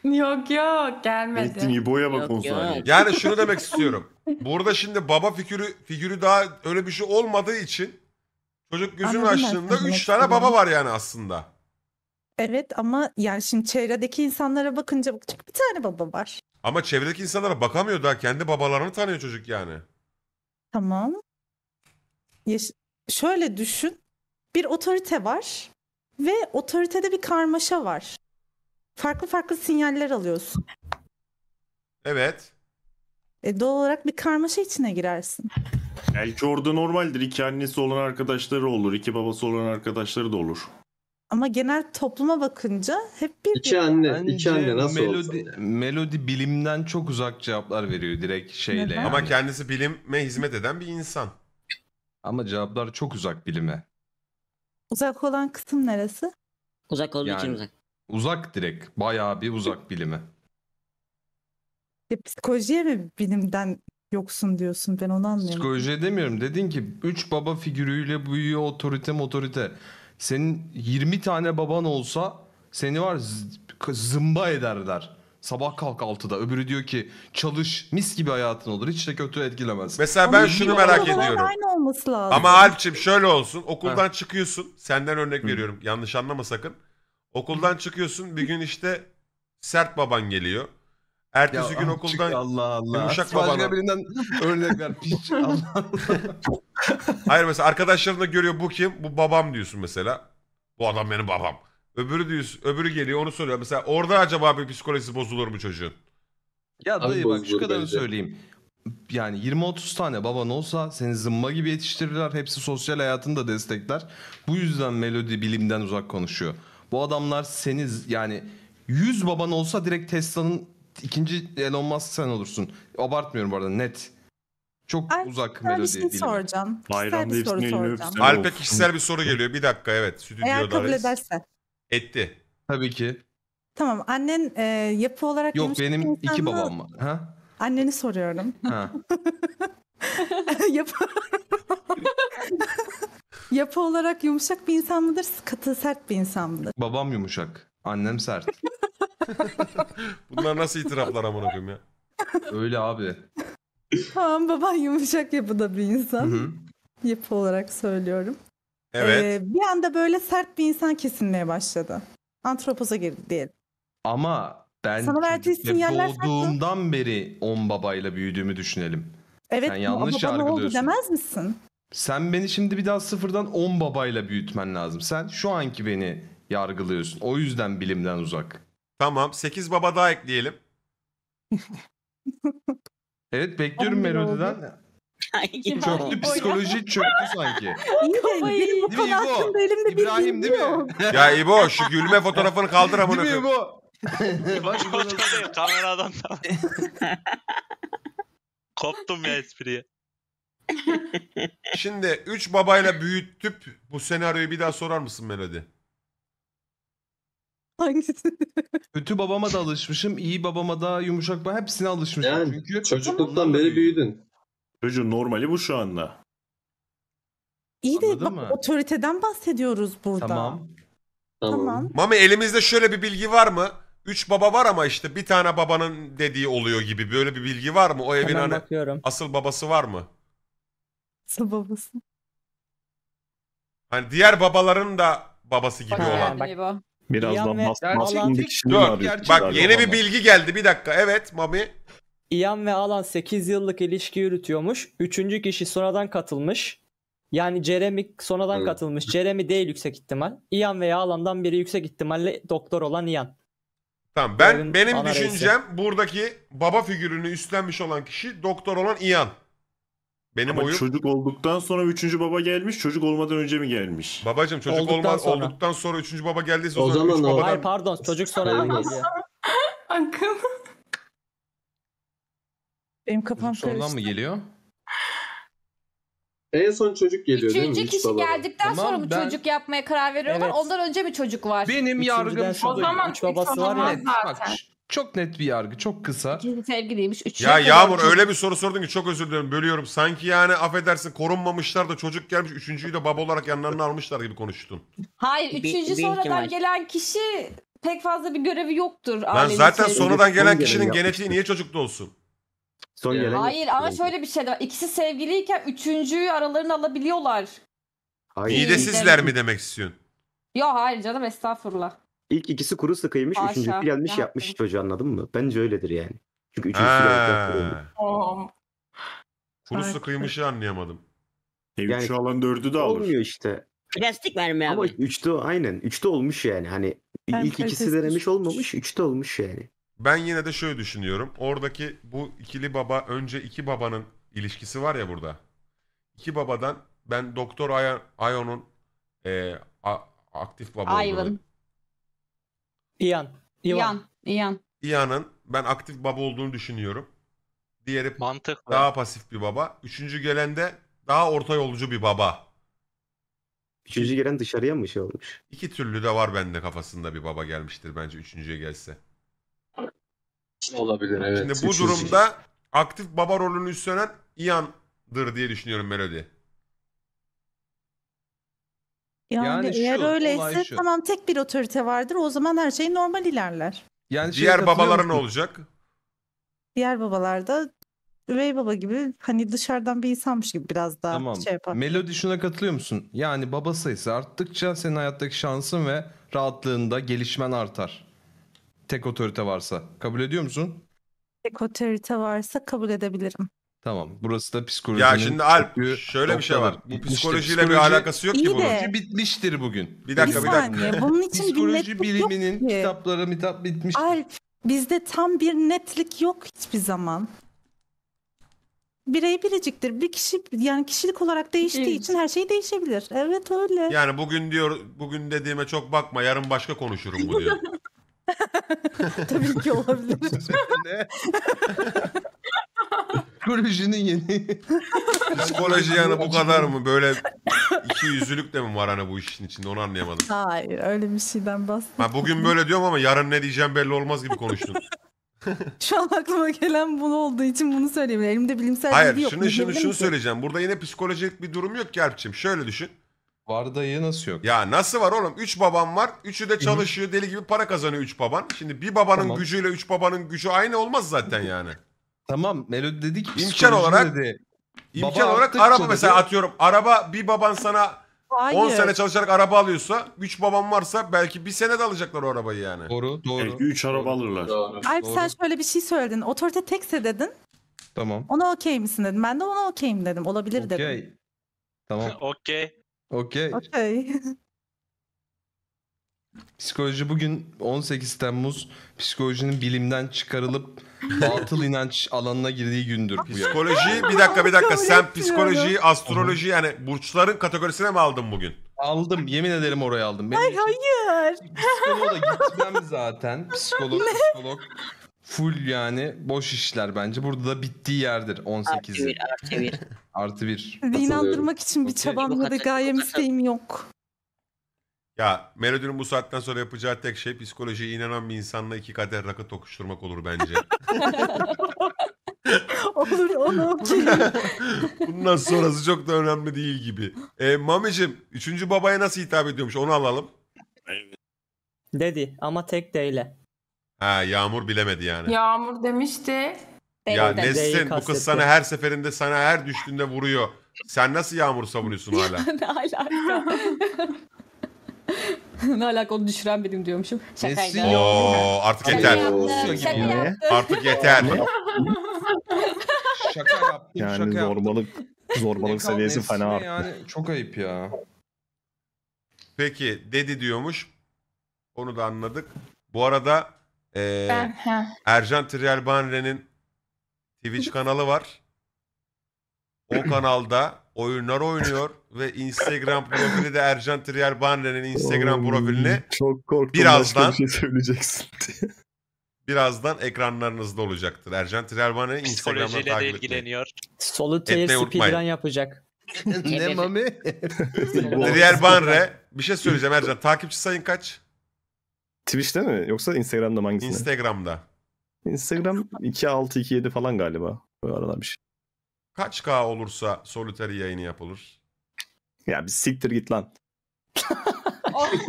Yok yok gelmedi. gelmedi. İbo'ya bak Yok, 10 Yani şunu demek istiyorum. Burada şimdi baba figürü figürü daha öyle bir şey olmadığı için Çocuk gözünü Anladım ben açtığında 3 tane baba var yani aslında. Evet ama yani şimdi çevredeki insanlara bakınca bakacak bir tane baba var. Ama çevredeki insanlara bakamıyor daha. Kendi babalarını tanıyor çocuk yani. Tamam. Yaş- şöyle düşün. Bir otorite var ve otoritede bir karmaşa var. Farklı farklı sinyaller alıyorsun. Evet. E, doğal olarak bir karmaşa içine girersin. Belki orada normaldir. İki annesi olan arkadaşları olur. iki babası olan arkadaşları da olur. Ama genel topluma bakınca hep bir İki anne, Bence iki anne nasıl melodi, olsa. melodi bilimden çok uzak cevaplar veriyor direkt şeyle. Yani. Ama kendisi bilime hizmet eden bir insan. Ama cevaplar çok uzak bilime. Uzak olan kısım neresi? Uzak olduğu yani, için uzak. Uzak direkt. Bayağı bir uzak bilime. Ya, e, psikolojiye mi bilimden yoksun diyorsun. Ben onu anlıyorum. Psikolojiye demiyorum. Dedin ki 3 baba figürüyle büyüyor otorite motorite. Senin 20 tane baban olsa seni var zımba ederler. Sabah kalk 6'da. Öbürü diyor ki çalış mis gibi hayatın olur. Hiç de kötü etkilemez. Mesela ben şunu merak ediyorum. Aynı olması lazım. Ama Alp'ciğim şöyle olsun. Okuldan çıkıyorsun. Senden örnek veriyorum. Yanlış anlama sakın. Okuldan çıkıyorsun. Bir gün işte sert baban geliyor. Ertesi ya, gün ah, okuldan Allah Allah. yumuşak babana. Başka birinden örnek ver. Piç. Allah Allah. Hayır mesela arkadaşların da görüyor bu kim? Bu babam diyorsun mesela. Bu adam benim babam. Öbürü diyorsun, öbürü geliyor onu soruyor. Mesela orada acaba bir psikolojisi bozulur mu çocuğun? Ya dayı bak şu kadarını bence. söyleyeyim. Yani 20-30 tane baban olsa seni zımba gibi yetiştirirler. Hepsi sosyal hayatını da destekler. Bu yüzden Melody bilimden uzak konuşuyor. Bu adamlar seni yani 100 baban olsa direkt Tesla'nın ikinci Elon Musk sen olursun. Abartmıyorum bu arada net. Çok Alp, uzak melodi bir şey dilime. soracağım. Bayramda kişisel bir hepsini soru soracağım. Alp'e kişisel bir soru geliyor. Bir dakika evet. Stüdyoda Eğer kabul ederse. Etti. Tabii ki. Tamam annen e, yapı olarak Yok benim iki babam var. Ha? Anneni soruyorum. Ha. yapı... yapı olarak yumuşak bir insan mıdır, katı sert bir insan mıdır? Babam yumuşak. Annem sert. Bunlar nasıl itiraflar amına koyayım ya? Öyle abi. Tamam baban yumuşak yapıda bir insan. Hı-hı. Yapı olarak söylüyorum. Evet. Ee, bir anda böyle sert bir insan kesilmeye başladı. Antropoza girdi diyelim. Ama ben Sana sinyaller farklı. doğduğumdan beri on babayla büyüdüğümü düşünelim. Evet, Sen yanlış baba yargılıyorsun. Oldu demez misin? Sen beni şimdi bir daha sıfırdan on babayla büyütmen lazım. Sen şu anki beni yargılıyorsun. O yüzden bilimden uzak. Tamam. 8 baba daha ekleyelim. Evet bekliyorum Olmuyor melodiden. Çöktü psikoloji çöktü sanki. İyi de benim bu Değil mi konu İbo? hakkında elimde İbrahim bilgim değil mi? yok. Ya İbo şu gülme fotoğrafını kaldır amına Değil İbo koyayım. bu? Bak Ortadayım kameradan da. Koptum ya espriye. Şimdi 3 babayla büyütüp bu senaryoyu bir daha sorar mısın Melodi? Hangisi? Kötü babama da alışmışım. iyi babama da yumuşak babama. Hepsine alışmışım. Yani, Çünkü çocukluktan beri büyüdün. Çocuğun normali bu şu anda. İyi de Anladın bak mı? otoriteden bahsediyoruz burada. Tamam. Tamam. Mami elimizde şöyle bir bilgi var mı? Üç baba var ama işte bir tane babanın dediği oluyor gibi. Böyle bir bilgi var mı? O evin Hemen hani asıl babası var mı? Asıl babası. Hani diğer babaların da babası gibi Bak, olan. Bak. Birazdan ve mas Alan- maskındaki kişileri Bak yeni bir bilgi geldi. Bir dakika. Evet Mami. İyan ve Alan 8 yıllık ilişki yürütüyormuş. Üçüncü kişi sonradan katılmış. Yani Jeremy sonradan Evet. katılmış. Jeremy değil yüksek ihtimal. İyan veya Alan'dan biri yüksek ihtimalle doktor olan İyan. Tamam. Ben Görevin benim ana düşüncem buradaki baba figürünü üstlenmiş olan kişi doktor olan İyan. Benim Ama oyum... çocuk olduktan sonra üçüncü baba gelmiş, çocuk olmadan önce mi gelmiş? Babacım çocuk olduktan, olma, sonra. olduktan sonra üçüncü baba geldiyse o, o zaman, zaman babadan... Hayır pardon çocuk sonra geliyor. Akıl. Benim kafam çocuk karıştı. mı geliyor? En son çocuk geliyor Üçüncü değil mi? kişi baba. geldikten tamam, sonra mı ben... çocuk yapmaya karar veriyorlar? Evet. Ondan önce mi çocuk var? Benim Üçüncüden yargım şu. O zaman üç babası var ya. Zaten. Bak, çok net bir yargı, çok kısa. İkinci sevgiliymiş üçüncü Üç Ya Yağmur öyle bir soru sordun ki çok özür dilerim bölüyorum. Sanki yani affedersin korunmamışlar da çocuk gelmiş üçüncüyü de baba olarak yanlarına almışlar gibi konuştun. Hayır, üçüncü bir sonradan ihtimal. gelen kişi pek fazla bir görevi yoktur. Ben zaten içerisinde. sonradan gelen Son kişinin genetiği niye çocukta olsun? Son gelen Hayır ama şöyle bir şey de var. İkisi sevgiliyken üçüncüyü aralarına alabiliyorlar. Hayır. İyi. Midesizler mi demek istiyorsun? Yok hayır canım estağfurullah. İlk ikisi kuru sıkıymış. Haşa, üçüncüsü gelmiş ne yapmış çocuğu anladın mı? Bence öyledir yani. Çünkü üçüncüsü de Tamam. Kuru Evet. sıkıymışı anlayamadım. E, Yani- üçü alan dördü de alır. olmuyor işte. Plastik mermi abi. Ama üçte aynen üçte olmuş yani. Hani Ben ilk ikisi kalitesiz denemiş olmamış, üçte olmuş yani. Ben yine de şöyle düşünüyorum. Oradaki bu ikili baba önce iki babanın ilişkisi var ya burada. İki babadan ben Doktor Ayon'un e, aktif baba olduğunu Ian. Ivan. Ian. Ian. Ian'ın ben aktif baba olduğunu düşünüyorum. Diğeri Mantıklı. daha pasif bir baba. Üçüncü gelen de daha orta yolcu bir baba. Üçüncü gelen dışarıya mı şey olmuş? İki türlü de var bende kafasında bir baba gelmiştir bence üçüncüye gelse. Olabilir evet. Şimdi bu Üçüncü. durumda aktif baba rolünü üstlenen Ian'dır diye düşünüyorum Melody. Yani, Yani eğer şu, öyleyse şu. tamam tek bir otorite vardır. O zaman her şey normal ilerler. Yani Diğer katılıyor ne olacak? Diğer babalar da üvey baba gibi hani dışarıdan bir insanmış gibi biraz daha Tamam. şey yapar. Melody şuna katılıyor musun? Yani baba sayısı arttıkça senin hayattaki şansın ve rahatlığında gelişmen artar. Tek otorite varsa. Kabul ediyor musun? Tek otorite varsa kabul edebilirim. Tamam. Burası da psikolojinin... Ya şimdi Alp çünkü şöyle bir şey var. Bu Bitmiştir. psikolojiyle bir alakası yok ki İyi bunun. de- bitmiştir bugün. Bir dakika, bir bir dakika. Bunun için Psikoloji biliminin yok ki. kitapları mitap bitmiş. Alp bizde tam bir netlik yok hiçbir zaman. Birey biriciktir. Bir kişi yani kişilik olarak değiştiği için her şey değişebilir. Evet öyle. Yani bugün diyor bugün dediğime çok bakma yarın başka konuşurum bu diyor. Tabii ki olabilir. Psikolojinin yeni. Psikoloji yani bu kadar mı? Böyle iki yüzlülük de mi var hani bu işin içinde onu anlayamadım. Hayır öyle bir şeyden bahsetmiyorum. Ha, bugün böyle diyorum ama yarın ne diyeceğim belli olmaz gibi konuştun. Şu an aklıma gelen bunu olduğu için bunu söyleyeyim. Elimde bilimsel Hayır, bilgi yok. Hayır şunu şunu şunu söyleyeceğim. Burada yine psikolojik bir durum yok ki Alp'ciğim. Şöyle düşün. Var dayı nasıl yok? Ya nasıl var oğlum? Üç babam var. Üçü de çalışıyor. Deli gibi para kazanıyor üç baban. Şimdi bir babanın Tamam. gücüyle üç babanın gücü aynı olmaz zaten yani. Tamam Melodi dedi İmkan olarak dedi. İmkan Baba olarak araba dedi- mesela atıyorum. Araba bir baban sana 10 Hayır. sene çalışarak araba alıyorsa 3 baban varsa belki bir sene de alacaklar o arabayı yani. Doğru doğru. Belki 3 araba alırlar. Doğru. Alp sen şöyle bir şey söyledin. Otorite tekse dedin. Tamam. Ona okey misin dedim. Ben de ona okeyim dedim. Olabilir dedim. Okey. Tamam. Okey. Okey. Okey. Psikoloji bugün 18 Temmuz psikolojinin bilimden çıkarılıp batıl inanç alanına girdiği gündür bu yani. Psikoloji bir dakika bir dakika sen psikolojiyi, astroloji yani burçların kategorisine mi aldın bugün? Aldım yemin ederim oraya aldım. Benim Ay hayır. psikoloğa da gitmem zaten. Psikolog, psikolog. Full yani boş işler bence. Burada da bittiği yerdir 18'i. Artı bir artı bir. Sizi inandırmak için bir Katılıyorum. çabam ya da gayem isteğim yok. Ya Melodi'nin bu saatten sonra yapacağı tek şey psikolojiye inanan bir insanla iki kader rakı tokuşturmak olur bence. Olur onu Bundan sonrası çok da önemli değil gibi. E, Mami'cim üçüncü babaya nasıl hitap ediyormuş onu alalım. Dedi ama tek deyle. Ha Yağmur bilemedi yani. Yağmur demişti. Ya de. Nesin bu kız sana her seferinde sana her düştüğünde vuruyor. Sen nasıl Yağmur savunuyorsun hala? ne alaka? ne alaka onu düşüren düşüremedim diyormuşum. Şakaydı. Oo, artık yeter. gibi Artık yeter. Şaka yaptım, Yani şaka yaptım. zorbalık zorbalık seviyesi nefsine fena arttı. çok ayıp ya. Peki dedi diyormuş. Onu da anladık. Bu arada eee, Ben ha. Ercan Twitch kanalı var. O kanalda oyunlar oynuyor ve Instagram profili de Ercan Trier Banre'nin Instagram profilini çok korktum birazdan başka bir şey söyleyeceksin diye. birazdan ekranlarınızda olacaktır. Ercan Trier Banre'nin Instagram'dan takip de ilgileniyor. Solitaire speedrun yapacak. ne mami? Trier Banre bir şey söyleyeceğim Ercan. Takipçi sayın kaç? Twitch'te mi yoksa Instagram'da mı hangisinde? Instagram'da. Instagram 2.6 2.7 falan galiba. Bu aralar bir şey. Kaç K olursa solitary yayını yapılır? Ya bir siktir git lan.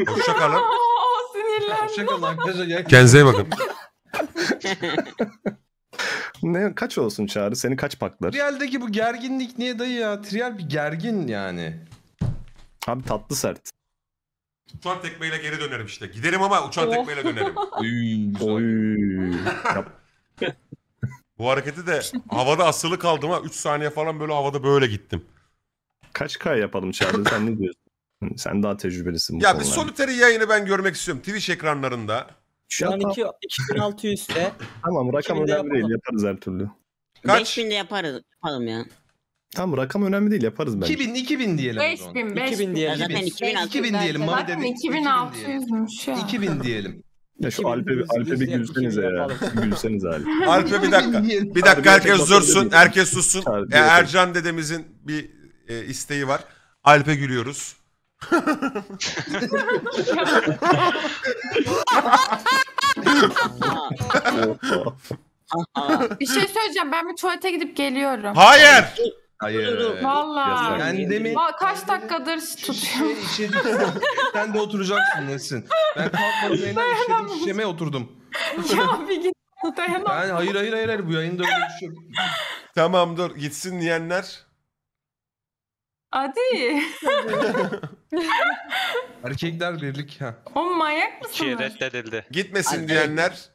Hoşça kalın. Hoşçakalın arkadaşlar. Ya. Kendinize bakın. ne kaç olsun Çağrı? Seni kaç paklar? Trial'deki bu gerginlik niye dayı ya? Trial bir gergin yani. Abi tatlı sert. Uçan tekmeyle geri dönerim işte. Giderim ama uçan oh. tekmeyle dönerim. Oy, Oy. Yap. Bu hareketi de havada asılı kaldım ha. 3 saniye falan böyle havada böyle gittim. Kaç kay yapalım Çağrı sen ne diyorsun? Hani sen daha tecrübelisin bu Ya bir konularda. yayını ben görmek istiyorum. Twitch ekranlarında. Şu an tamam. iki- 2600'te. Tamam rakam önemli yapalım. değil yaparız her türlü. Kaç? 5000 de yaparız. Yapalım ya. Tamam rakam önemli değil yaparız bence. 2000 2000 diyelim 5000 5000 diyelim. diyelim. Ya zaten 2000 2000 diyelim. Mavi dedi, diyelim. 2600'müş ya. 2000 diyelim. Ya şu Alp'e Alp'e bir gülsenize ya. gülseniz Alp. Alp'e bir dakika. Bir dakika herkes dursun. Herkes sussun. E, Ercan dedemizin bir e, isteği var. Alp'e gülüyoruz. bir şey söyleyeceğim. Ben bir tuvalete gidip geliyorum. Hayır. Hayır. Valla. Ben demin... kaç dakikadır şey, şey, tutuyor? Şişe, şey, sen de oturacaksın Nesin. Ben kalkmadım yayına işledim şişeme oturdum. ya bir git. Dayanam. Ben hayır hayır hayır, hayır bu yayında öyle bir Tamam dur gitsin diyenler. Hadi. Erkekler birlik ha. O manyak İkiye mısınız? reddedildi. Gitmesin Ay, diyenler.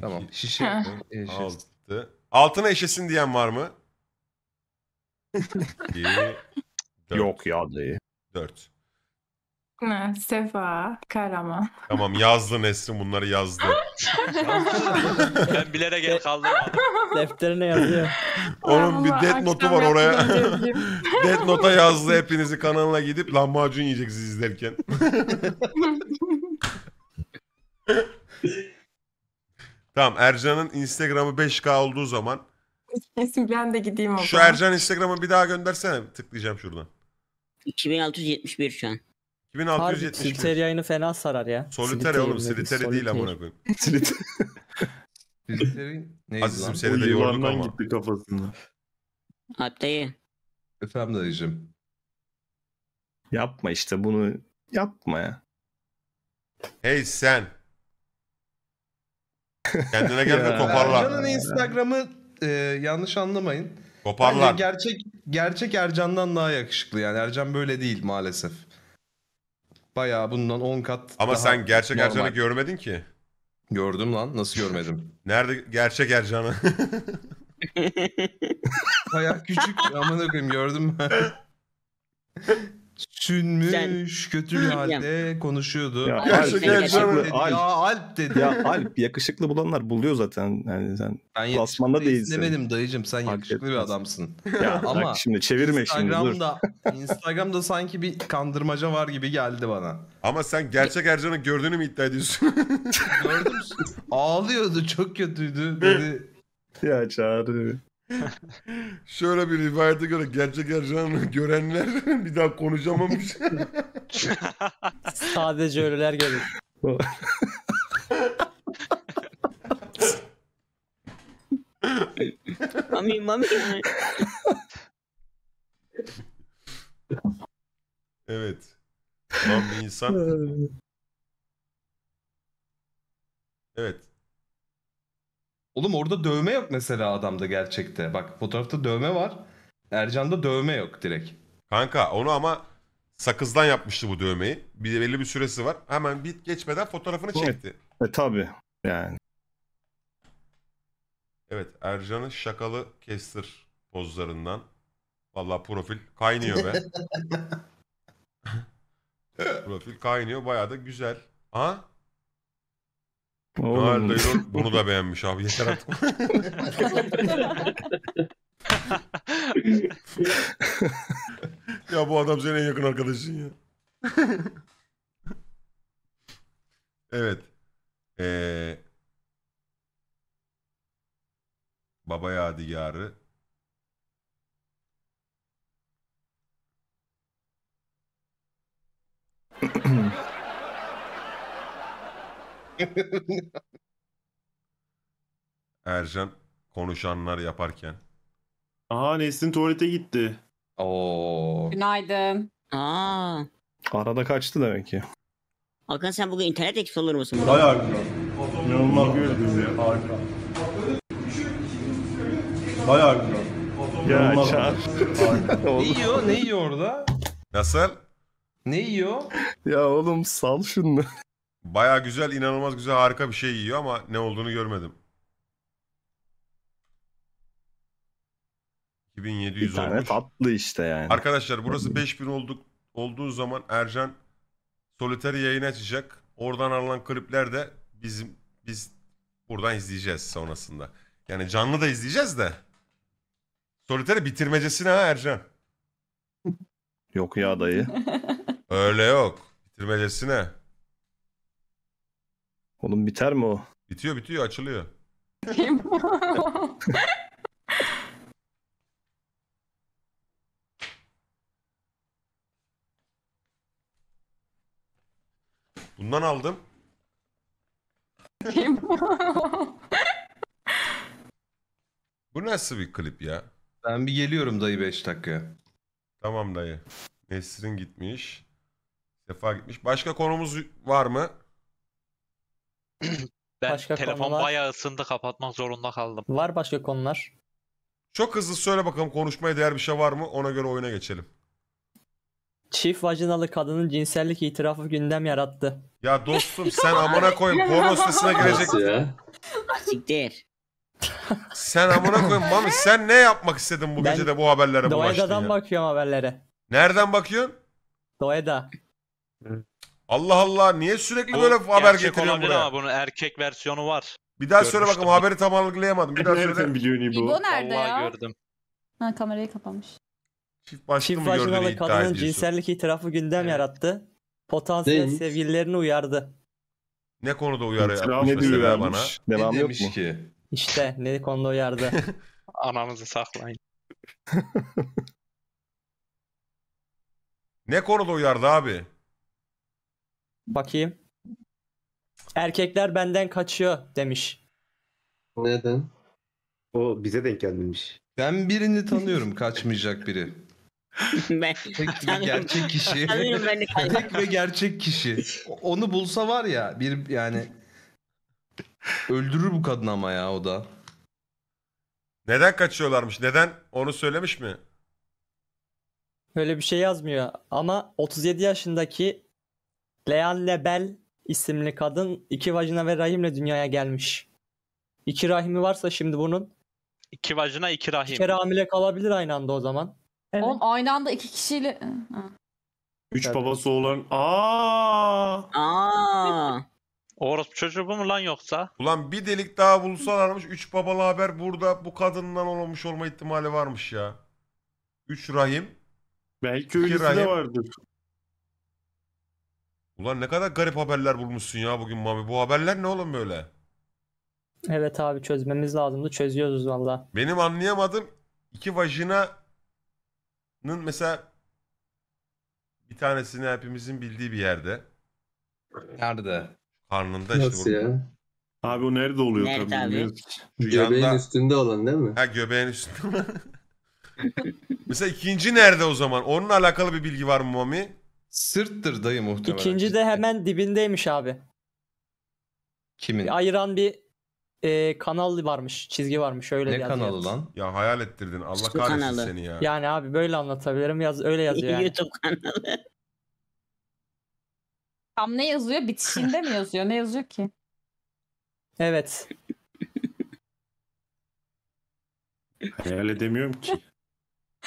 Tamam şişe. Ee, Altı. Altına eşesin diyen var mı? İki, dört, Yok ya dayı. Dört. Ha, Sefa, Karaman. Tamam yazdı Nesrin bunları yazdı. Ben bilerek gel kaldırmadım. Defterine yazıyor. Onun bir dead notu var oraya. Dead nota yazdı hepinizi kanalına gidip lahmacun yiyeceksiniz izlerken. Tamam Ercan'ın Instagram'ı 5K olduğu zaman. Kesin ben de gideyim o Şu zaman. Ercan Instagram'ı bir daha göndersene tıklayacağım şuradan. 2671 şu an. Harbi 2670. Twitter yayını fena sarar ya. Solitaire oğlum Solitaire dedim, solitaire değil amına koyayım. Bizlerin neydi Azizim lan? seni de yorduk ama. gitti kafasında. Alp dayı. Efendim dayıcım. Yapma işte bunu yapma ya. Hey sen. Kendine gelme koparlar. Ercan'ın Instagram'ı e, yanlış anlamayın. Koparlar. Bence gerçek gerçek Ercan'dan daha yakışıklı yani. Ercan böyle değil maalesef. Bayağı bundan 10 kat Ama daha sen gerçek normal. Ercan'ı görmedin ki. Gördüm lan. Nasıl görmedim? Nerede gerçek Ercan'ı? Bayağı küçük. Aman okuyayım gördüm ben sünmüş, kötü bir halde konuşuyordu. Ya, Alp, yakışıklı, Alp, ya Alp dedi. Ya Alp yakışıklı bulanlar buluyor zaten. Yani sen ben plasmanda değilsin. demedim dayıcım sen Fark yakışıklı etmez. bir adamsın. Ya ama bak şimdi çevirme Instagram'da, şimdi dur. Instagram'da sanki bir kandırmaca var gibi geldi bana. Ama sen gerçek Ercan'ı gördüğünü mü iddia ediyorsun? Gördüm. Ağlıyordu çok kötüydü. Dedi. ya çağırdı. Şöyle bir rivayete göre gerçek Ercan'ı görenler bir daha konuşamamış. Sadece ölüler gelir. mami mami. evet. Tam bir insan. Evet. Oğlum orada dövme yok mesela adamda gerçekte. Bak fotoğrafta dövme var. Ercan'da dövme yok direkt. Kanka onu ama sakızdan yapmıştı bu dövmeyi. Bir belli bir süresi var. Hemen bit geçmeden fotoğrafını çekti. E tabi yani. Evet Ercan'ın şakalı kestir pozlarından. Vallahi profil kaynıyor be. profil kaynıyor bayağı da güzel. Ha? Noel Taylor bunu da beğenmiş abi. Yeter artık. ya bu adam senin en yakın arkadaşın ya. evet. Ee, Baba Yadigarı Ercan konuşanlar yaparken. Aha Nesin tuvalete gitti. Oo. Günaydın. Aa. Arada kaçtı demek ki. Hakan sen bugün internet eksik olur musun? Bayağı güzel. İnanılmaz gördüm ya. Şey. Harika. Bayağı güzel. Ya çağır. Şey. ne yiyor? Ne yiyor orada? Nasıl? Ne yiyor? Ya oğlum sal şunu. Baya güzel, inanılmaz güzel, harika bir şey yiyor ama ne olduğunu görmedim. 2700 Bir tane olmuş. tatlı işte yani. Arkadaşlar burası 5000 olduk olduğu zaman Ercan soliteri yayın açacak. Oradan alınan klipler de bizim biz buradan izleyeceğiz sonrasında. Yani canlı da izleyeceğiz de. Soliteri bitirmecesine ha Ercan. Yok ya dayı. Öyle yok. Bitirmecesine. Oğlum biter mi o? Bitiyor bitiyor açılıyor. Bundan aldım. Bu nasıl bir klip ya? Ben bir geliyorum dayı 5 dakika. Tamam dayı. Nesrin gitmiş. Sefa gitmiş. Başka konumuz var mı? ben başka telefon konular... bayağı ısındı kapatmak zorunda kaldım. Var başka konular. Çok hızlı söyle bakalım konuşmaya değer bir şey var mı? Ona göre oyuna geçelim. Çift vajinalı kadının cinsellik itirafı gündem yarattı. Ya dostum sen amına koyun porno sitesine girecek. Siktir. sen amına koyun Mami sen ne yapmak istedin bu gece de bu haberlere bulaştın Doeda'dan ya? bakıyorum haberlere. Nereden bakıyorsun? Doeda. Allah Allah niye sürekli Bu böyle haber gerçek getiriyorsun buraya? ama bunun erkek versiyonu var. Bir daha söyle bakalım haberi tam algılayamadım. Bir daha söyle. Nereden biliyorsun İbo? İbo nerede Vallahi ya? gördüm. Ha kamerayı kapamış. Çift başlı Çift mı gördüğünü vajinalı iddia kadının cinsellik itirafı gündem Evet. yarattı. Potansiyel Neymiş? sevgililerini uyardı. Ne konuda uyarı İtiraf ne diyor bana? vermiş? Devam yok mu? ki? İşte ne konuda uyardı. Ananızı saklayın. Ne konuda uyardı abi? Bakayım. Erkekler benden kaçıyor demiş. Neden? O bize denk gelmemiş. Ben birini tanıyorum kaçmayacak biri. ben, tek ve gerçek kişi. tek ve gerçek kişi. Onu bulsa var ya bir yani öldürür bu kadın ama ya o da. Neden kaçıyorlarmış? Neden? Onu söylemiş mi? Böyle bir şey yazmıyor ama 37 yaşındaki Leal Lebel isimli kadın iki vajina ve rahimle dünyaya gelmiş. İki rahimi varsa şimdi bunun. İki vajina iki rahim. İki hamile kalabilir aynı anda o zaman. Evet. Oğlum aynı anda iki kişiyle... Üç babası olan... Aa! Aa! Orospu çocuğu bu mu lan yoksa? Ulan bir delik daha bulsalarmış üç babalı haber burada bu kadından olmuş olma ihtimali varmış ya. Üç rahim. Belki öylesi rahim. de vardır. Ulan ne kadar garip haberler bulmuşsun ya bugün Mami. Bu haberler ne oğlum böyle? Evet abi çözmemiz lazımdı. Çözüyoruz valla. Benim anlayamadım iki vajinanın mesela bir tanesini hepimizin bildiği bir yerde. Nerede? Karnında işte. Nasıl bu- ya? Abi o nerede oluyor Nerede tabii abi? Şu Göbeğin yanda- üstünde olan değil mi? Ha göbeğin üstünde. Mesela ikinci nerede o zaman? Onunla alakalı bir bilgi var mı Mami? Sırttır dayı muhtemelen. İkinci de hemen dibindeymiş abi. Kimin? Bir ayıran bir e, kanal varmış, çizgi varmış. Öyle ne kanalı lan? Ya hayal ettirdin. Allah Su kahretsin kanalı. seni ya. Yani abi böyle anlatabilirim. Yaz öyle yazıyor yani. YouTube kanalı. Tam ne yazıyor? Bitişinde mi yazıyor? Ne yazıyor ki? Evet. Hayal edemiyorum ki.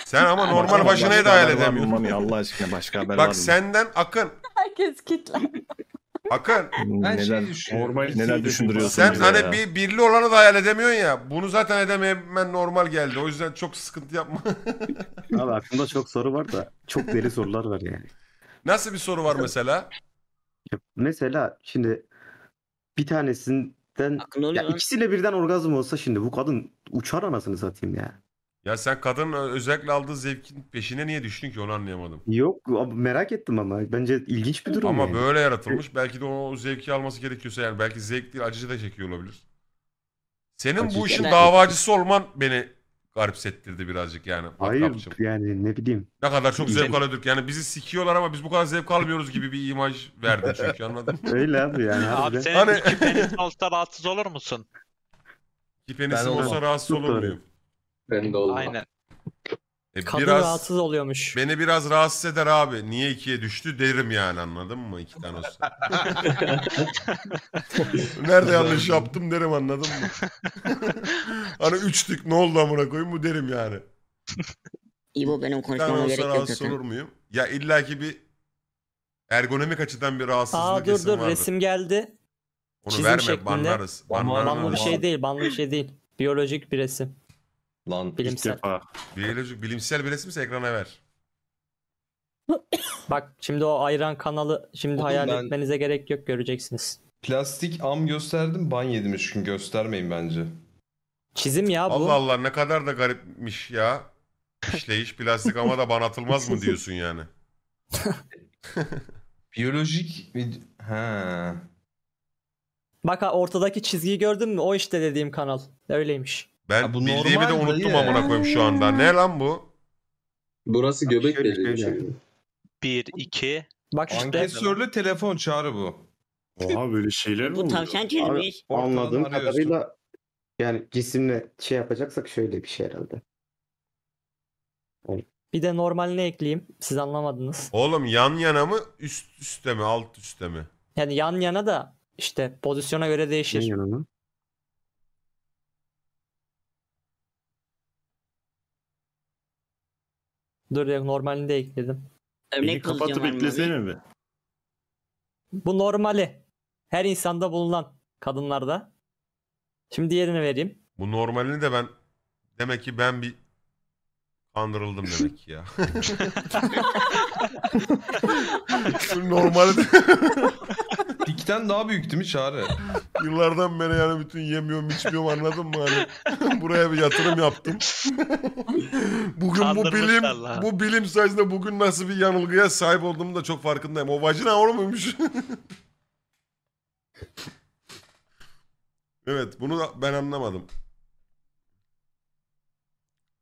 Sen ama normal başına başka hayal haber var Allah aşkına başka haber var mı? Bak senden Akın. Herkes kitlendi. Akın. Ben şey neler, düşünüyorum. normal neler şey düşündürüyorsun sen hani ya. bir birli olanı da hayal edemiyorsun ya. Bunu zaten edememen normal geldi. O yüzden çok sıkıntı yapma. Abi aklımda çok soru var da çok deli sorular var yani. Nasıl bir soru var mesela? Mesela şimdi bir tanesinden ya lan. ikisiyle birden orgazm olsa şimdi bu kadın uçar anasını satayım ya. Ya sen kadın özellikle aldığı zevkin peşine niye düştün ki onu anlayamadım. Yok merak ettim ama bence ilginç bir durum Ama yani. böyle yaratılmış. Belki de o zevki alması gerekiyorsa yani belki zevk değil acıcı da çekiyor olabilir. Senin Acı bu işin davacısı olman beni garipsettirdi birazcık yani. Hayır Matkapçım. yani ne bileyim. Ne kadar çok zevk alıyorduk. Yani bizi sikiyorlar ama biz bu kadar zevk almıyoruz gibi bir imaj verdi çünkü anladın mı? Öyle abi yani. Abi harbiden. senin Hani- iki olsa rahatsız olur musun? Ki Ben olsa rahatsız olur muyum? Ben de oldum. Aynen. E, Kadın biraz, rahatsız oluyormuş. Beni biraz rahatsız eder abi. Niye ikiye düştü derim yani anladın mı? İki tane olsa. Nerede yanlış yaptım derim anladın mı? hani üçtük ne oldu amına koyayım bu derim yani. İbo benim konuşmama gerek yok rahatsız olur muyum? Ya illaki bir ergonomik açıdan bir rahatsızlık Aa, dur dur vardır. resim geldi. Onu Çizim verme şeklinde. banlarız. Banlarız. Banlı bir şey değil banlı bir şey değil. Biyolojik bir resim. Lan Bilimsel. ilk defa. Biyolojik bilimsel bir resimse ekrana ver. Bak şimdi o ayran kanalı şimdi Oğlum hayal ben- etmenize gerek yok göreceksiniz. Plastik am gösterdim ban yedim üç gün göstermeyin bence. Çizim ya bu. Allah Allah ne kadar da garipmiş ya. İşleyiş plastik ama da bana atılmaz mı diyorsun yani? Biyolojik mi? ha. Bak ortadaki çizgiyi gördün mü? O işte dediğim kanal. Öyleymiş. Ben Ya bu bildiğimi de unuttum dayı. amına koyayım şu anda. Ne lan bu? Burası göbek bir deliği. şey. yani. 1, 2. Bak şu Ankesörlü telefon çağrı bu. Oha böyle şeyler mi Bu tavşan çelemiş. Ortadan Anladığım kadarıyla yani cisimle şey yapacaksak şöyle bir şey herhalde. Hani bir de normalini ekleyeyim. Siz anlamadınız. Oğlum yan yana mı üst üste mi alt üste mi? Yani yan yana da işte pozisyona göre değişir. Yan yana. Dur ya normalini de ekledim. Örnek kapatıp eklesene mi? Bu normali. Her insanda bulunan kadınlarda. Şimdi diğerini vereyim. Bu normalini de ben demek ki ben bir kandırıldım demek ki ya. Normali Dikten daha büyük değil mi Çağrı? Yıllardan beri yani bütün yemiyorum içmiyorum anladın mı? Hani buraya bir yatırım yaptım. bugün bu bilim lan. bu bilim sayesinde bugün nasıl bir yanılgıya sahip olduğumu da çok farkındayım. O vajina oru muymuş? evet bunu ben anlamadım.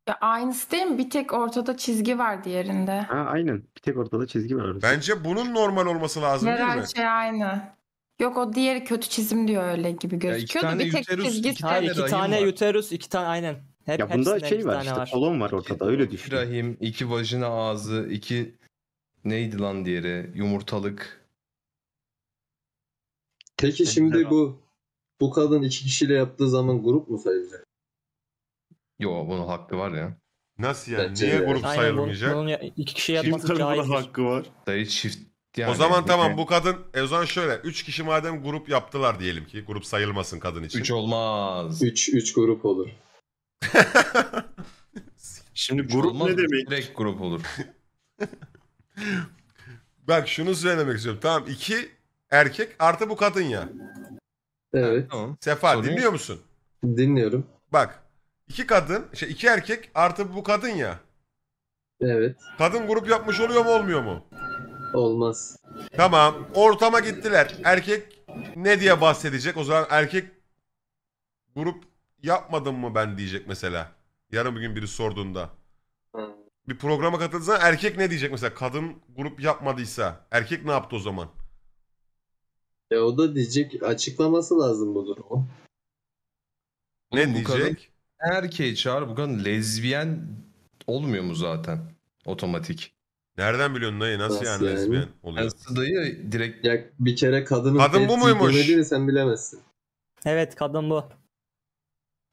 Ya aynısı değil Bir tek ortada çizgi var diğerinde. Ha, aynen. Bir tek ortada çizgi var. Bence bunun normal olması lazım Yerel değil mi? şey aynı. Yok o diğeri kötü çizim diyor öyle gibi gözüküyordu. tane bir tek uterus, çizgi iki tane iki tane var. uterus iki tane aynen. Hep, ya bunda şey iki var tane işte kolon var ortada öyle düşün. rahim, iki vajina ağzı, iki neydi lan diğeri? Yumurtalık. Peki şimdi bu bu kadın iki kişiyle yaptığı zaman grup mu sayılacak? Yo bunun hakkı var ya. Nasıl yani? Bence Niye de. grup Aynen bunun, bunun ya- iki kişi yapması tarafına caizdir. hakkı var? Dayı çift yani. O zaman tamam bu kadın e, o zaman şöyle 3 kişi madem grup yaptılar diyelim ki grup sayılmasın kadın için. 3 olmaz. 3 3 grup olur. Şimdi üç grup olmaz, ne demek? Direkt grup olur. Bak şunu söylemek istiyorum. Tamam 2 erkek artı bu kadın ya. Evet. Tamam. Sefa Sorun dinliyor yok. musun? Dinliyorum. Bak iki kadın şey iki erkek artı bu kadın ya. Evet. Kadın grup yapmış oluyor mu olmuyor mu? Olmaz. Tamam. Ortama gittiler. Erkek ne diye bahsedecek? O zaman erkek grup yapmadım mı ben diyecek mesela. Yarın bir gün biri sorduğunda. Bir programa katıldığında erkek ne diyecek mesela? Kadın grup yapmadıysa erkek ne yaptı o zaman? E o da diyecek açıklaması lazım bu durumu. Ne bu kadın- diyecek? Erkeği çağır bu kadın lezbiyen olmuyor mu zaten? Otomatik. Nereden biliyorsun dayı? Nasıl, Nasıl yani, yani? oluyor? Nasıl dayı direkt... Ya bir kere kadının Kadın bu muymuş? demediğini sen bilemezsin. Evet kadın bu.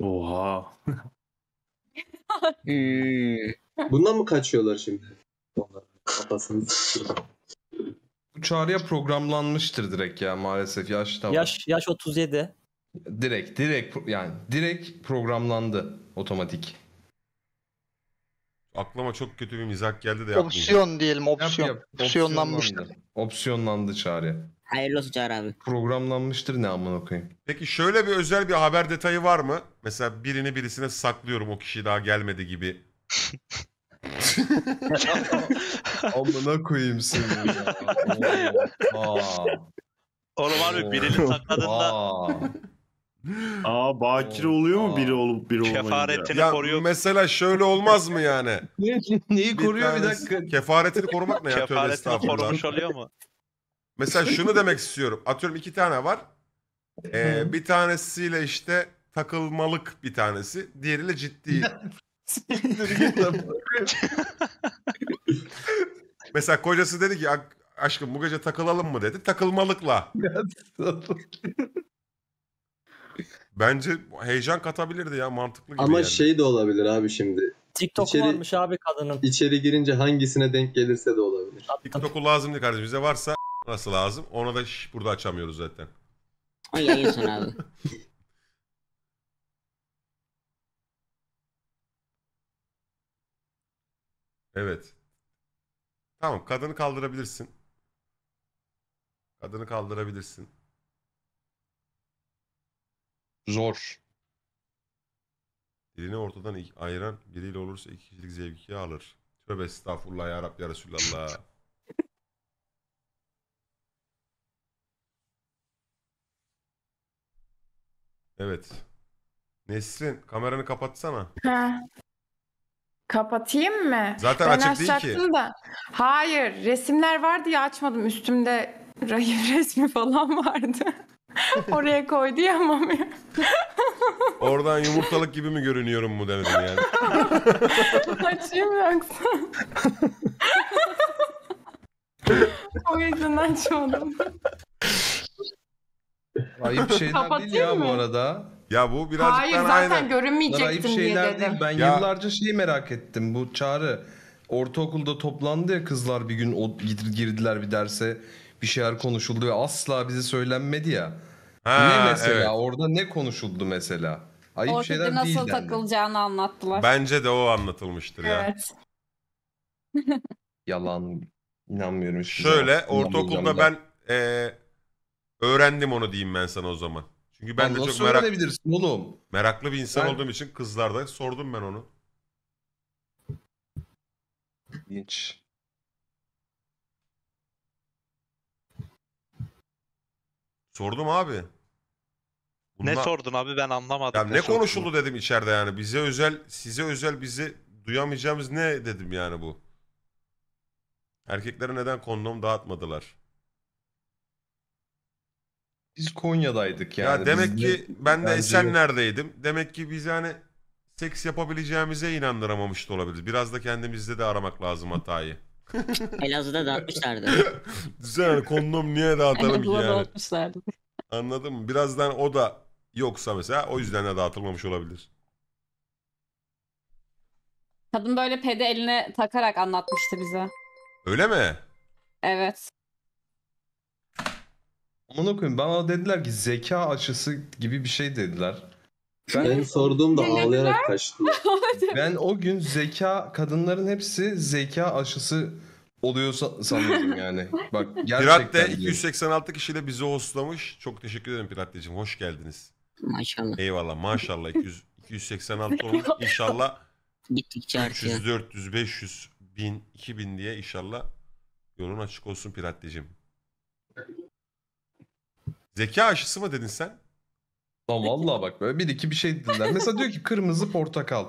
Oha. Bundan mı kaçıyorlar şimdi? Kafasını Bu çağrıya programlanmıştır direkt ya maalesef yaş da var. Yaş, yaş 37. Direkt direkt yani direkt programlandı otomatik. Aklıma çok kötü bir mizah geldi de yapmayacağım. Opsiyon diyelim opsiyon. Yap, yap. Opsiyonlanmıştır. Opsiyonlandı çağrı. Hayırlı olsun Çağrı abi. Programlanmıştır ne amına koyayım. Peki şöyle bir özel bir haber detayı var mı? Mesela birini birisine saklıyorum o kişi daha gelmedi gibi. amına koyayım seni ya. Aa. Oğlum abi birini sakladığında Aa bakire oluyor mu biri olup biri olmayınca? Kefaretini Ya koruyor. mesela şöyle olmaz mı yani? Neyi koruyor bir tanesi- dakika? Kefaretini korumak ne ya? Kefaretini korumuş oluyor mu? Mesela şunu demek istiyorum. Atıyorum iki tane var. Ee, bir tanesiyle işte takılmalık bir tanesi. Diğeriyle ciddi. Mesela kocası dedi ki aşkım bu gece takılalım mı dedi. Takılmalıkla. Bence heyecan katabilirdi ya mantıklı gibi Ama yani. şey de olabilir abi şimdi. TikTok içeri, varmış abi kadının. İçeri girince hangisine denk gelirse de olabilir. TikTok'u lazım değil kardeşim. Bize varsa nasıl lazım? Ona da şş, burada açamıyoruz zaten. Ay yayıyorsun abi. evet. Tamam kadını kaldırabilirsin. Kadını kaldırabilirsin. Zor. Dilini ortadan ayıran biriyle olursa iki kişilik zevki alır. Tövbe estağfurullah ya Rabbi ya Resulallah. evet. Nesrin kameranı kapatsana. Kapatayım mı? Zaten ben açık değil ki. Da. Hayır resimler vardı ya açmadım üstümde rahip resmi falan vardı. Oraya koy diyemem ya. Oradan yumurtalık gibi mi görünüyorum mu demedim yani. Açayım yoksa. o yüzden açmadım. Ayıp şeyler değil ya Kapatayım bu mı? arada. Ya bu biraz. Hayır zaten aynen. görünmeyecektim diye şeyler değil. Ben Ya- yıllarca şeyi merak ettim. Bu Çağrı ortaokulda toplandı ya kızlar bir gün o, girdiler bir derse bir şeyler konuşuldu ve asla bize söylenmedi ya. Ha, ne mesela evet. orada ne konuşuldu mesela? Ayıp Ortada şeyler nasıl değil nasıl takılacağını anlattılar. Bence de o anlatılmıştır evet. ya. Evet. Yalan inanmıyorum. Şöyle ortaokulda ben e, öğrendim onu diyeyim ben sana o zaman. Çünkü ben Ondan de çok merak... oğlum? Meraklı bir insan ben... olduğum için kızlarda sordum ben onu. hiç Sordum abi. Bundan... Ne sordun abi ben anlamadım. Ya ne, ne konuşuldu dedim içeride yani. Bize özel, size özel bizi duyamayacağımız ne dedim yani bu. Erkeklere neden kondom dağıtmadılar? Biz Konya'daydık yani. Ya demek Biz ki de, ben de neredeydim? Demek ki biz yani seks yapabileceğimize inandıramamış da olabiliriz. Biraz da kendimizde de aramak lazım hatayı. Elazığ'da dağıtmışlardı. Düşünsene kondom niye dağıtalım ki yani. dağıtmışlardı. Anladın mı? Birazdan o da yoksa mesela o yüzden de dağıtılmamış olabilir. Kadın böyle pedi eline takarak anlatmıştı bize. Öyle mi? Evet. Amına koyayım bana dediler ki zeka açısı gibi bir şey dediler. Ben, en sorduğumda ağlayarak kaçtım. ben o gün zeka kadınların hepsi zeka aşısı oluyor sa- sanıyordum yani. Bak gerçekten. Pirat de 286 kişiyle bizi hostlamış. Çok teşekkür ederim Pirat'cığım. Hoş geldiniz. Maşallah. Eyvallah maşallah 200, 286 olmuş. İnşallah Gittikçe 300, 400, 500, 1000, 2000 diye inşallah yolun açık olsun Pirat'cığım. Zeka aşısı mı dedin sen? Lan vallahi bak böyle bir iki bir şey dediler. Mesela diyor ki kırmızı portakal.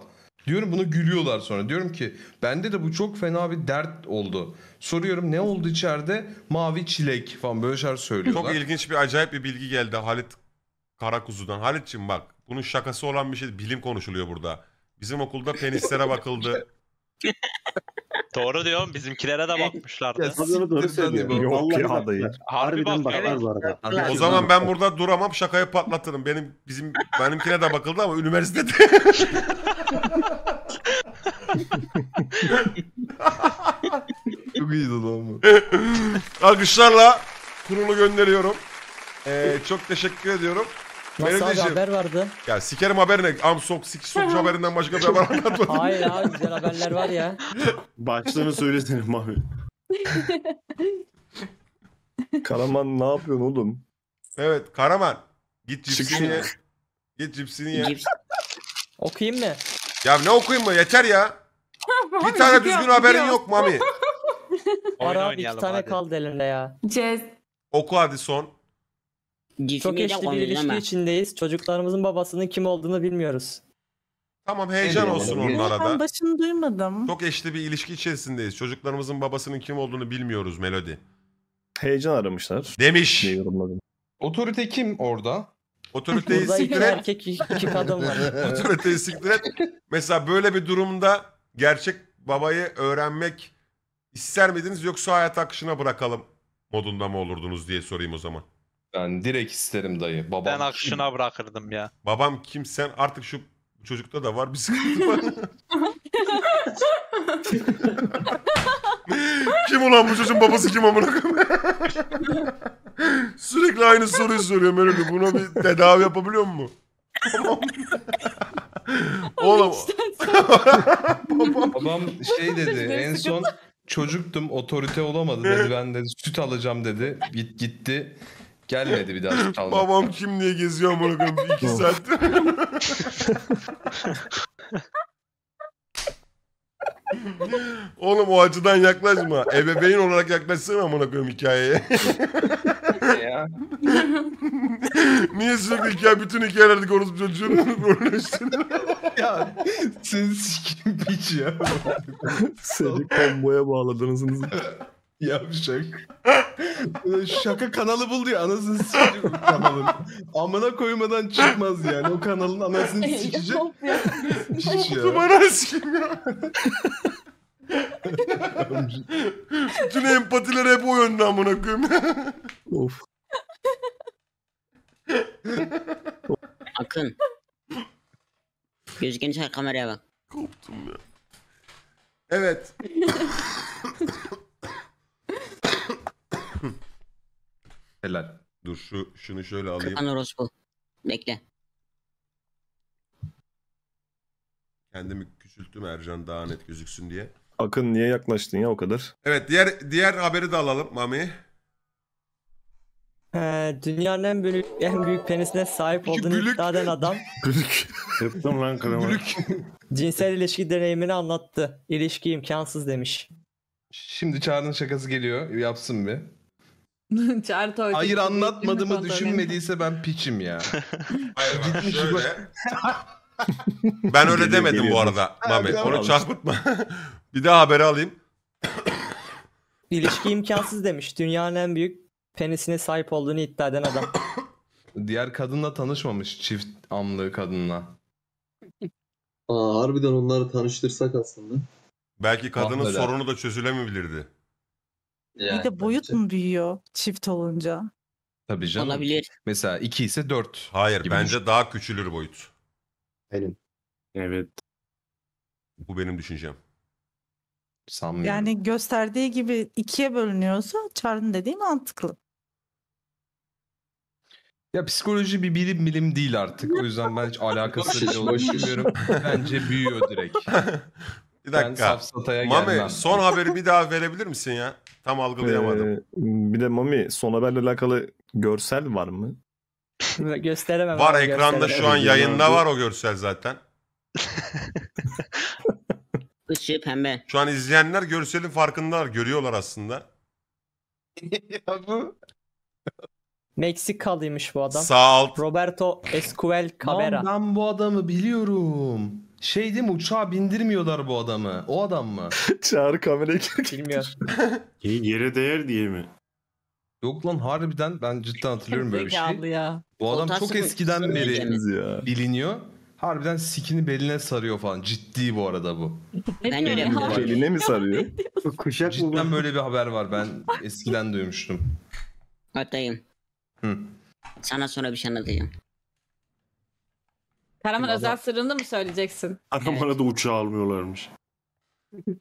Diyorum bunu gülüyorlar sonra. Diyorum ki bende de bu çok fena bir dert oldu. Soruyorum ne oldu içeride? Mavi çilek falan böyle şeyler söylüyorlar. Çok ilginç bir acayip bir bilgi geldi Halit Karakuzu'dan. Halit'ciğim bak bunun şakası olan bir şey bilim konuşuluyor burada. Bizim okulda penislere bakıldı. Doğru diyorum bizimkilere de bakmışlardı. doğru söylüyor. Yok ya adayı. Harbiden bakar bu arada. O zaman ben burada duramam şakayı patlatırım. Benim bizim benimkine de bakıldı ama üniversitede. Çok iyiydi lan bu. Alkışlarla kurulu gönderiyorum. Ee, çok teşekkür ediyorum. Nasıl Meredicim. haber vardı? Ya sikerim haberine. Amsok sik sok haberinden başka bir haber anlatmadım. Hayır abi güzel haberler var ya. Başlığını söylesene Mavi. Karaman ne yapıyorsun oğlum? evet Karaman. Git cipsini ye. Git cipsini ye. Okuyayım mı? Ya ne okuyayım mı? Yeter ya. Bir tane düzgün haberin yok Mami. Ara abi iki tane hadi. kaldı elinde ya. Cez. Oku hadi son. Çok eşli bir ilişki içindeyiz. Çocuklarımızın babasının kim olduğunu bilmiyoruz. Tamam heyecan olsun bilmiyorum. onlara Ben da. başını duymadım. Çok eşli bir ilişki içerisindeyiz. Çocuklarımızın babasının kim olduğunu bilmiyoruz Melody. Heyecan aramışlar. Demiş. diye yorumladım. Otorite kim orada? Otoriteyi siktir et. erkek iki kadın var. Otoriteyi siktir et. Mesela böyle bir durumda gerçek babayı öğrenmek ister miydiniz yoksa hayat akışına bırakalım modunda mı olurdunuz diye sorayım o zaman. Ben direkt isterim dayı. Babam Ben akışına bırakırdım ya. Babam kim sen artık şu çocukta da var bir sıkıntı var. kim ulan bu çocuğun babası kim amına koyayım? Sürekli aynı soruyu soruyor öyle bir buna bir tedavi yapabiliyor mu? Oğlum babam şey dedi en son çocuktum otorite olamadı dedi ben dedi süt alacağım dedi git gitti Gelmedi bir daha çalmak. Babam kim diye geziyor amına koyayım 2 saat. Oğlum o acıdan yaklaşma. Ebeveyn olarak yaklaşsana amına koyayım hikayeye. ya. Niye sürekli hikaye bütün hikayelerde konuşup çocuğun rolünü ya siz kim piç ya. Seni komboya bağladınız. Yavşak. Şaka kanalı buldu ya anasını sikecek kanalın. Amına koymadan çıkmaz yani. O kanalın anasını sikecek. Hiç ya. Numara sikim ya. Bütün empatiler hep o yönde amına koyayım. of. Akın. Gözükeni çay kameraya bak. Koptum ya. Evet. Helal. Dur şu şunu şöyle alayım. Kıran orospu. Bekle. Kendimi küçülttüm Ercan daha net gözüksün diye. Akın niye yaklaştın ya o kadar? Evet diğer diğer haberi de alalım Mami. Ee, dünyanın en büyük, en büyük penisine sahip olduğunu Bülük. iddia eden adam Gülük. Yaptım lan krema. Bülük. cinsel ilişki deneyimini anlattı. İlişki imkansız demiş. Şimdi Çağrı'nın şakası geliyor. Yapsın bir. Çertoy. Hayır anlatmadığımı düşünmediyse ben piçim ya. Hayır bak şöyle. ben öyle demedim geliyor. bu arada Mehmet. Onu çarpıtma. bir daha haberi alayım. İlişki imkansız demiş. Dünyanın en büyük penisine sahip olduğunu iddia eden adam. Diğer kadınla tanışmamış çift amlı kadınla. Aa, harbiden onları tanıştırsak aslında. Belki kadının ah, sorunu da çözülemeyebilirdi. Yani, bir de boyut bence. mu büyüyor çift olunca? Tabii canım. Olabilir. Mesela 2 ise 4. Hayır gibi bence düşün. daha küçülür boyut. Benim. Evet. Bu benim düşüncem. Sanmıyorum. Yani gösterdiği gibi ikiye bölünüyorsa Char'ın dediği mantıklı. Ya psikoloji bir bilim bilim değil artık. O yüzden ben hiç alakası bile Bence büyüyor direkt. Bir dakika. Mami son haberi bir daha verebilir misin ya? Tam algılayamadım. Ee, bir de Mami son haberle alakalı görsel var mı? gösteremem. Var ekranda şu an yayında var o görsel zaten. Işığı pembe. Şu an izleyenler görselin farkındalar. Görüyorlar aslında. ya bu... Meksikalıymış bu adam. Sağ alt. Roberto Esquivel Cabera. ben bu adamı biliyorum. Şey değil mi uçağa bindirmiyorlar bu adamı. O adam mı? Çağrı kameraya girdi. Bilmiyor. Yere değer diye mi? Yok lan harbiden ben cidden hatırlıyorum böyle bir şey. ya. Bu adam Otası çok eskiden beri ya. biliniyor. Harbiden sikini beline sarıyor falan. Ciddi bu arada bu. Ne öyle bir Beline mi sarıyor? Kuşak Cidden bu? böyle bir haber var. Ben eskiden duymuştum. Atayım. Hı. Sana sonra bir şey anlatayım. Karaman Şimdi özel adam- sırrını mı söyleyeceksin? Karaman'a da uçağı almıyorlarmış.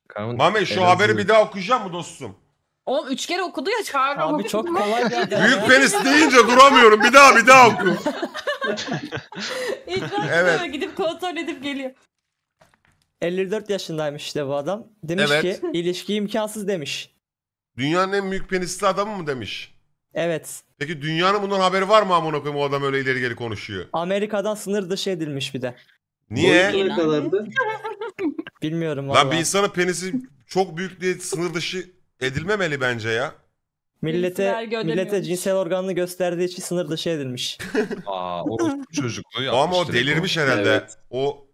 Kaan, Mami şu en haberi azından- bir daha okuyacağım mı dostum? Oğlum üç kere okudu ya Çağrı. Abi çok kolay geldi. Büyük penis deyince duramıyorum. Bir daha bir daha oku. Evet. gidip kontrol edip geliyor. 54 yaşındaymış işte bu adam. Demiş Evet. ki ilişki imkansız demiş. Dünyanın en büyük penisli adamı mı demiş? Evet. Peki dünyanın bundan haberi var mı amına koyayım o adam öyle ileri geri konuşuyor? Amerika'dan sınır dışı edilmiş bir de. Niye? Ne Bilmiyorum valla. Lan bir insanın penisi çok büyük diye sınır dışı edilmemeli bence ya. Millete, millete cinsel organını gösterdiği için sınır dışı edilmiş. Aa o çocukluğu yapmış. Ama o direkt delirmiş herhalde. Evet. O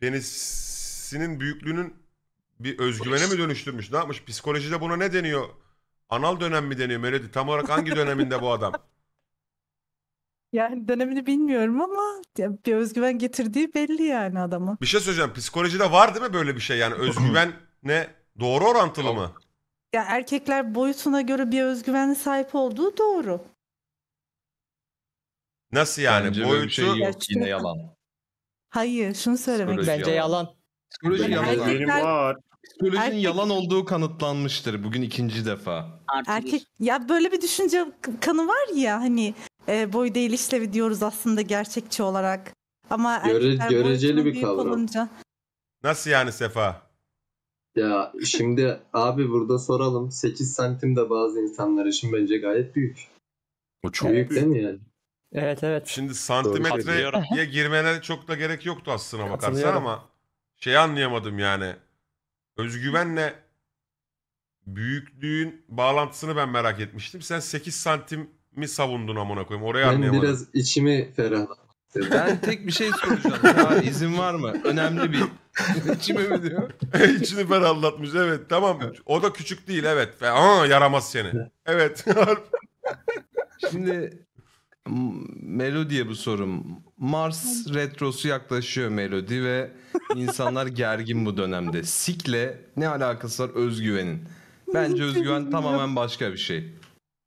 penisinin büyüklüğünün bir özgüvene mi dönüştürmüş? Ne yapmış? Psikolojide buna ne deniyor? Anal dönem mi deniyor Melody? Tam olarak hangi döneminde bu adam? Yani dönemini bilmiyorum ama bir özgüven getirdiği belli yani adamın. Bir şey söyleyeceğim. Psikolojide var değil mi böyle bir şey? Yani özgüven ne? Doğru orantılı mı? Ya erkekler boyutuna göre bir özgüvene sahip olduğu doğru. Nasıl yani? Bence Boyutu... bir şey yok. Gerçekten- Yine yalan. Hayır, şunu söylemek Psikoloji Bence yalan. Psikoloji Benim, yalan. erkekler- var. Psikolojinin erkek... yalan olduğu kanıtlanmıştır bugün ikinci defa. Artı erkek ya böyle bir düşünce kanı var ya hani e, boy değil işlevi diyoruz aslında gerçekçi olarak. Ama Göre, göreceli bir kavram. Olunca... Nasıl yani Sefa? Ya şimdi abi burada soralım 8 santim de bazı insanlar için bence gayet büyük. O çok büyük, büyük. değil mi yani? Evet evet. Şimdi santimetreye girmene çok da gerek yoktu aslına bakarsan ama şey anlayamadım yani özgüvenle büyüklüğün bağlantısını ben merak etmiştim. Sen 8 santim mi savundun amına koyayım? Orayı Ben anlayamadım. biraz içimi ferahlattım. Ben tek bir şey soracağım. Daha izin var mı? Önemli bir. İçime mi diyor? İçini ferahlatmış. Evet tamam. O da küçük değil evet. Aa yaramaz seni. Evet. Şimdi Melodi'ye bu sorum. Mars retrosu yaklaşıyor Melodi ve insanlar gergin bu dönemde. Sikle ne alakası var özgüvenin? Bence Hiçbir özgüven tamamen yok. başka bir şey.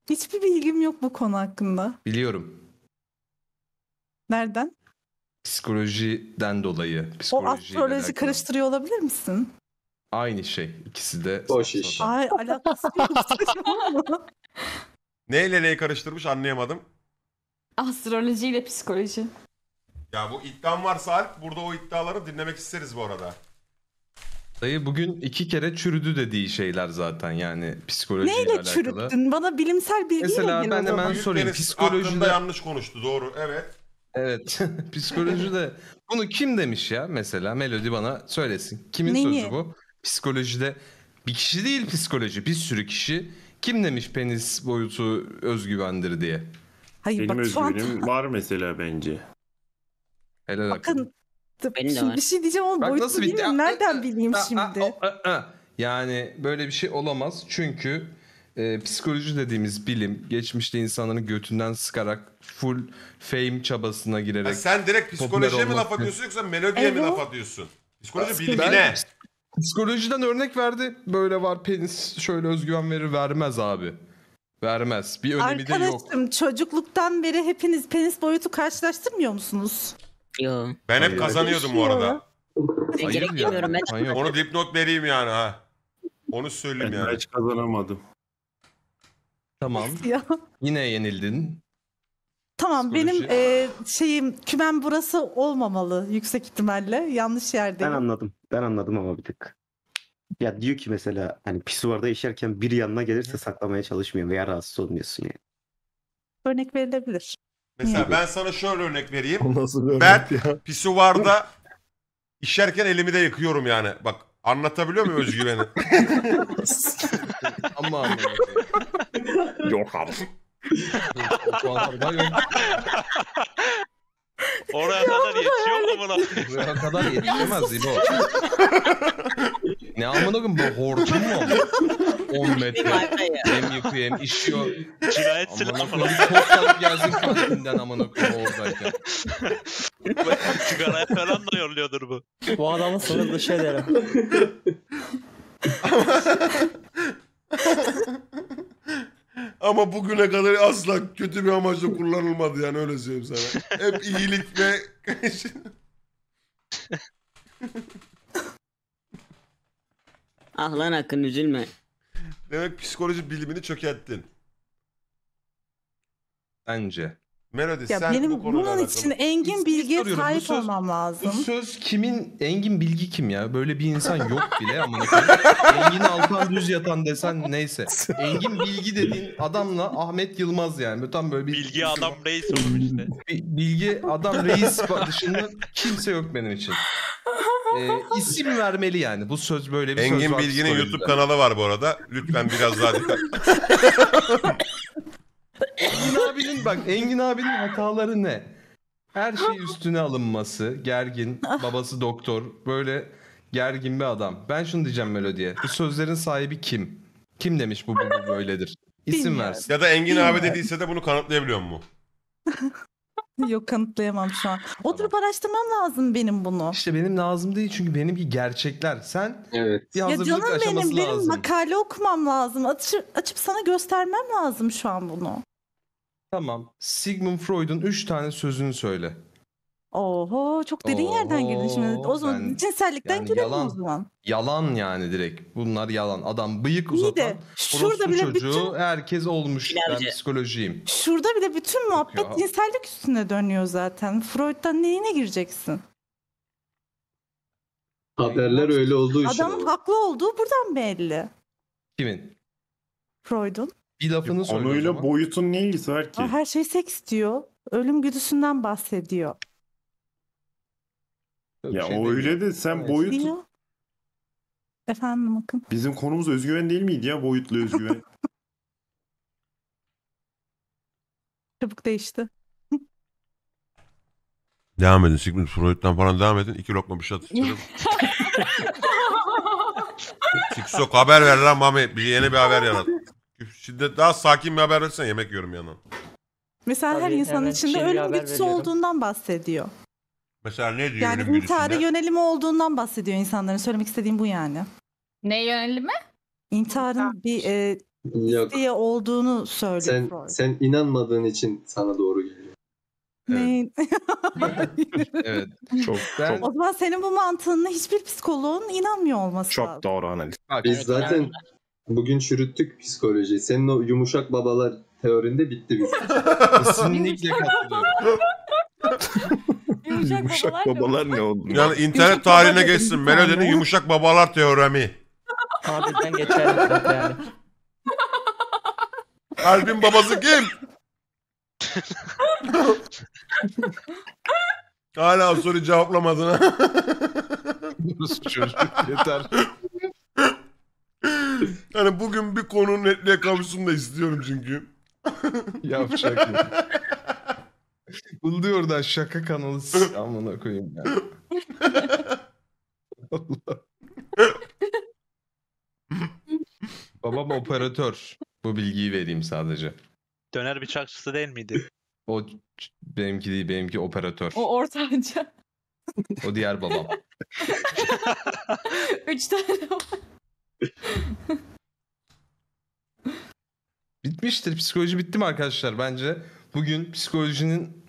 Hiçbir bilgim yok bu konu hakkında. Biliyorum. Nereden? Psikolojiden dolayı. o Psikolojiyle astroloji karıştırıyor olabilir misin? Aynı şey. İkisi de. Boş iş. Ay alakası yok. Neyle neyi karıştırmış anlayamadım. Astroloji ile psikoloji. Ya bu iddian varsa Alp burada o iddiaları dinlemek isteriz bu arada. Dayı bugün iki kere çürüdü dediği şeyler zaten yani psikolojiyle Neyle alakalı. çürüttün? Bana bilimsel bilgiyle Mesela ben hemen Büyük sorayım. Deniz Psikolojide... yanlış konuştu doğru evet. Evet. psikoloji de bunu kim demiş ya mesela Melody bana söylesin. Kimin Neyi? sözü bu? Psikolojide bir kişi değil psikoloji bir sürü kişi kim demiş penis boyutu özgüvendir diye. Hayır Benim bak şu an var mesela bence. Helal bakın Benim şimdi bir şey diyeceğim oğlum Bak boyutlu nasıl bitti? bilmiyorum. Ah, ah, Nereden ah, bileyim Aa, aa, şimdi? o- aa, aa. Yani böyle bir şey olamaz çünkü e, psikoloji dediğimiz bilim geçmişte insanların götünden sıkarak full fame çabasına girerek. sen direkt psikolojiye mi laf atıyorsun yoksa melodiye mi laf atıyorsun? Psikoloji bilimine. Psikolojiden örnek verdi böyle var penis şöyle özgüven verir vermez abi. Vermez. Bir önemi Arkadaşım, de yok. Arkadaşım çocukluktan beri hepiniz penis boyutu karşılaştırmıyor musunuz? Yok. Ben hep Hayır. kazanıyordum bu arada. Ben gerek bilmiyorum Onu dipnot vereyim yani ha. Onu söyleyeyim ben yani. hiç kazanamadım. Tamam. Ya. Yine yenildin. Tamam Psikoloji. benim e, şeyim kümen burası olmamalı yüksek ihtimalle. Yanlış yerdeyim. Ben anladım. Ben anladım ama bir tık. Ya diyor ki mesela hani pisuvarda işerken bir yanına gelirse saklamaya çalışmıyor veya rahatsız olmuyorsun yani. Örnek verilebilir. Mesela ben sana şöyle örnek vereyim. O nasıl bir örnek Ben- ya? Pisuvarda işerken elimi de yıkıyorum yani. Bak anlatabiliyor muyum özgüveni? Ama ama. Yok abi. O puan Oraya kadar yetiyor mu buna? Buraya kadar yetişemez İbo. ne amına koyayım bu hortum mu? 10 metre. hem yıkıyor, hem işiyor. Cinayet silahı falan. Koklalıp gelsin kantininden amına koyayım oradayken. Sigaraya falan da yolluyordur bu. Bu adamı sınır dışı ederim. Ama bugüne kadar asla kötü bir amaçla kullanılmadı yani öyle söyleyeyim sana. Hep iyilik ve... ah lan Akın üzülme. Demek psikoloji bilimini çökerttin. Bence. Melody Ya sen benim bu konuyla bunun alakalı. için engin İsmini bilgiye Bu söz- olmam Bu lazım. söz kimin Engin Bilgi kim ya? Böyle bir insan yok bile amına Engin Altan Düz yatan desen neyse. Engin Bilgi dediğin adamla Ahmet Yılmaz yani. Tam böyle bir Bilgi adam reis oğlum işte. bilgi adam reis dışında kimse yok benim için. Ee, isim vermeli yani. Bu söz böyle bir söz. Engin Bilgi'nin YouTube kanalı var bu arada. Lütfen biraz daha dikkat. Engin abinin bak Engin abinin hataları ne? Her şey üstüne alınması, gergin, babası doktor, böyle gergin bir adam. Ben şunu diyeceğim Melodi'ye. Bu sözlerin sahibi kim? Kim demiş bu, bu, bu böyledir? İsim Bilmiyorum. versin. Ya da Engin abi dediyse de bunu kanıtlayabiliyor mu? Yok kanıtlayamam şu an. Oturup araştırmam lazım benim bunu. İşte benim lazım değil çünkü benimki gerçekler. Sen evet. bir Ya canım benim aşaması benim lazım. makale okumam lazım. Açıp, açıp sana göstermem lazım şu an bunu. Tamam. Sigmund Freud'un 3 tane sözünü söyle. Oho! Çok derin yerden girdin şimdi. O Oho! zaman Ben cinsellikten yani girelim o yalan. zaman. Yalan yani direkt. Bunlar yalan. Adam bıyık İyi de uzatan şurada orospu bile bütün çocuğu herkes olmuş. Ben psikolojiyim. şurada bile bütün Yok muhabbet ya. cinsellik üstüne dönüyor zaten. Freud'dan neyine gireceksin? Haberler öyle olduğu için Adamın haklı olduğu buradan belli. Kimin? Freud'un. Bir lafını söyle o Konuyla zaman. boyutun ne ilgisi var ki? Her şey seks diyor. Ölüm güdüsünden bahsediyor ya şey o öyle de sen evet. boyut... Yok. Efendim bakın. Bizim konumuz özgüven değil miydi ya boyutlu özgüven? Çabuk değişti. Devam edin. Sigmund Freud'dan falan devam edin. İki lokma bir şey atıştırın. Tiksok haber ver lan Mami. Bir şey yeni bir haber yarat. Şimdi daha sakin bir haber versene. Yemek yiyorum yanına. Mesela Tabii, her insanın içinde şey ölüm güdüsü olduğundan bahsediyor. Mesela ne diyor Yani ölüm intihara yönelimi olduğundan bahsediyor insanların. Söylemek istediğim bu yani. Ne yönelimi? İntiharın bir e, diye olduğunu söylüyor Sen Freud. sen inanmadığın için sana doğru geliyor. Neyin? Evet. Çok çok, O zaman senin bu mantığını hiçbir psikoloğun inanmıyor olması lazım. çok doğru analiz. bak, Biz zaten bugün çürüttük psikoloji. Senin o yumuşak babalar teorinde bitti bizim. Kesinlikle katılıyorum. Yumuşak, yumuşak babalar, babalar ne oldu? Yani internet tarihine geçsin. Melodinin yumuşak babalar teoremi. Abiden geçer yani. Kalbin babası kim? Hala soru cevaplamadın ha. Nasıl çocuk yeter. Yani bugün bir konu netliğe kavuşsun da istiyorum çünkü. Yapacak Bunu diyor da şaka kanalı s- amına koyayım ya. Allah. Babam operatör. Bu bilgiyi vereyim sadece. Döner bıçakçısı değil miydi? O benimki değil, benimki operatör. O ortanca. O diğer babam. Üç tane Bitmiştir. Psikoloji bitti mi arkadaşlar? Bence bugün psikolojinin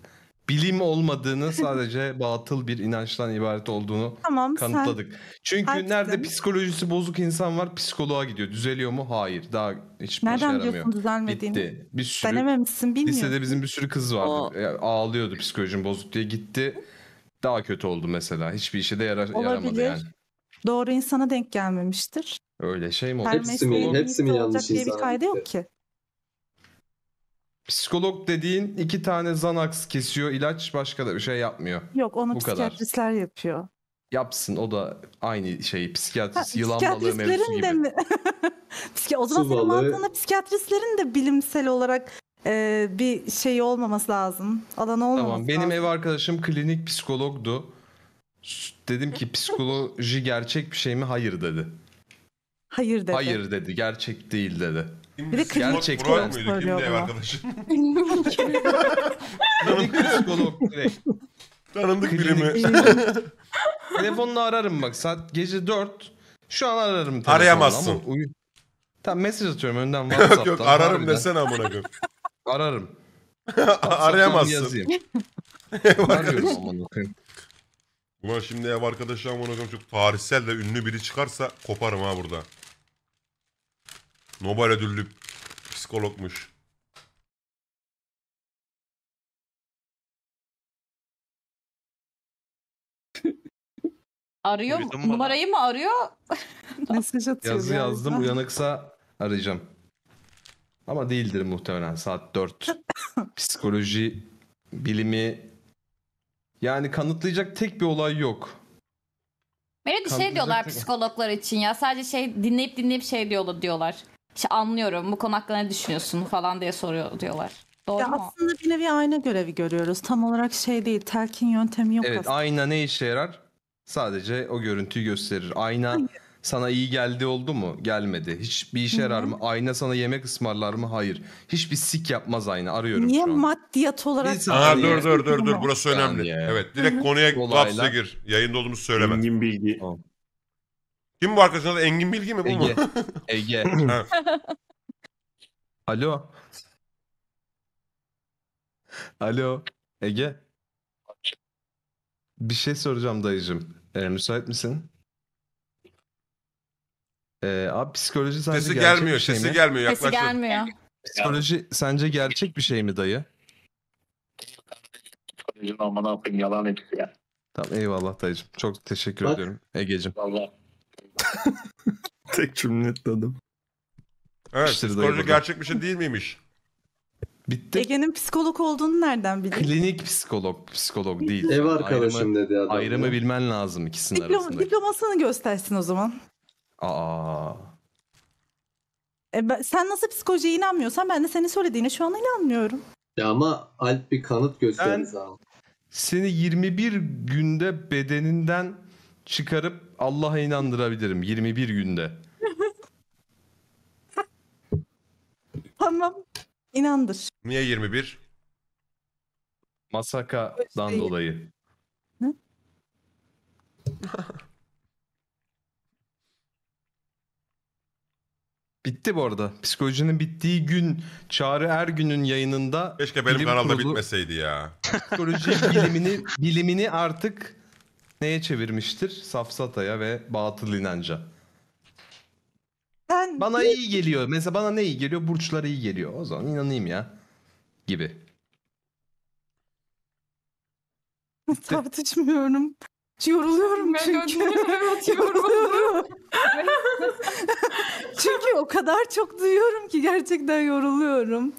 bilim olmadığını sadece batıl bir inançtan ibaret olduğunu tamam, kanıtladık. Sen... Çünkü Herkesin. nerede psikolojisi bozuk insan var psikoloğa gidiyor. Düzeliyor mu? Hayır. Daha hiçbir Nereden şey yaramıyor. biliyorsun düzelmediğini? Bitti. Bir sürü, Denememişsin bilmiyorum. Lisede bizim bir sürü kız vardı. O... Yani ağlıyordu psikolojim bozuk diye gitti. Daha kötü oldu mesela. Hiçbir işe de yara Olabilir. yaramadı yani. Doğru insana denk gelmemiştir. Öyle şey mi oldu? Hepsi mi, hepsi mi yanlış insan? Bir kaydı yok ki. Psikolog dediğin iki tane Xanax kesiyor ilaç başka da bir şey yapmıyor. Yok onu Bu kadar. psikiyatristler yapıyor. Yapsın o da aynı şey psikiyatrist ha, yılan balığı mevzusu gibi. De mi? Psiki o zaman Su senin mantığında psikiyatristlerin de bilimsel olarak e, bir şey olmaması lazım. Alan olmaması Tamam benim ev arkadaşım klinik psikologdu. Dedim ki psikoloji gerçek bir şey mi? Hayır dedi. Hayır dedi. Hayır dedi gerçek değil dedi. Bir de kızım Gerçekten. Burak mıydı? Kimdi ev arkadaşın? Tanıdık psikolog direkt. Tanıdık biri mi? Telefonla ararım bak saat gece 4. Şu an ararım. Arayamazsın. uyu- Tamam mesaj atıyorum önden Yok WhatsApp'tan. yok ararım Harbiden desene amına koyayım. Ararım. Arayamazsın. yazayım. Arıyorum amına koyayım. Ulan şimdi ev arkadaşı amına koyayım çok tarihsel ve ünlü biri çıkarsa koparım ha burada. Nobel ödüllü psikologmuş. Arıyor mu? Numarayı mı arıyor? Mesaj atıyor. Yazı yani. yazdım uyanıksa arayacağım. Ama değildir muhtemelen saat 4. Psikoloji bilimi yani kanıtlayacak tek bir olay yok. Melody şey diyorlar psikologlar için ya. Sadece şey dinleyip dinleyip şey diyorlar diyorlar işte anlıyorum bu konu hakkında ne düşünüyorsun falan diye soruyor diyorlar. Doğru ya mu? Aslında bir nevi ayna görevi görüyoruz. Tam olarak şey değil telkin yöntemi yok Evet aslında. ayna ne işe yarar? Sadece o görüntüyü gösterir. Ayna sana iyi geldi oldu mu? Gelmedi. Hiçbir işe yarar mı? Ayna sana yemek ısmarlar mı? Hayır. Hiçbir sik yapmaz ayna. Arıyorum Niye şu an. maddiyat olarak? Bir Aa, saniye. dur dur dur dur burası önemli. Yani. Evet direkt konuya Dolayla. lapsa gir. Yayında olduğumuzu söyleme. Engin bilgi. Tamam. Kim bu arkadaşın adı? Engin Bilgi mi bu mu? Ege. Ege. Alo. Alo. Ege. Bir şey soracağım dayıcım. Ee, müsait misin? Ee, abi psikoloji sence Sesi gerçek gelmiyor, bir şey sesi mi? gelmiyor. Sesi Yaklaşıyor. gelmiyor. Psikoloji sence gerçek bir şey mi dayı? Psikolojinin amına koyayım yalan hepsi ya. Tamam eyvallah dayıcım. Çok teşekkür Bak. ediyorum Ege'cim. Vallahi. Tek cümletle adam. Evet İşte psikoloji gerçek bir şey değil miymiş? Bitti. Ege'nin psikolog olduğunu nereden biliyorsun? Klinik psikolog, psikolog değil. Ev arkadaşım Ayrımı, dedi adam. ayrımı bilmen lazım ikisinin Diplom, arasında. diplomasını göstersin o zaman. Aa. E ben- sen nasıl psikolojiye inanmıyorsan ben de senin söylediğine şu an inanmıyorum. Ya ama Alp bir kanıt gösterdi Ben- Seni 21 günde bedeninden çıkarıp Allah'a inandırabilirim 21 günde. tamam. İnandır. Niye 21? Masaka'dan Şey- dolayı. Bitti bu arada. Psikolojinin bittiği gün Çağrı er günün yayınında Keşke benim Bilim kanalda kurulu- bitmeseydi ya. psikoloji bilimini bilimini artık neye çevirmiştir? Safsataya ve batıl inanca. Ben bana ne? iyi geliyor. Mesela bana ne iyi geliyor? Burçlar iyi geliyor. O zaman inanayım ya. Gibi. Tartışmıyorum. Yoruluyorum ben çünkü. Evet, yoruluyorum. çünkü o kadar çok duyuyorum ki gerçekten yoruluyorum.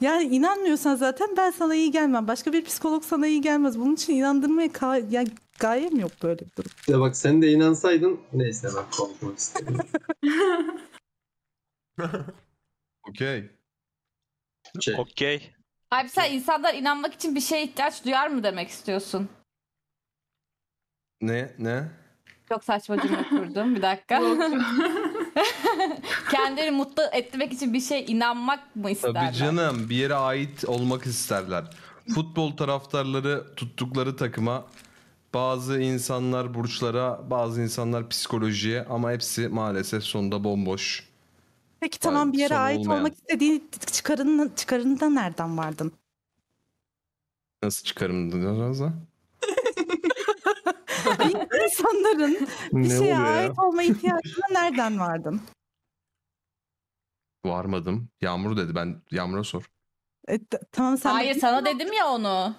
Yani inanmıyorsan zaten ben sana iyi gelmem. Başka bir psikolog sana iyi gelmez. Bunun için inandırmaya ka- yani gayem yok böyle bir durum. Ya bak sen de inansaydın neyse ben konuşmak istemiyorum. Okey. Şey, Okey. Abi sen insanlar inanmak için bir şeye ihtiyaç duyar mı demek istiyorsun? Ne? Ne? Çok saçma cümle kurdum. Bir dakika. kendini mutlu etmek için bir şey inanmak mı isterler? Tabii canım bir yere ait olmak isterler. Futbol taraftarları tuttukları takıma bazı insanlar burçlara, bazı insanlar psikolojiye ama hepsi maalesef sonunda bomboş. Peki tamam bir yere ait olmak istediğin çıkarını çıkarını da nereden vardın? Nasıl çıkarım dedin Razan? İnsanların bir Ne şeye oluyor ya? ait olma ihtiyacına nereden vardın? Varmadım. Yağmur dedi. Ben Yağmur'a sor. E, tamam sen de- Hayır sana şey dedim ya onu.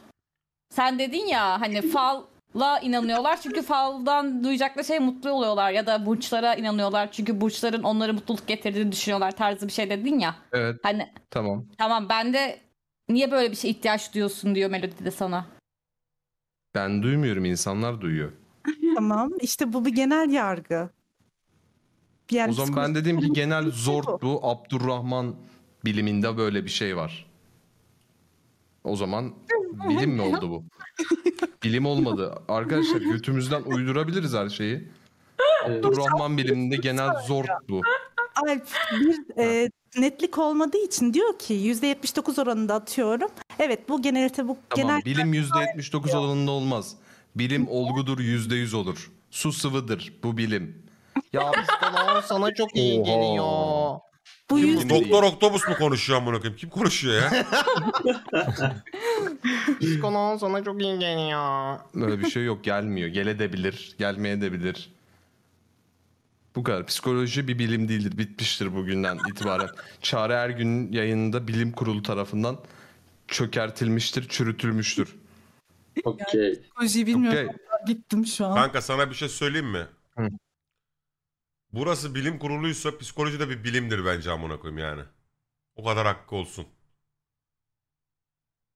Sen dedin ya hani falla inanıyorlar çünkü faldan duyacakları şey mutlu oluyorlar ya da burçlara inanıyorlar çünkü burçların onları mutluluk getirdiğini düşünüyorlar tarzı bir şey dedin ya. Evet. Hani Tamam. tamam ben de niye böyle bir şey ihtiyaç duyuyorsun diyor Melodi de sana. Ben duymuyorum, insanlar duyuyor. Tamam. işte bu bir genel yargı. Yani O zaman ben dediğim dedim ki genel zort bu. Abdurrahman biliminde böyle bir şey var. O zaman bilim mi oldu bu? Bilim olmadı. Arkadaşlar götümüzden uydurabiliriz her şeyi. Abdurrahman biliminde genel zort bu. Alp bir e, netlik olmadığı için diyor ki yüzde dokuz oranında atıyorum. Evet bu generatif bu tamam, genel bilim yüzde dokuz oranında olmaz. Bilim olgudur yüzde yüz olur. Su sıvıdır bu bilim. ya biz falan sana çok iyi geliyor. Bu kim, Doktor oktobus mu konuşuyor amına koyayım? Kim konuşuyor ya? Psikoloğun sana çok iyi geliyor. Böyle bir şey yok gelmiyor. Geledebilir, gelmeyedebilir. Bu kadar. Psikoloji bir bilim değildir. Bitmiştir bugünden itibaren. Çağrı gün yayınında bilim kurulu tarafından çökertilmiştir, çürütülmüştür. Okey. Psikolojiyi bilmiyorum. Okey. Gittim şu an. Kanka sana bir şey söyleyeyim mi? Hı. Burası bilim kuruluysa psikoloji de bir bilimdir bence amına koyayım yani. O kadar hakkı olsun.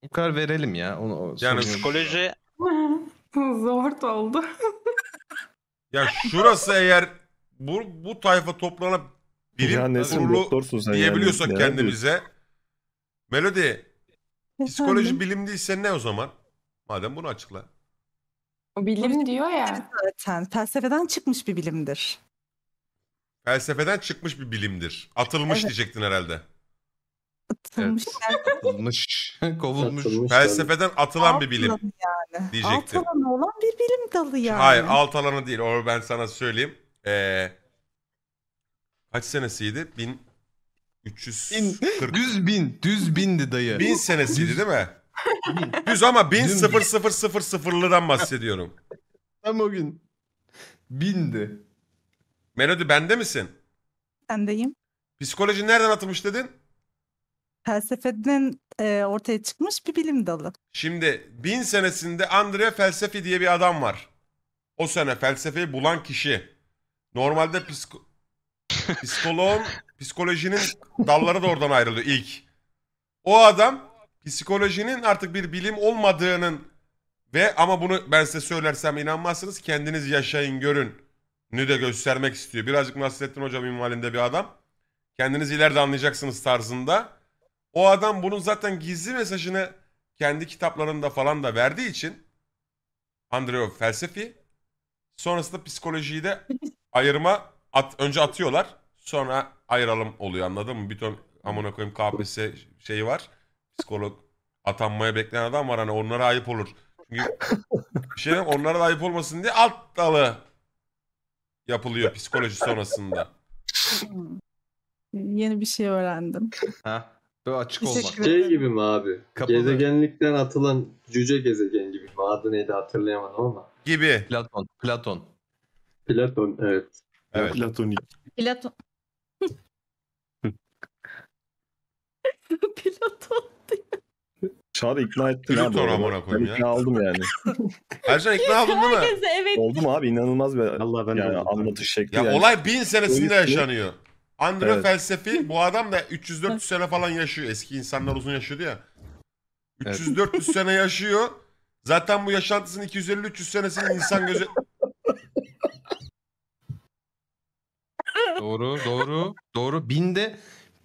Bu kadar verelim ya. Onu, Yani Psikoloji Zor oldu. Ya şurası eğer bu, bu tayfa toplanıp bilim ya kurulu diyebiliyorsak yani. kendimize. Melody psikoloji Efendim? bilim değilse ne o zaman? Madem bunu açıkla. O bilim diyor ya. Zaten felsefeden çıkmış bir bilimdir. Felsefeden çıkmış bir bilimdir. Atılmış evet. diyecektin herhalde. Atılmış. Evet. Atılmış. Kovulmuş. Atılmış Felsefeden tabii. atılan bir bilim. Yani. Diyecektin. Alt alanı olan bir bilim dalı yani. Hayır alt alanı değil. Onu ben sana söyleyeyim. Ee, kaç senesiydi? 1340. Düz bin. Düz bindi dayı. Bin senesiydi değil mi? Düz ama bin sıfır sıfır sıfır sıfırlıdan bahsediyorum. Tam o gün. Bindi. Melodi bende misin? Sendeyim. Psikoloji nereden atılmış dedin? Felsefeden e, ortaya çıkmış bir bilim dalı. Şimdi bin senesinde Andrea Felsefi diye bir adam var. O sene felsefeyi bulan kişi. Normalde psiko psikoloğun psikolojinin dalları da oradan ayrılıyor ilk. O adam psikolojinin artık bir bilim olmadığının ve ama bunu ben size söylersem inanmazsınız kendiniz yaşayın görün. Nü de göstermek istiyor. Birazcık Nasrettin hocam minvalinde bir adam. Kendiniz ileride anlayacaksınız tarzında. O adam bunun zaten gizli mesajını kendi kitaplarında falan da verdiği için Andreov felsefi sonrasında psikolojiyi de ayırma at, önce atıyorlar sonra ayıralım oluyor anladın mı? Bir ton amına koyayım KPSS şeyi var. Psikolog atanmaya bekleyen adam var hani onlara ayıp olur. Çünkü bir şey diyeyim, onlara da ayıp olmasın diye alt dalı yapılıyor psikoloji sonrasında. Yeni bir şey öğrendim. Ha? Böyle açık olmak. Teşekkür Şey gibi mi abi? Kapalı. Gezegenlikten atılan cüce gezegen gibi mi? Adı neydi hatırlayamadım ama. Gibi. Platon. Platon. Platon evet. Evet. Platonik. Platon. Platon Çağrı ikna ettin abi. Platon amına koyayım ya. İkna aldım yani. Ercan ikna oldun değil mi? Herkese evet. Oldum abi inanılmaz bir Allah ben yani anlatış şekli. Ya yani. olay bin senesinde yaşanıyor. Andre evet. felsefi bu adam da 300-400 sene falan yaşıyor. Eski insanlar uzun yaşıyordu ya. 300-400 sene yaşıyor. Zaten bu yaşantısının 250-300 senesini insan gözü doğru, doğru, doğru. Binde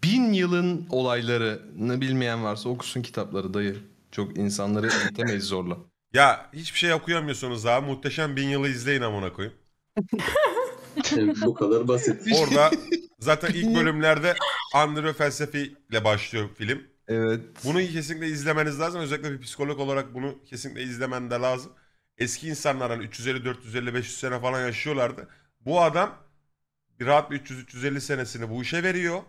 bin yılın olaylarını bilmeyen varsa okusun kitapları dayı. Çok insanları eğitemeyiz zorla. Ya hiçbir şey okuyamıyorsunuz abi. Muhteşem bin yılı izleyin amına koyayım. Bu kadar basit. Orada zaten ilk bölümlerde Andrew felsefi ile başlıyor film. Evet. Bunu kesinlikle izlemeniz lazım. Özellikle bir psikolog olarak bunu kesinlikle izlemen de lazım. Eski insanlar 350, 450, 500 sene falan yaşıyorlardı. Bu adam bir rahat bir 300-350 senesini bu işe veriyor.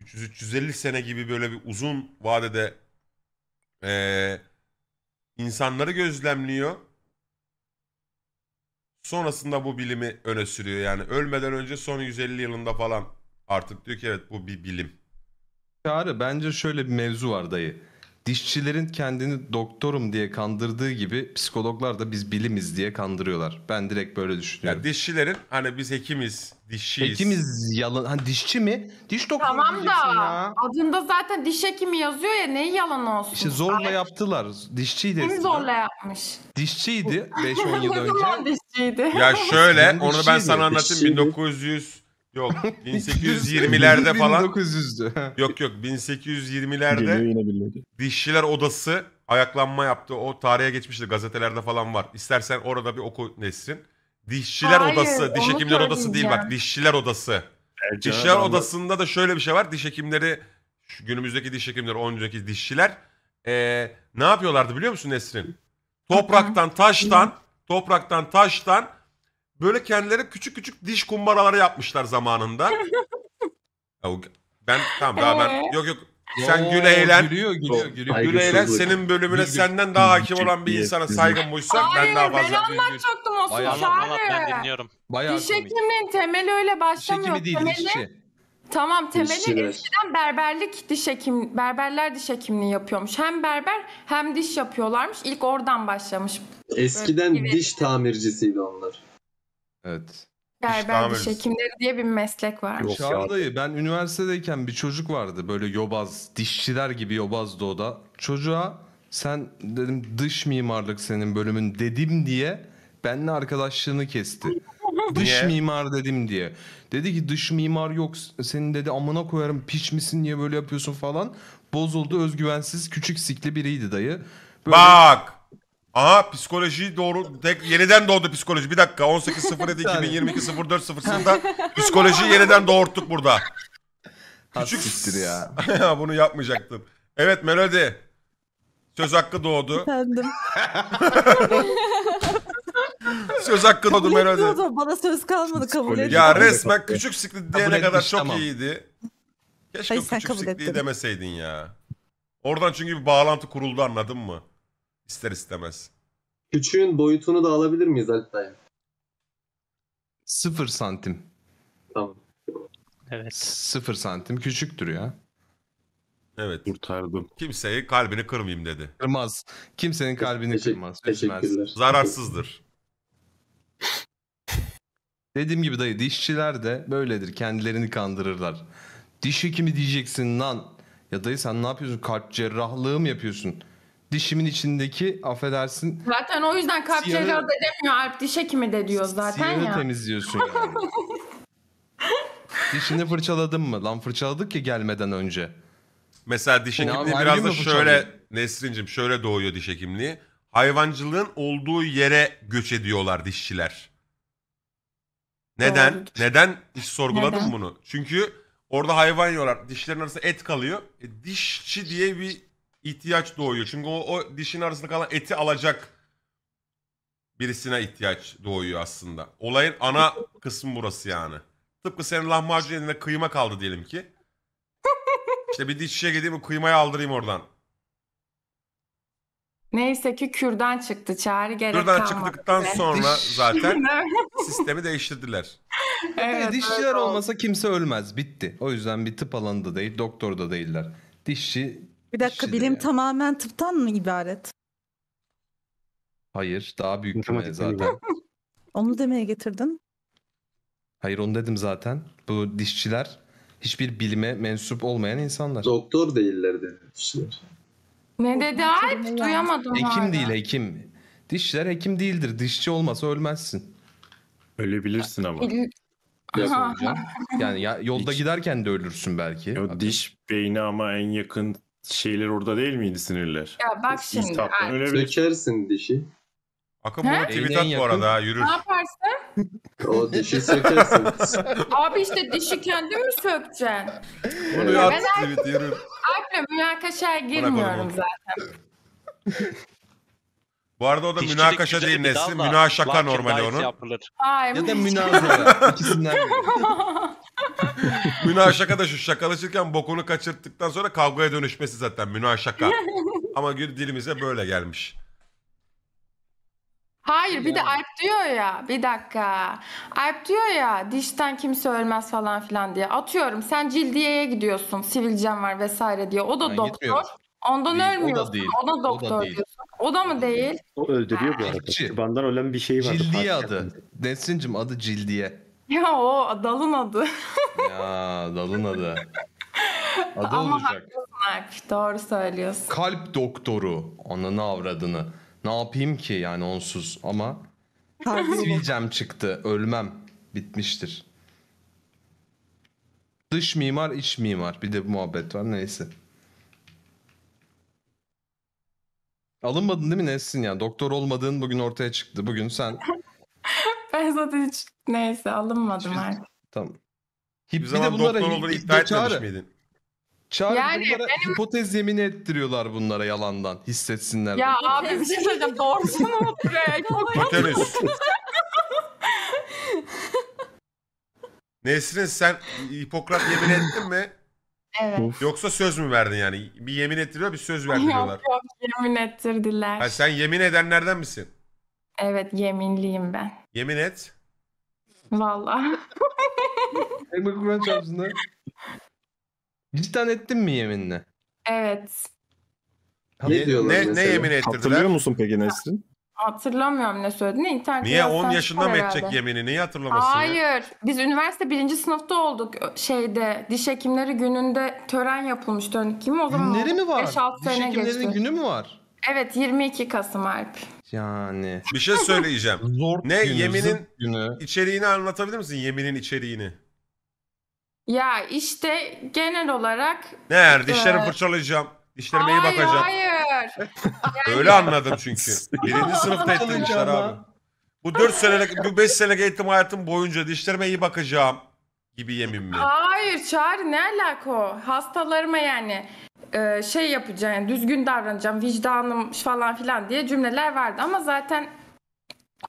300-350 sene gibi böyle bir uzun vadede ee, insanları gözlemliyor. Sonrasında bu bilimi öne sürüyor yani ölmeden önce son 150 yılında falan artık diyor ki evet bu bir bilim. Çağrı bence şöyle bir mevzu var dayı. Dişçilerin kendini doktorum diye kandırdığı gibi psikologlar da biz bilimiz diye kandırıyorlar. Ben direkt böyle düşünüyorum. Yani dişçilerin hani biz hekimiz, dişçiyiz. Hekimiz yalan. Hani dişçi mi? Diş doktoru Tamam da ya. adında zaten diş hekimi yazıyor ya ne yalan olsun. İşte zorla Ay, yaptılar. Dişçiydi. Kim zorla yapmış? Dişçiydi 5-10 yıl Ne önce. zaman dişçiydi? Ya şöyle onu ben sana anlatayım. 1900 Yok 1820'lerde falan. 1900'dü. yok yok 1820'lerde yine dişçiler odası ayaklanma yaptı. O tarihe geçmişti gazetelerde falan var. İstersen orada bir oku Nesrin. Dişçiler Hayır, odası, diş hekimler odası değil bak dişçiler odası. Dişçiler odasında da şöyle bir şey var. Diş hekimleri günümüzdeki diş hekimleri, o önceki dişçiler eee, ne yapıyorlardı biliyor musun Nesrin? Topraktan, taştan, topraktan, taştan Böyle kendileri küçük küçük diş kumbaraları yapmışlar zamanında. ben tamam daha ben ee? yok yok sen gül eğlen. Gülüyor, gülüyor, gülüyor. Gül eğlen senin bölümüne Bilgi- senden daha hakim olan bir insana saygın buysa ben daha fazla. Hayır ben anlatacaktım Anlat anlat ben suçları. dinliyorum. Bayağı Diş komik. temeli öyle Diş başlamıyor. hekimi değil, temeli, dişçi. Tamam temeli eskiden berberlik diş hekim, berberler diş hekimliği yapıyormuş. Hem berber hem diş yapıyorlarmış. İlk oradan başlamış. Eskiden diş tamircisiydi onlar. Evet. Gerber diş hekimleri diye bir meslek var. Yok ben üniversitedeyken bir çocuk vardı böyle yobaz, dişçiler gibi yobazdı o da. Çocuğa sen dedim dış mimarlık senin bölümün dedim diye benle arkadaşlığını kesti. dış mimar dedim diye. Dedi ki dış mimar yok senin dedi amına koyarım piç misin niye böyle yapıyorsun falan. Bozuldu özgüvensiz küçük sikli biriydi dayı. Böyle Bak Aha psikoloji doğru tek yeniden doğdu psikoloji. Bir dakika 2022 04 18.07.2022.04.00'da psikoloji yeniden doğurttuk burada. Küçük siktir ya. Bunu yapmayacaktım. Evet Melody. Söz hakkı doğdu. Efendim. söz hakkı doğdu Melody. Doğdu, bana söz kalmadı kabul edin. Ya resmen küçük siktir diyene kadar çok tamam. iyiydi. Keşke Hayır, küçük siktiği demeseydin ya. Oradan çünkü bir bağlantı kuruldu anladın mı? ister istemez. Küçüğün boyutunu da alabilir miyiz Alpay? Sıfır santim. Tamam. Evet. Sıfır santim küçüktür ya. Evet. Kurtardım. Kimseyi kalbini kırmayayım dedi. Kırmaz. Kimsenin kalbini Teşekkür, kırmaz. Teşekkürler. Üzmez. Zararsızdır. Dediğim gibi dayı dişçiler de böyledir. Kendilerini kandırırlar. Diş hekimi diyeceksin lan. Ya dayı sen ne yapıyorsun? Kalp cerrahlığı mı yapıyorsun? dişimin içindeki affedersin. Zaten o yüzden kalp siyahı, cerrahı da demiyor Alp diş hekimi de diyor zaten ya. temizliyorsun yani. Dişini fırçaladın mı? Lan fırçaladık ki gelmeden önce. Mesela diş hekimliği yani biraz da şöyle Nesrin'cim şöyle doğuyor diş hekimliği. Hayvancılığın olduğu yere göç ediyorlar dişçiler. Neden? Doğru. Neden? Hiç sorguladım Neden? bunu. Çünkü orada hayvan yiyorlar. Dişlerin arasında et kalıyor. E, dişçi diye bir ihtiyaç doğuyor. Çünkü o, o dişin arasında kalan eti alacak birisine ihtiyaç doğuyor aslında. Olayın ana kısmı burası yani. Tıpkı senin lahmacun elinde kıyma kaldı diyelim ki. İşte bir dişçiye gideyim bu kıymayı aldırayım oradan. Neyse ki kürdan çıktı. Çağrı gerek Kürdan kalmadı. çıktıktan bize. sonra zaten sistemi değiştirdiler. Evet, Dişçiler öyle olmasa kimse ölmez. Bitti. O yüzden bir tıp alanında değil, doktor da değiller. Dişçi bir dakika İşi bilim yani. tamamen tıptan mı ibaret? Hayır daha büyük küme Matematikten zaten. Onu demeye getirdin. Hayır onu dedim zaten. Bu dişçiler hiçbir bilime mensup olmayan insanlar. Doktor değiller dişçiler. Ne dedi Alp? Duyamadım hala. Hekim değil hekim. Dişçiler hekim değildir. Dişçi olmasa ölmezsin. Ölebilirsin ama. Bil- Aha. Yani ya, yolda Hiç- giderken de ölürsün belki. O diş beyni ama en yakın şeyler orada değil miydi sinirler? Ya bak şimdi. İstihaptan evet. ölebilir. Sökersin dişi. Akın bunu tweet at bu arada yürür. Ne yaparsa? o dişi sökersin. Abi işte dişi kendin mi sökeceksin? Bunu ya at tweet yürür. Alp'le mülakaşa girmiyorum zaten. Bu arada o da münakaşa değil nesli. dal normali onun. yapılır. Ya da münazara. İkisinden da şu şakalaşırken bokunu kaçırttıktan sonra kavgaya dönüşmesi zaten münaşaka. Ama gül dilimize böyle gelmiş. hayır bir de alp diyor ya bir dakika. Alp diyor ya dişten kimse ölmez falan filan diye. Atıyorum sen cildiyeye gidiyorsun sivilcen var vesaire diyor. O da Ben doktor. gitmiyorum. Ondan Değil, o da değil, Ona o da doktor değil. diyorsun. O da mı değil? O öldürüyor bu arada. Bandan Kurbandan ölen bir şey var. Cildiye adı. Nesin'cim adı Cildiye. Ya o dalın adı. Ya dalın adı. Adı Ama olacak. Alp, Doğru söylüyorsun. Kalp doktoru. Ananı avradını. Ne yapayım ki yani onsuz ama Kardiyolog. sivilcem çıktı. Ölmem. Bitmiştir. Dış mimar, iç mimar. Bir de bu muhabbet var neyse. Alınmadın değil mi Nesrin yani? Doktor olmadığın bugün ortaya çıktı. Bugün sen... ben zaten hiç neyse alınmadım Hiçbir- artık. Tamam. Hip, Bir bir de bunlara doktor hip- olduğunu iddia çağrı. miydin? Çağrı Yani bunlara hipotez yemini ettiriyorlar bunlara yalandan. Hissetsinler. Ya diye. abi bir şey söyleyeceğim. Doğrusu mu bu be? Çok Nesrin sen Hipokrat yemin ettin mi? Evet. Yoksa söz mü verdin yani? Bir yemin ettiriyor bir söz verdiriyorlar. Yok yok yemin ettirdiler. Ha, sen yemin edenlerden misin? Evet yeminliyim ben. Yemin et. Vallahi. Ekmek Kur'an çarpsın lan. Cidden ettin mi yeminle? Evet. Ne, diyorlar ne, ne yemin ettirdiler? Hatırlıyor musun peki Nesrin? Hatırlamıyorum ne söylediğini. İnternet Niye 10 yaşında mı edecek yemini? Niye hatırlamasın ya? Biz üniversite birinci sınıfta olduk şeyde. Diş hekimleri gününde tören yapılmış dön hekimi. Hani o zaman Günleri mi var? 5-6 Diş sene geçti. günü mü var? Evet 22 Kasım Alp. Yani. Bir şey söyleyeceğim. Zor Ne, günü, yeminin- zıt günü. İçeriğini anlatabilir misin? Yeminin içeriğini. Ya işte genel olarak Ne? Dişlerimi Evet. fırçalayacağım. Dişlerime iyi Hayır bakacaksın. hayır. Öyle anladım çünkü. Birinci sınıfta ettim işler abi. Bu 4 senelik, bu 5 senelik eğitim hayatım boyunca dişlerime iyi bakacağım gibi yemin mi? Hayır Çağrı ne alaka o? Hastalarıma yani e, şey yapacağım, düzgün davranacağım, vicdanım falan filan diye cümleler vardı. Ama zaten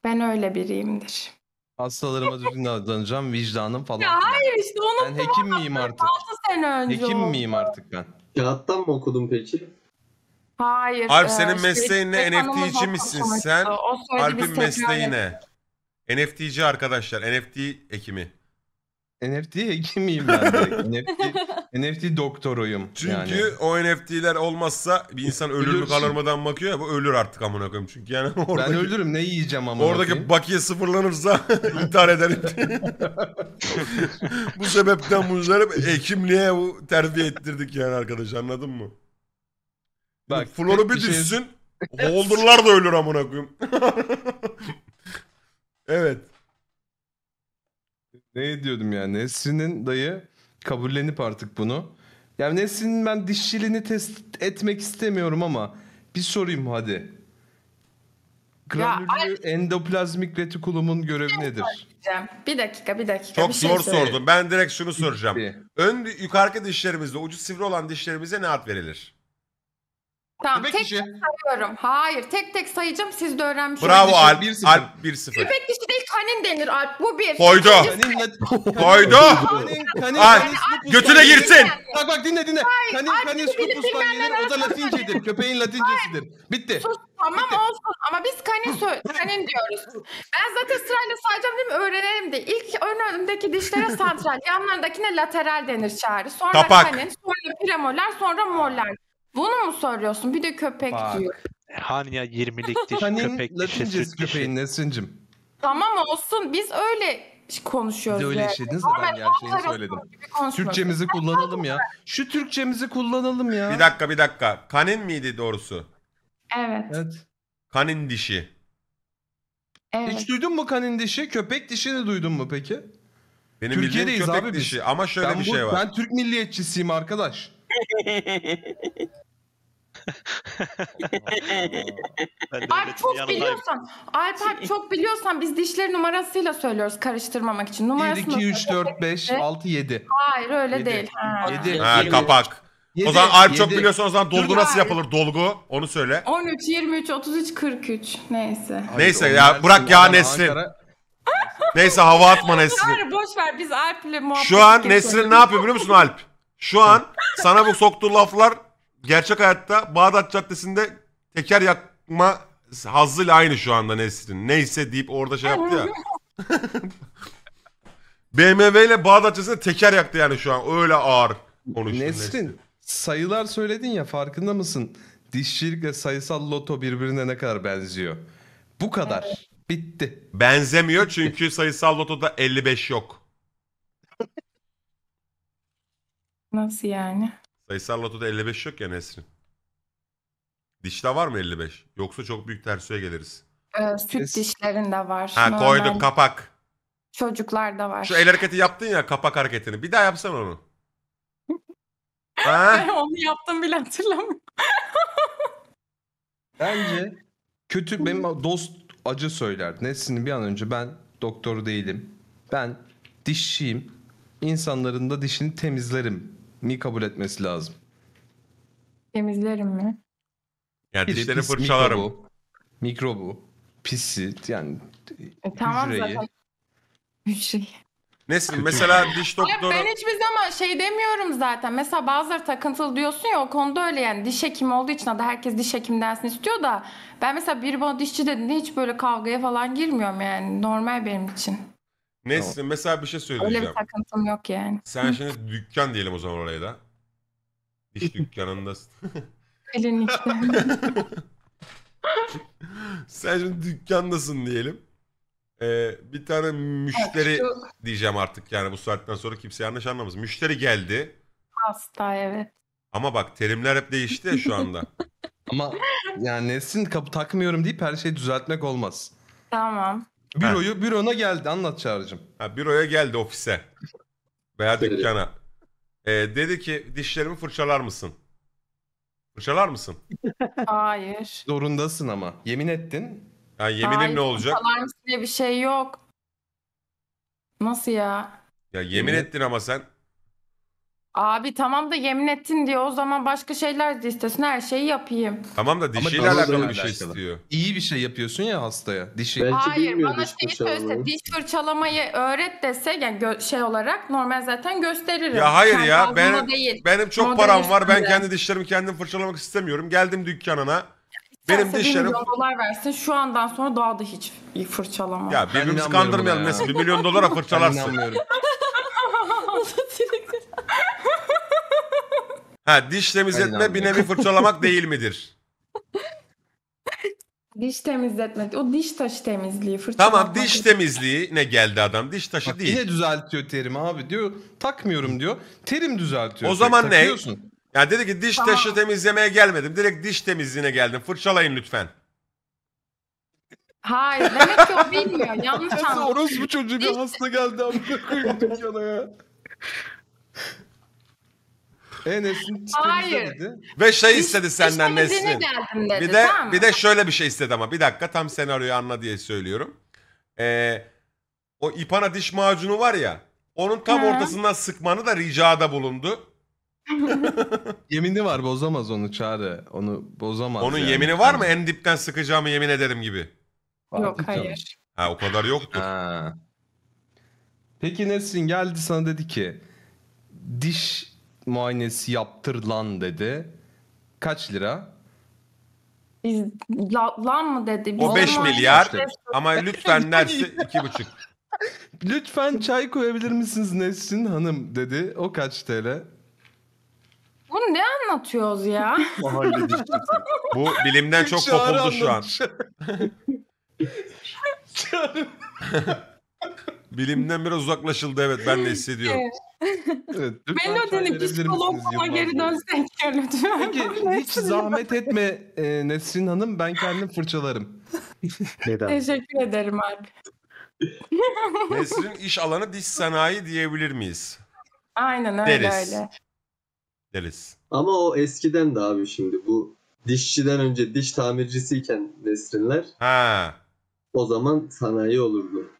ben öyle biriyimdir. Hastalarıma düzgün davranacağım, vicdanım falan. Ya hayır işte onun Ben hekim miyim artık? 6 sene önce Hekim oldu. miyim artık ben? Kağıttan mı okudun peki? Hayır. Harp e, senin şey, mesleğin ne? NFT'ci misin sen? Harp'in mesleği ne? NFT'ci arkadaşlar. NFT ekimi. NFT kimiyim ben de? NFT, NFT doktoruyum. Çünkü yani. o NFT'ler olmazsa bir insan ölür mü kalır mı bakıyor ya bu ölür artık amına koyayım çünkü yani oradaki, Ben ölürüm ne yiyeceğim ama. Oradaki bakayım. bakiye sıfırlanırsa intihar ederim. bu sebepten bunları hekimliğe bu terbiye ettirdik yani arkadaş anladın mı? Bak, Floru bir şey- düşsün. Şey... Holder'lar da ölür amına koyayım. evet. Ne diyordum yani Nesrin'in dayı kabullenip artık bunu. Yani Nesrin'in ben dişçiliğini test etmek istemiyorum ama bir sorayım hadi. Granülü endoplazmik retikulumun görevi şey nedir? Bir dakika bir dakika. Çok bir şey zor söyle. sordum. Ben direkt şunu soracağım. Ön yukarıki dişlerimizde ucu sivri olan dişlerimize ne ad verilir? Tamam tek işi. tek sayıyorum. Hayır tek tek sayacağım siz de öğrenmişsiniz. Bravo Alp. bir sıfır. 0 1-0. Alp 1-0. Köpek dişi değil kanin denir Alp. Bu bir. Koydu. İkincisi- Kanin, kanin, Koydu. kanin, kanin, kanin, Götüne girsin. Bak bak dinle dinle. Hayır, Kanin, kanin, bizi snoopus bilip bilmeyenler kanin. O da latincedir. Köpeğin latincesidir. Bitti. Sus tamam olsun ama biz kanin, sö- kanin diyoruz. Ben zaten sırayla sayacağım değil mi öğrenelim de. İlk önündeki dişlere santral, yanlarındakine lateral denir çağrı. Sonra kanin, sonra premolar, sonra molar. Bunu mu soruyorsun? Bir de köpek Bak. diyor. Hani ya 20'likti köpek Tanin dişi, süt Latincesi dişi. köpeğin Nesin'cim. Tamam olsun. Biz öyle konuşuyoruz. Siz öyle yani. işlediniz de ben gerçeğini söyledim. Türkçemizi kullanalım ya. Şu Türkçemizi kullanalım ya. Bir dakika bir dakika. Kanin miydi doğrusu? Evet. Evet. Kanin dişi. Evet. Hiç duydun mu kanin dişi? Köpek dişini duydun mu peki? Benim Türkiye'deyiz köpek abi biz. dişi ama şöyle ben, bir bu- şey var. ben Türk milliyetçisiyim arkadaş. Alp çok biliyorsan, Alp Alp çok biliyorsan biz dişleri numarasıyla söylüyoruz karıştırmamak için. 1, Numarasını 2, 3, 4, 5, 6, 7. Hayır öyle Yedi. değil. Ha. 7. Ha kapak. o zaman Alp çok biliyorsan o zaman dolgu nasıl yapılır dolgu onu söyle. 13, 23, 33, 43 neyse. Neyse ya bırak ya Nesrin. Neyse hava atma Nesrin. Hayır boş ver biz Alp'le muhabbet Şu an ediyoruz. Nesrin ne yapıyor biliyor musun Alp? Şu an sana bu soktuğu laflar gerçek hayatta Bağdat Caddesi'nde teker yakma hazzıyla aynı şu anda Nesrin. Neyse deyip orada şey yaptı ya. BMW ile Bağdat Caddesi'nde teker yaktı yani şu an. Öyle ağır konuştu. Nesrin. Nesrin sayılar söyledin ya farkında mısın? Dişçilikle sayısal loto birbirine ne kadar benziyor. Bu kadar. Bitti. Benzemiyor çünkü sayısal lotoda 55 yok. Nasıl yani? Sayısal lotoda 55 yok ya Nesrin. Dişte var mı 55? Yoksa çok büyük tersiye geliriz. Ee, süt Yes. dişlerinde var. Ha Normal koydum kapak. Çocuklarda var. Şu el hareketi yaptın ya kapak hareketini. Bir daha yapsan onu. Ha? Onu yaptım bile hatırlamıyorum. Bence kötü benim dost acı söyler. Nesrin bir an önce ben doktor değilim. Ben dişçiyim. İnsanların da dişini temizlerim mi kabul etmesi lazım? Temizlerim mi? Yani Biri dişleri fırçalarım. Mikrobu, mikrobu, yani e, tamam hücreyi. zaten hücreyi. Nesin mesela diş doktoru... Hayır, ben hiçbir zaman şey demiyorum zaten. Mesela bazıları takıntılı diyorsun ya o konuda öyle yani. Diş hekimi olduğu için adı herkes diş hekim dersini istiyor da. Ben mesela bir bana dişçi dediğinde hiç böyle kavgaya falan girmiyorum yani. Normal benim için. Neyse mesela bir şey Öyle söyleyeceğim. bir takıntım yok yani. Sen şimdi dükkan diyelim o zaman oraya da. Diş dükkanındasın. Klinikte. Sen şimdi dükkandasın diyelim. Ee, bir tane müşteri Şu diyeceğim artık yani bu saatten sonra kimse yanlış anlamaz. Müşteri geldi hasta evet. ama bak terimler hep değişti ya şu anda. Ama yani Nesin kapı takmıyorum deyip her şeyi düzeltmek olmaz. Tamam. Büroyu bürona geldi anlat çağrıcım. Ha, büroya geldi ofise veya dükkana. Ee, dedi ki dişlerimi fırçalar mısın? Fırçalar mısın? Hayır. Zorundasın ama. Yemin ettin. Ha, yeminin Hayır, ne olacak? Alarm diye bir şey yok. Nasıl ya? Ya yemin Yemin- ettin ama sen Abi tamam da yemin ettin diyor. O zaman başka şeyler de istesin. Her şeyi yapayım. Tamam da dişiyle Ama alakalı bir şey alakalı. istiyor. İyi bir şey yapıyorsun ya hastaya. Dişi. Belki Hayır bana diş şey söylese diş fırçalamayı öğret dese yani şey olarak normal zaten gösteririm. Ya hayır Kendi ya, ben- değil. Benim çok Model param var. Ben kendi dişlerimi kendim fırçalamak istemiyorum. Geldim dükkanına. Benim İsterse bir dişlerim... milyon dolar versin şu andan sonra daha da hiç fırçalama. Ya Ben birbirimizi kandırmayalım ya. Nesin. Bir milyon dolara Ben fırçalarsın. inanmıyorum. Ha diş temizletme bir nevi fırçalamak değil midir? Diş temizletme. O diş taşı temizliği. Fırçalamak Tamam diş temizliği ne geldi adam diş taşı Bak değil. yine düzeltiyor terimi abi diyor. Takmıyorum diyor. Terim düzeltiyor. O zaman ne? Takıyorsun. Ya dedi ki diş taşı temizlemeye gelmedim. Direkt diş temizliğine geldim. Fırçalayın lütfen. Hayır. Demek ki o bilmiyor. Yanlış Nasıl anladı. orospu çocuğu bir hasta geldi abi. koyayım dükkana ya. E Nesrin Hayır. Ve şey istedi senden İşte Nesrin. dedi. Bir de tamam bir de şöyle bir şey istedi ama bir dakika tam senaryoyu anla diye söylüyorum. Ee, o ipana diş macunu var ya onun tam Hı. ortasından sıkmanı da ricada bulundu. Yemini var bozamaz onu çare. Onu bozamaz. Onun yani. yemini var mı? En dipten sıkacağımı yemin ederim gibi. Yok hayır. Ha o kadar yoktur. Ha. Peki Nesrin geldi sana dedi ki diş muayenesi yaptır lan dedi. Kaç lira? la, lan mı dedi? Biz o 5 milyar işte. ama lütfen Nesli, iki buçuk. lütfen çay koyabilir misiniz Nesrin Hanım dedi. O kaç TL? Bu ne anlatıyoruz ya? Şey Bu bilimden çok kopuldu şu an. Bilimden biraz uzaklaşıldı evet ben de hissediyorum. Evet. Evet, lütfen Melodinin çay psikoloğu geri dönsek ya lütfen. Peki hiç zahmet etme e, Nesrin Hanım ben kendim fırçalarım. Neden? Teşekkür ederim abi. Nesrin iş alanı diş sanayi diyebilir miyiz? Aynen öyle Deriz. öyle. Deriz. Ama o eskiden de abi şimdi bu dişçiden önce diş tamircisiyken Nesrinler Ha. o zaman sanayi olurdu.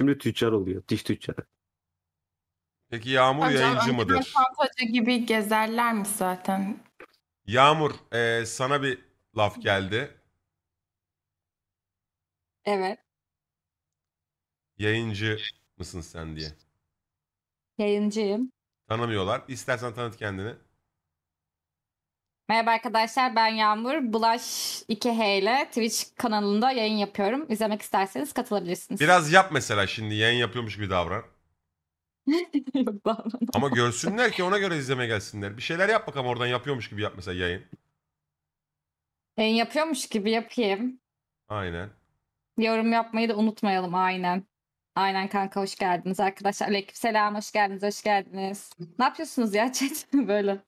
Şimdi tüccar oluyor. Diş tüccarı. Peki Yağmur Hocam yayıncı önceden mıdır? Fantacı gibi gezerlermiş zaten. Yağmur e, sana bir laf geldi. Evet. Yayıncı mısın sen diye. Yayıncıyım. Tanımıyorlar. İstersen tanıt kendini. Merhaba arkadaşlar ben Yağmur. Bulaş 2H ile Twitch kanalında yayın yapıyorum. İzlemek isterseniz katılabilirsiniz. Biraz yap mesela şimdi yayın yapıyormuş gibi davran. Yok, davranamam. Ama görsünler ki ona göre izleme gelsinler. Bir şeyler yap bakalım oradan yapıyormuş gibi yap mesela yayın. Yayın yapıyormuş gibi yapayım. Aynen. Yorum yapmayı da unutmayalım aynen. Aynen kanka hoş geldiniz arkadaşlar. selam, hoş geldiniz hoş geldiniz. Ne yapıyorsunuz ya chat böyle?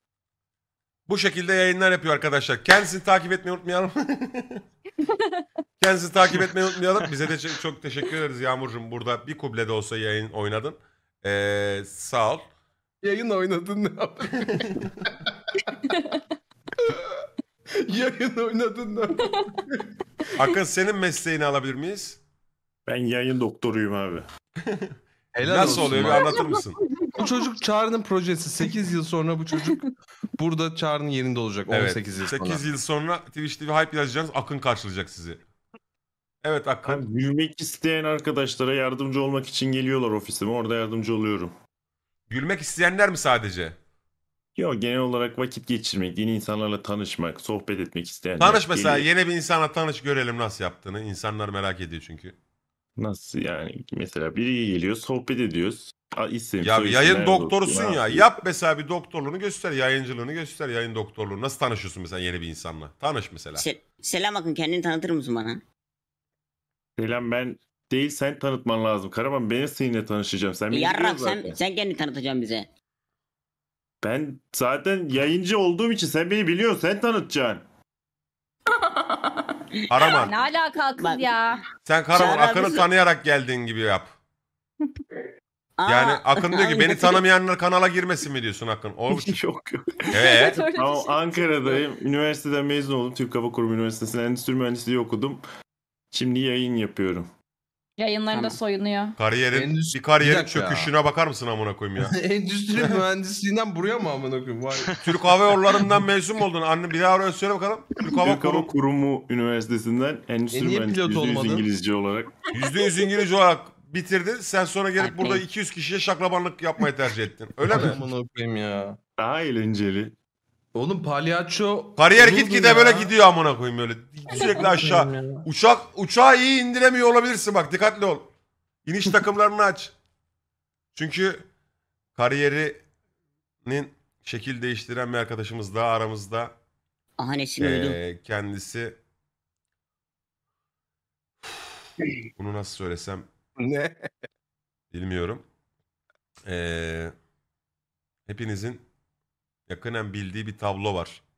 Bu şekilde yayınlar yapıyor arkadaşlar. Kendisini takip etmeyi unutmayalım. Kendisini takip etmeyi unutmayalım. Bize de çok teşekkür ederiz Yağmurcuğum. Burada bir kuble de olsa yayın oynadın. Ee, sağ ol. Yayın oynadın ne yayın oynadın ne yaptın? Akın senin mesleğini alabilir miyiz? Ben yayın doktoruyum abi. Helal Nasıl oluyor abi. bir anlatır mısın? Bu çocuk Çağrı'nın projesi. 8 yıl sonra bu çocuk burada Çağrı'nın yerinde olacak. 18 yıl sonra. 8 yıl sonra Twitch TV Hype yazacaksınız. Akın karşılayacak sizi. Evet Akın. Ben büyümek isteyen arkadaşlara yardımcı olmak için geliyorlar ofisime. Orada yardımcı oluyorum. Gülmek isteyenler mi sadece? Yok genel olarak vakit geçirmek, yeni insanlarla tanışmak, sohbet etmek isteyenler. Tanış mesela geliyor. yeni bir insana tanış görelim nasıl yaptığını. İnsanlar merak ediyor çünkü. Nasıl yani? Mesela biri geliyor sohbet ediyoruz. A, isim, Ya bir yayın doktorusun oturuyor, ya. Yap mesela bir doktorluğunu göster, yayıncılığını göster, yayın doktorluğunu. Nasıl tanışıyorsun mesela yeni bir insanla? Tanış mesela. Se- selam Akın kendini tanıtır mısın bana? Selam ben değil sen tanıtman lazım. Karaman ben seninle tanışacağım. Sen beni Yarrak sen, sen kendini tanıtacaksın bize. Ben zaten yayıncı olduğum için sen beni biliyorsun. Sen tanıtacaksın. Karaman. Ne alaka kız ya? Sen Karaman akını tanıyarak geldiğin gibi yap. Yani Akın diyor ki beni tanımayanlar kanala girmesin mi diyorsun Akın? O, Yok yok. evet. öyle Ankara'dayım. Üniversiteden mezun oldum. Türk Hava Kurumu Üniversitesi'nde endüstri mühendisliği okudum. Şimdi yayın yapıyorum. Yayınlarında Tamam. soyunuyor. Kariyerin Endüstri- bir kariyerin Bir dakika ya. bakar mısın amına koyayım ya? Endüstri mühendisliğinden buraya mı amına koyayım? Vay. Türk Hava Yolları'ndan mezun oldun? Anne bir daha oraya söyle bakalım. Türk Hava Türk Hava Kurumu Kurumu Üniversitesi'nden E endüstri niye pilot mühendisliği olmadın? İngilizce olarak. %100 İngilizce olarak bitirdin. Sen sonra gelip burada ne? 200 kişiye şaklabanlık yapmayı tercih ettin. Öyle mi? Amına koyayım ya. Daha eğlenceli. Oğlum palyaço... Kariyer gitgide böyle gidiyor amına koyayım böyle. Sürekli aşağı. Uçak uçağı iyi indiremiyor olabilirsin bak dikkatli ol. İniş takımlarını aç. Çünkü kariyerinin şekil değiştiren bir arkadaşımız daha aramızda. Aha Nesin ee, uydu. kendisi bunu nasıl söylesem Ne? bilmiyorum. Ee, hepinizin yakınen bildiği bir tablo var.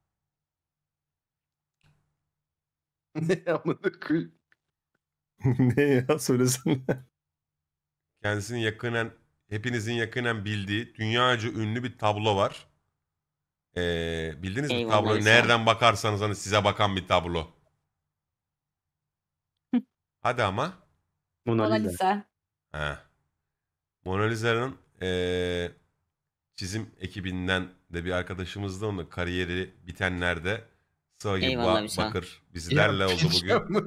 Ne amına koyayım? ne ya söylesene. Kendisinin yakınen, hepinizin yakınen bildiği dünyaca ünlü bir tablo var. Ee, bildiniz mi tablo? Nereden bakarsanız hani size bakan bir tablo. Hadi ama. Mona Mona Lisa. Ha. Mona Lisa'nın eee, çizim ekibinden de bir arkadaşımız da onun kariyeri bitenlerde Sagi Eyvallah Ba- Hüsam. Bakır bizlerle oldu şey bugün.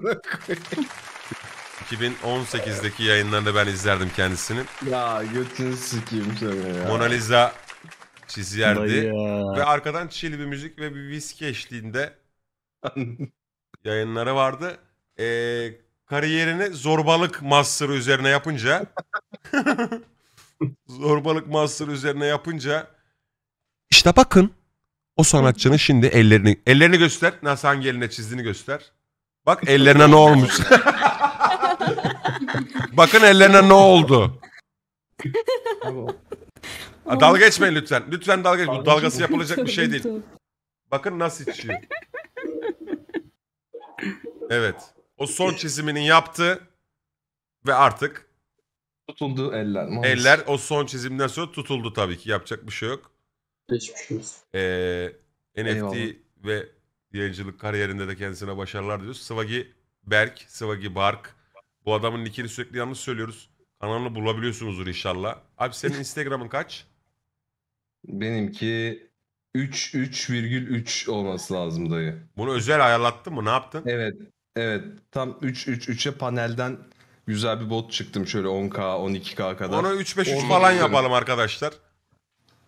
2018'deki yayınlarında ben izlerdim kendisini. ya götünü sikeyim seni ya. Mona Lisa çizerdi. Ve arkadan chill bir müzik ve bir viski eşliğinde yayınları vardı. Ee, kariyerini zorbalık master üzerine yapınca zorbalık master üzerine yapınca işte bakın o sanatçının şimdi ellerini ellerini göster. Nasıl hangi eline çizdiğini göster. Bak ellerine ne olmuş. bakın ellerine ne oldu. Ha, dalga geçmeyin lütfen. Lütfen dalga geçmeyin. Bu dalgası yapılacak bir şey değil. Bakın nasıl içiyor. Evet. O son çizimini yaptı ve artık Tutuldu eller. maalesef. eller o son çizimden sonra tutuldu tabii ki. Yapacak bir şey yok. Geçmiş Ee, NFT Eyvallah. ve yayıncılık kariyerinde de kendisine başarılar diliyoruz. Sıvagi Berk, Sıvagi Bark. Bu adamın nickini sürekli yanlış söylüyoruz. Kanalını bulabiliyorsunuzdur inşallah. Abi senin Instagram'ın kaç? Benimki 3.3,3 olması lazım dayı. Bunu özel ayarlattın mı? Ne yaptın? Evet. Evet. Tam 3.3.3'e panelden güzel bir bot çıktım şöyle 10K, 12K kadar. Onu 3.5.3 falan yapalım arkadaşlar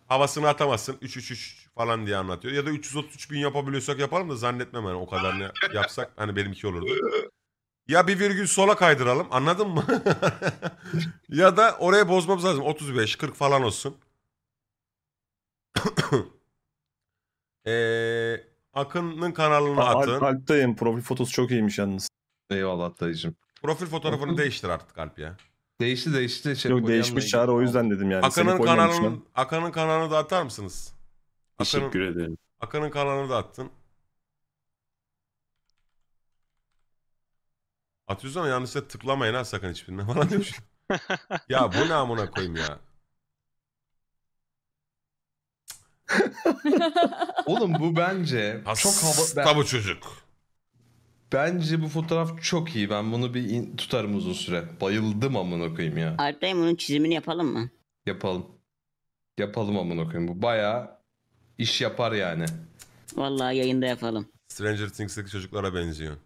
havasını atamazsın. 3-3-3 falan diye anlatıyor. Ya da 333 bin yapabiliyorsak yapalım da zannetmem hani o ne yapsak hani benimki olurdu. Ya bir virgül sola kaydıralım anladın mı? ya da oraya bozmamız lazım. 35-40 falan olsun. ee, Akın'ın kanalına Al- atın. Alp'tayım. Profil fotosu çok iyiymiş yalnız. Eyvallah dayıcım. Profil fotoğrafını değiştir artık Alp ya. Değişti değişti. Şey, Yok değişmiş çağrı o yüzden dedim yani. Akan'ın kanalını, Akan'ın kanalını da atar mısınız? Akan'ın, Teşekkür ederim. Akan'ın kanalını da attın. Atıyorsun ama yanlışlıkla tıklamayın ha sakın hiçbirine falan demiş. ya bu ne amına koyayım ya. Oğlum bu bence Has, çok hava... Ben... çocuk. Bence bu fotoğraf çok iyi. Ben bunu bir in- tutarım uzun süre. Bayıldım amına koyayım ya. Alp'tayım bunun çizimini yapalım mı? Yapalım. Yapalım amına koyayım. Bu bayağı iş yapar yani. Vallahi yayında yapalım. Stranger Things'teki çocuklara benziyor.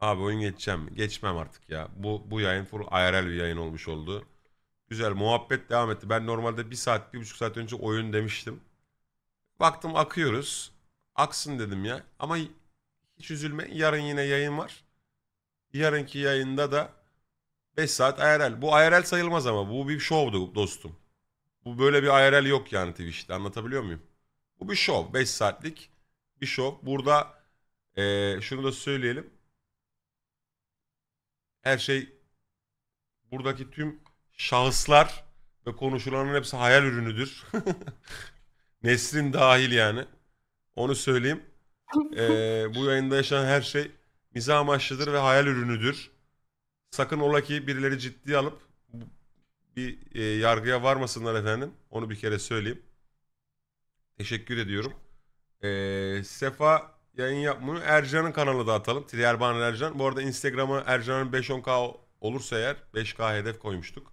Abi oyun geçeceğim. Geçmem artık ya. Bu bu yayın full IRL bir yayın olmuş oldu. Güzel muhabbet devam etti. Ben normalde bir saat, bir buçuk saat önce oyun demiştim. Baktım akıyoruz. Aksın dedim ya. Ama hiç üzülme. Yarın yine yayın var. Yarınki yayında da 5 saat IRL. Bu IRL sayılmaz ama. Bu bir şovdu dostum. Bu böyle bir IRL yok yani Twitch'te. Anlatabiliyor muyum? Bu bir şov. 5 saatlik bir şov. Burada ee, şunu da söyleyelim. Her şey buradaki tüm şahıslar ve konuşulanın hepsi hayal ürünüdür. Nesrin dahil yani. Onu söyleyeyim. Ee, bu yayında yaşanan her şey mizah amaçlıdır ve hayal ürünüdür. Sakın ola ki birileri ciddiye alıp bir e, yargıya varmasınlar efendim. Onu bir kere söyleyeyim. Teşekkür ediyorum. Ee, Sefa yayın yapmıyor. Ercan'ın kanalı da atalım. Triyerban Ercan. Bu arada Instagram'a Ercan'ın 5-10K olursa eğer 5K hedef koymuştuk.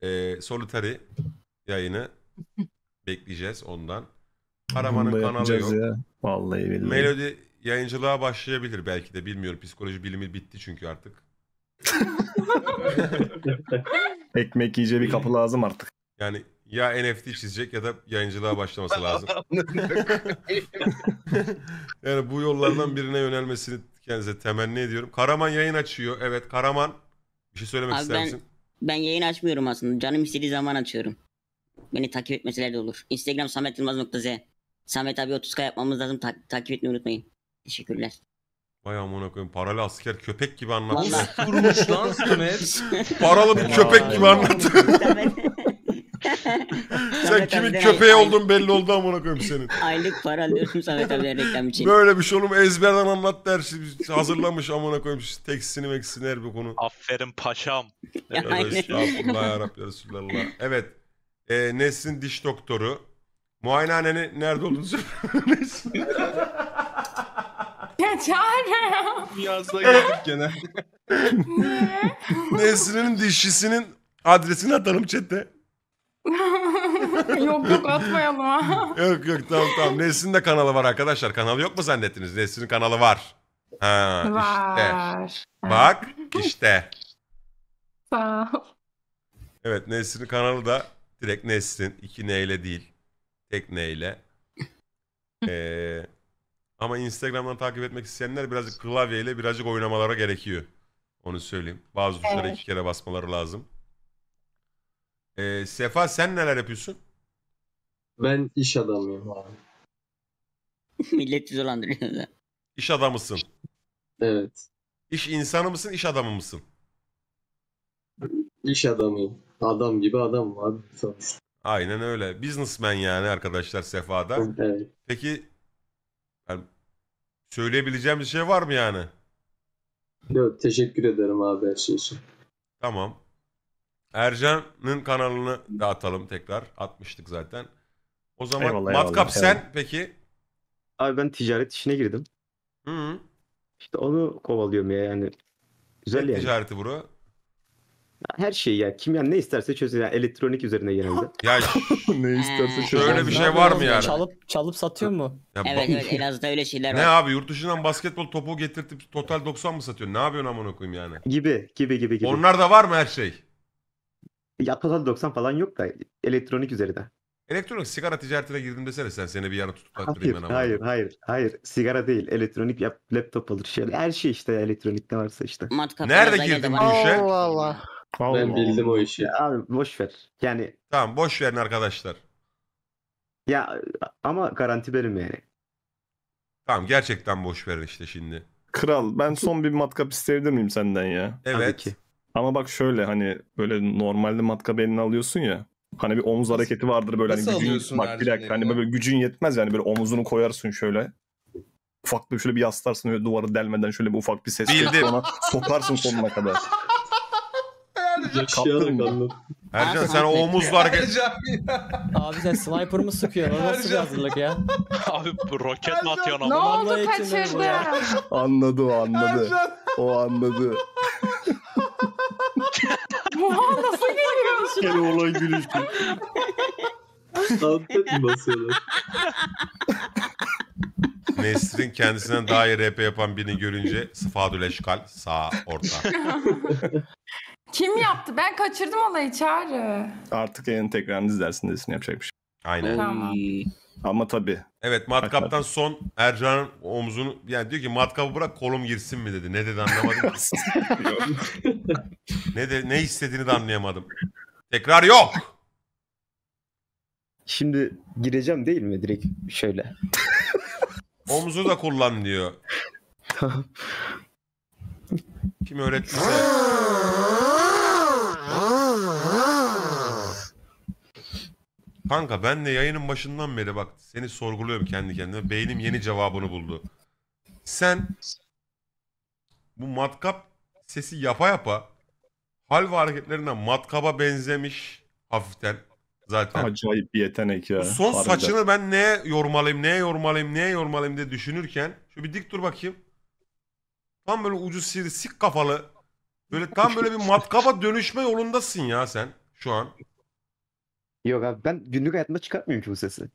Ee, solitary yayını bekleyeceğiz ondan. Karaman'ın kanalı yok. Ya. Vallahi billahi. Melodi yayıncılığa başlayabilir belki de bilmiyorum. Psikoloji bilimi bitti çünkü artık. Ekmek yiyece bir kapı lazım artık. Yani ya NFT çizecek ya da yayıncılığa başlaması lazım. yani bu yollardan birine yönelmesini kendinize temenni ediyorum. Karaman yayın açıyor. Evet Karaman bir şey söylemek Abi ister ben, misin? Ben yayın açmıyorum aslında. Canım istediği zaman açıyorum. Beni takip etmeseler de olur. Instagram sametilmaz.z Samet abi 30k yapmamız lazım. Ta- takip etmeyi unutmayın. Teşekkürler. Vay amına koyayım paralı asker köpek gibi anlattı. Vallahi. Vurmuş lan Samet. Paralı bir köpek gibi anlattı. Sen kimin köpeği ay- olduğun belli oldu amına koyayım senin. Aylık para alıyorsun Samet abiden reklam için. Böyle bir şey olur mu? Ezberden anlat her Hazırlamış amına koyayım. Teksini meksini her bir konu. Aferin paşam. Ya, aynen. estağfurullah ya Rabbi Resulallah. Evet. E, ee, Nesrin diş doktoru. Muayenehanenin nerede olduğunu söylemiş. Çağrı. Yazda geldik gene. Nesrin'in dişisinin adresini atalım chatte. yok yok atmayalım ha. Yok yok tamam tamam. Nesrin'in de kanalı var arkadaşlar. Kanalı yok mu zannettiniz? Nesrin'in kanalı var. Ha, var. Işte. Bak işte. Sağ ol. Evet Nesrin'in kanalı da direkt Nesrin. 2 N ile değil tekneyle. ee, ama Instagram'dan takip etmek isteyenler birazcık klavyeyle birazcık oynamalara gerekiyor. Onu söyleyeyim. Bazı tuşlara evet. iki kere basmaları lazım. Ee, Sefa sen neler yapıyorsun? Ben iş adamıyım abi. Millet dolandırıyor. İş adamısın. Evet. İş insanı mısın, iş adamı mısın? İş adamıyım. Adam gibi adam var. sonuçta. Aynen öyle. Businessman yani arkadaşlar Sefa'da. Evet. Peki yani söyleyebileceğim bir şey var mı yani? Yok teşekkür ederim abi her şey için. Tamam. Ercan'ın kanalını dağıtalım tekrar. Atmıştık zaten. O zaman Eyvallah, eyvallah, Matkap sen peki? Abi ben ticaret işine girdim. Hı -hı. İşte onu kovalıyorum ya yani. Güzel Ne yani. ticareti bro? Her şey ya kimya ne isterse çözüyor. Yani elektronik üzerine genelde. Ya ne isterse şöyle Öyle bir şey var mı yani? Çalıp çalıp satıyor mu? Ya ba- Evet evet Elazığ'da öyle şeyler ne var. abi yurt dışından basketbol topu getirtip total 90 mı satıyor? Ne yapıyorsun amına koyayım yani? Gibi gibi gibi gibi. Onlar da var mı her şey? Ya total 90 falan yok da elektronik üzerinde. Elektronik sigara ticaretine girdim desene sen seni bir yana tutup Hayır, ben ama. hayır, hayır, hayır. Sigara değil, elektronik yap, laptop alır şey. Her şey işte elektronikte varsa işte. Matkap Nerede Elazığ'a girdin bu işe? Allah Allah. Allah Ben bildim o işi. Abi boş ver. Yani Tamam boş verin arkadaşlar. ya ama garanti benim yani. Tamam gerçekten boş verin işte şimdi. Kral ben son bir matkap isteyebilir miyim senden ya? Tabii Evet. ki. Ama bak şöyle hani böyle normalde matkap eline alıyorsun ya. Hani bir omuz hareketi vardır böyle hani Nasıl hani gücün bak bir dakika hani böyle gücün yetmez yani böyle omuzunu koyarsın şöyle. Ufak bir şöyle bir yaslarsın öyle duvarı delmeden şöyle bir ufak bir ses Bildim. verip ona sokarsın sonuna kadar. Kaptırdım. Kaptırdım. Kaptırdım. Ercan sen o omuzla Abi sen sniper mı sıkıyorsun? O nasıl bir hazırlık ya? Abi roket mi atıyorsun Ne ama? oldu Vallahi içimden kaçırdı? bu ya. Anladı o anladı. O anladı. Muhan nasıl geliyor? Gene olan gülüştü. Santet mi basıyorlar? Nesrin kendisinden daha iyi rap yapan birini görünce Sıfadül Eşkal sağ orta. Kim yaptı? Ben kaçırdım olayı çağrı. Artık yayını tekrar izlersin desin yapacak bir şey. Aynen. Tamam. Ama tabii. Evet matkaptan son Ercan'ın omzunu yani diyor ki matkapı bırak kolum girsin mi dedi. Ne dedi anlamadım. ne de ne istediğini de anlayamadım. Tekrar yok. Şimdi gireceğim değil mi direkt şöyle. Omzu da kullan diyor. Kim öğretmişse. Kanka ben de yayının başından beri bak seni sorguluyorum kendi kendime. Beynim yeni cevabını buldu. Sen bu matkap sesi yapa yapa hal ve hareketlerinden matkaba benzemiş hafiften zaten. Acayip bir yetenek ya. Bu son harbiden. saçını ben neye yormalıyım, neye yormalıyım, neye yormalıyım diye düşünürken şu bir dik dur bakayım. Tam böyle ucu sivri sik kafalı. Böyle tam böyle bir matkaba dönüşme yolundasın ya sen şu an. Yok abi ben günlük hayatımda çıkartmıyorum ki bu sesi.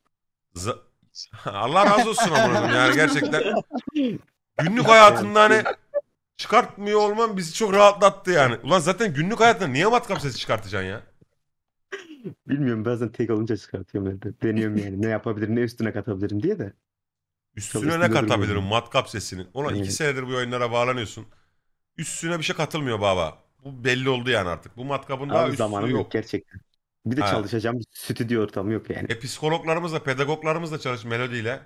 Z- Allah razı olsun amına yani gerçekten. Günlük hayatında hani çıkartmıyor olman bizi çok rahatlattı yani. Ulan zaten günlük hayatında niye matkap sesi çıkartacaksın ya? Bilmiyorum bazen tek olunca çıkartıyorum. ben de. Deniyorum yani ne yapabilirim ne üstüne katabilirim diye de. Üstüne ne katabilirim matkap sesinin? Ona iki senedir bu oyunlara bağlanıyorsun. Üstüne bir şey katılmıyor baba. Bu belli oldu yani artık. Bu matkabın daha Abi üstü yok. yok gerçekten. Bir de Ha. çalışacağım bir stüdyo ortamı yok yani. E psikologlarımızla, pedagoglarımızla çalış melodiyle.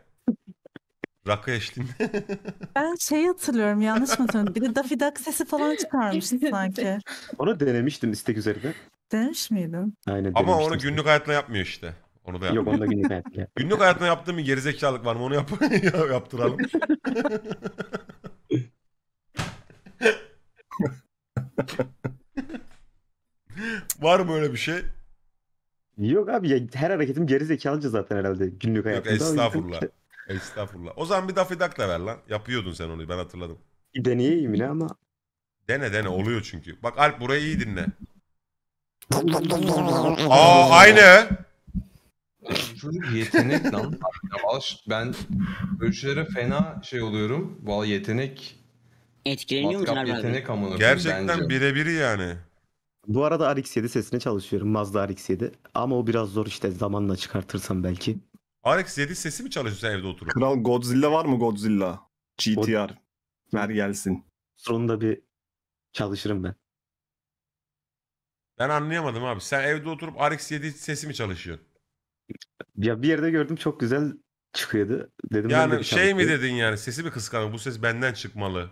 Rakı eşliğinde. Ben şey hatırlıyorum yanlış mı hatırlıyorum? Bir de Daffy Duck sesi falan çıkarmıştı sanki. Onu denemiştim istek üzerinde. Denemiş miydin? Aynen Ama onu günlük hayatla yapmıyor işte. Onu da yap. Yok onu da günlük hayatımda yap. Günlük hayatında yaptığım bir gerizekalılık var mı? Onu yap yaptıralım. var mı öyle bir şey? Yok abi ya her hareketim gerizekalıca zaten herhalde günlük hayatımda. Yok estağfurullah. estağfurullah. O zaman bir Daffy Duck'la ver lan. Yapıyordun sen onu ben hatırladım. Bir deneyeyim yine ama. Dene dene oluyor çünkü. Bak Alp burayı iyi dinle. Aa aynı. Çocuk yetenek lan. ben ölçülere fena şey oluyorum. Valla yetenek. Etkileniyor musun abi? Yetenek amına Gerçekten birebiri yani. Bu arada RX-7 sesine çalışıyorum. Mazda RX-7. Ama o biraz zor işte zamanla çıkartırsam belki. RX-7 sesi mi çalışıyorsun evde oturup? Kral Godzilla var mı Godzilla? GTR. Ver gelsin. Sonunda bir çalışırım ben. Ben anlayamadım abi. Sen evde oturup RX-7 sesi mi çalışıyorsun? Ya bir yerde gördüm çok güzel çıkıyordu. Dedim ben de Yani şey mi çalışayım. dedin yani sesi mi kıskanıyor? Bu ses benden çıkmalı.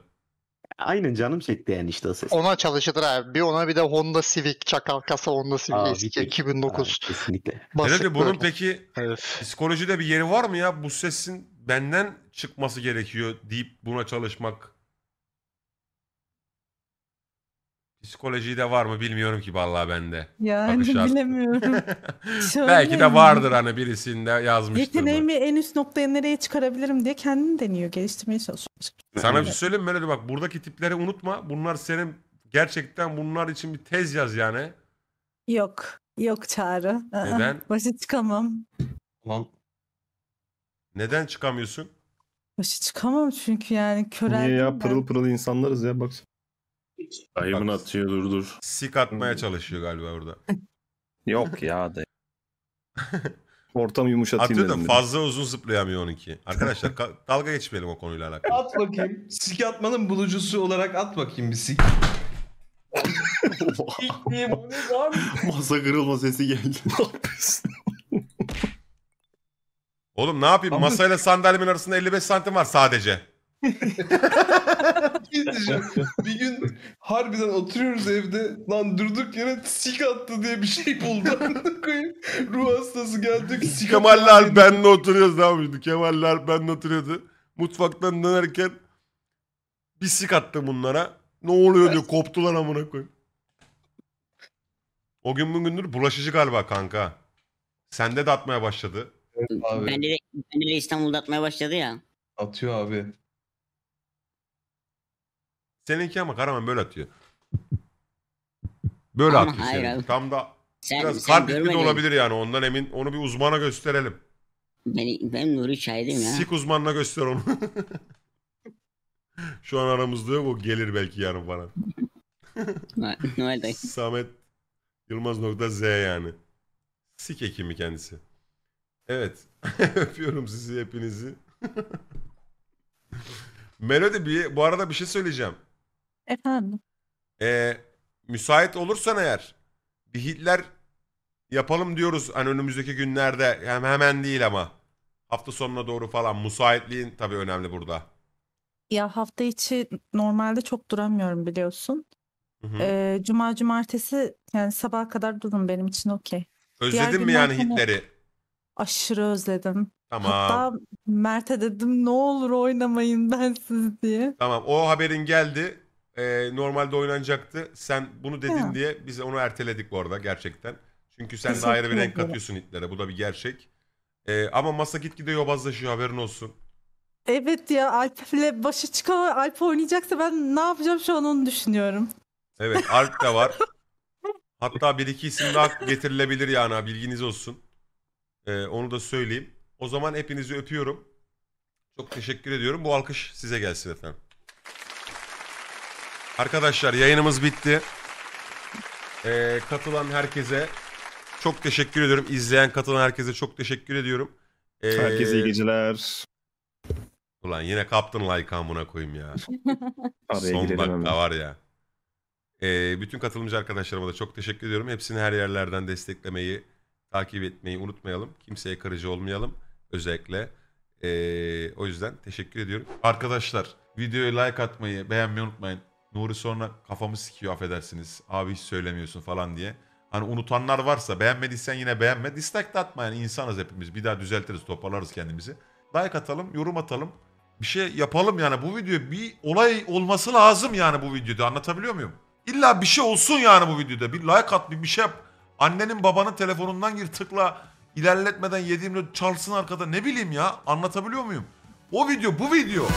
Aynen canım çekti yani işte o ses. Ona çalışılır abi. Bir ona bir de Honda Civic çakal kasa Honda Civic Aa, eski 2009. Aa, kesinlikle. Basık Herhalde bunun böyle. peki Evet. psikolojide bir yeri var mı ya? Bu sesin benden çıkması gerekiyor deyip buna çalışmak. Psikoloji de var mı bilmiyorum ki vallahi bende. Yani Bakış bilemiyorum. Belki de vardır hani birisinde yazmıştır. bu. Yeteneğimi en üst noktaya nereye çıkarabilirim diye kendini deniyor, geliştirmeye çalışıyor. Sana bir şey söyleyeyim mi Melody? bak buradaki tipleri unutma. Bunlar senin gerçekten bunlar için bir tez yaz yani. Yok. Yok çağrı. Neden? Başa çıkamam. Lan Neden çıkamıyorsun? Başa çıkamam çünkü yani körel. niye ya pırıl pırıl insanlarız ya bak. Dayımın atıyor dur dur. Sik atmaya çalışıyor galiba orada. Yok ya de. Ortam yumuşatayım Atıyor da fazla uzun zıplayamıyor onunki. Arkadaşlar ka- dalga geçmeyelim o konuyla alakalı. At bakayım. Sik atmanın bulucusu olarak at bakayım bir sik. İlk ne lan? Masa kırılma sesi geldi. Ne yapıyorsun? Oğlum ne yapayım Ama- masayla sandalyemin arasında 55 santim var sadece. Şey bir gün harbiden oturuyoruz evde. Lan durduk yere sik attı diye bir şey buldu. Ruh hastası geldi. Sik Kemaller benle oturuyoruz abi şimdi. Kemaller benle oturuyordu. Mutfaktan dönerken bir sik attı bunlara. Ne oluyor diyor koptular amına koyayım. O gün bugündür bulaşıcı galiba kanka. Sende de atmaya başladı. Evet, abi. Bende de, bende de İstanbul'da atmaya başladı ya. Atıyor abi. Seninki ama Karaman böyle atıyor. Böyle Ama atıyor hayır senin. Tam da Sen, biraz sen kalp de olabilir yani ondan emin. Onu bir uzmana gösterelim. Ben ben Nuri Çay'dım ya. Sik uzmanına göster onu. Şu an aramızda bu gelir belki yarın falan. Noel- Noel Samet Yılmaz nokta Z yani. Sik ekimi kendisi. Evet. Öpüyorum sizi hepinizi. Melody bir, bu arada bir şey söyleyeceğim. Efendim. Ee, müsait olursan eğer bir Hitler yapalım diyoruz hani önümüzdeki günlerde hem hemen değil ama hafta sonuna doğru falan müsaitliğin tabii önemli burada. Ya hafta içi normalde çok duramıyorum biliyorsun. Hı hı. Ee, cuma cumartesi yani sabaha kadar durun benim için okey. Diğer mi yani hani Hitler'i? aşırı özledim. Tamam. Hatta Mert'e dedim ne olur oynamayın ben siz diye. Tamam. O haberin geldi e, normalde oynanacaktı. Sen bunu dedin Ha. diye biz onu erteledik bu arada gerçekten. Çünkü sen de Teşekkür ayrı bir renk katıyorsun itlere. Bu da bir gerçek. E, ama masa gitgide yobazlaşıyor haberin olsun. Evet ya Alp ile başa çıkamam. Alp oynayacaksa ben ne yapacağım şu an onu düşünüyorum. Evet Alp de var. Hatta bir iki isim daha getirilebilir yani bilginiz olsun. E, onu da söyleyeyim. O zaman hepinizi öpüyorum. Çok teşekkür ediyorum. Bu alkış size gelsin efendim. Arkadaşlar yayınımız bitti. Ee, katılan herkese çok teşekkür ediyorum. İzleyen katılan herkese çok teşekkür ediyorum. Ee, herkese iyi geceler. Ulan yine kaptın like amına koyayım ya. Son dakika var ya. Ee, bütün katılımcı arkadaşlarıma da çok teşekkür ediyorum. Hepsini her yerlerden desteklemeyi, takip etmeyi unutmayalım. Kimseye kırıcı olmayalım özellikle. Ee, o yüzden teşekkür ediyorum. Arkadaşlar videoya like atmayı, beğenmeyi unutmayın. Nuri sonra kafamı sikiyor affedersiniz. Abi hiç söylemiyorsun falan diye. Hani unutanlar varsa beğenmediysen yine beğenme. Dislike de atma yani insanız hepimiz. Bir daha düzeltiriz toparlarız kendimizi. Like atalım yorum atalım. Bir şey yapalım yani bu video bir olay olması lazım yani bu videoda anlatabiliyor muyum? İlla bir şey olsun yani bu videoda. Bir like at bir, bir şey yap. Annenin babanın telefonundan gir tıkla ilerletmeden yediğimde çalsın arkada ne bileyim ya anlatabiliyor muyum? O video bu video.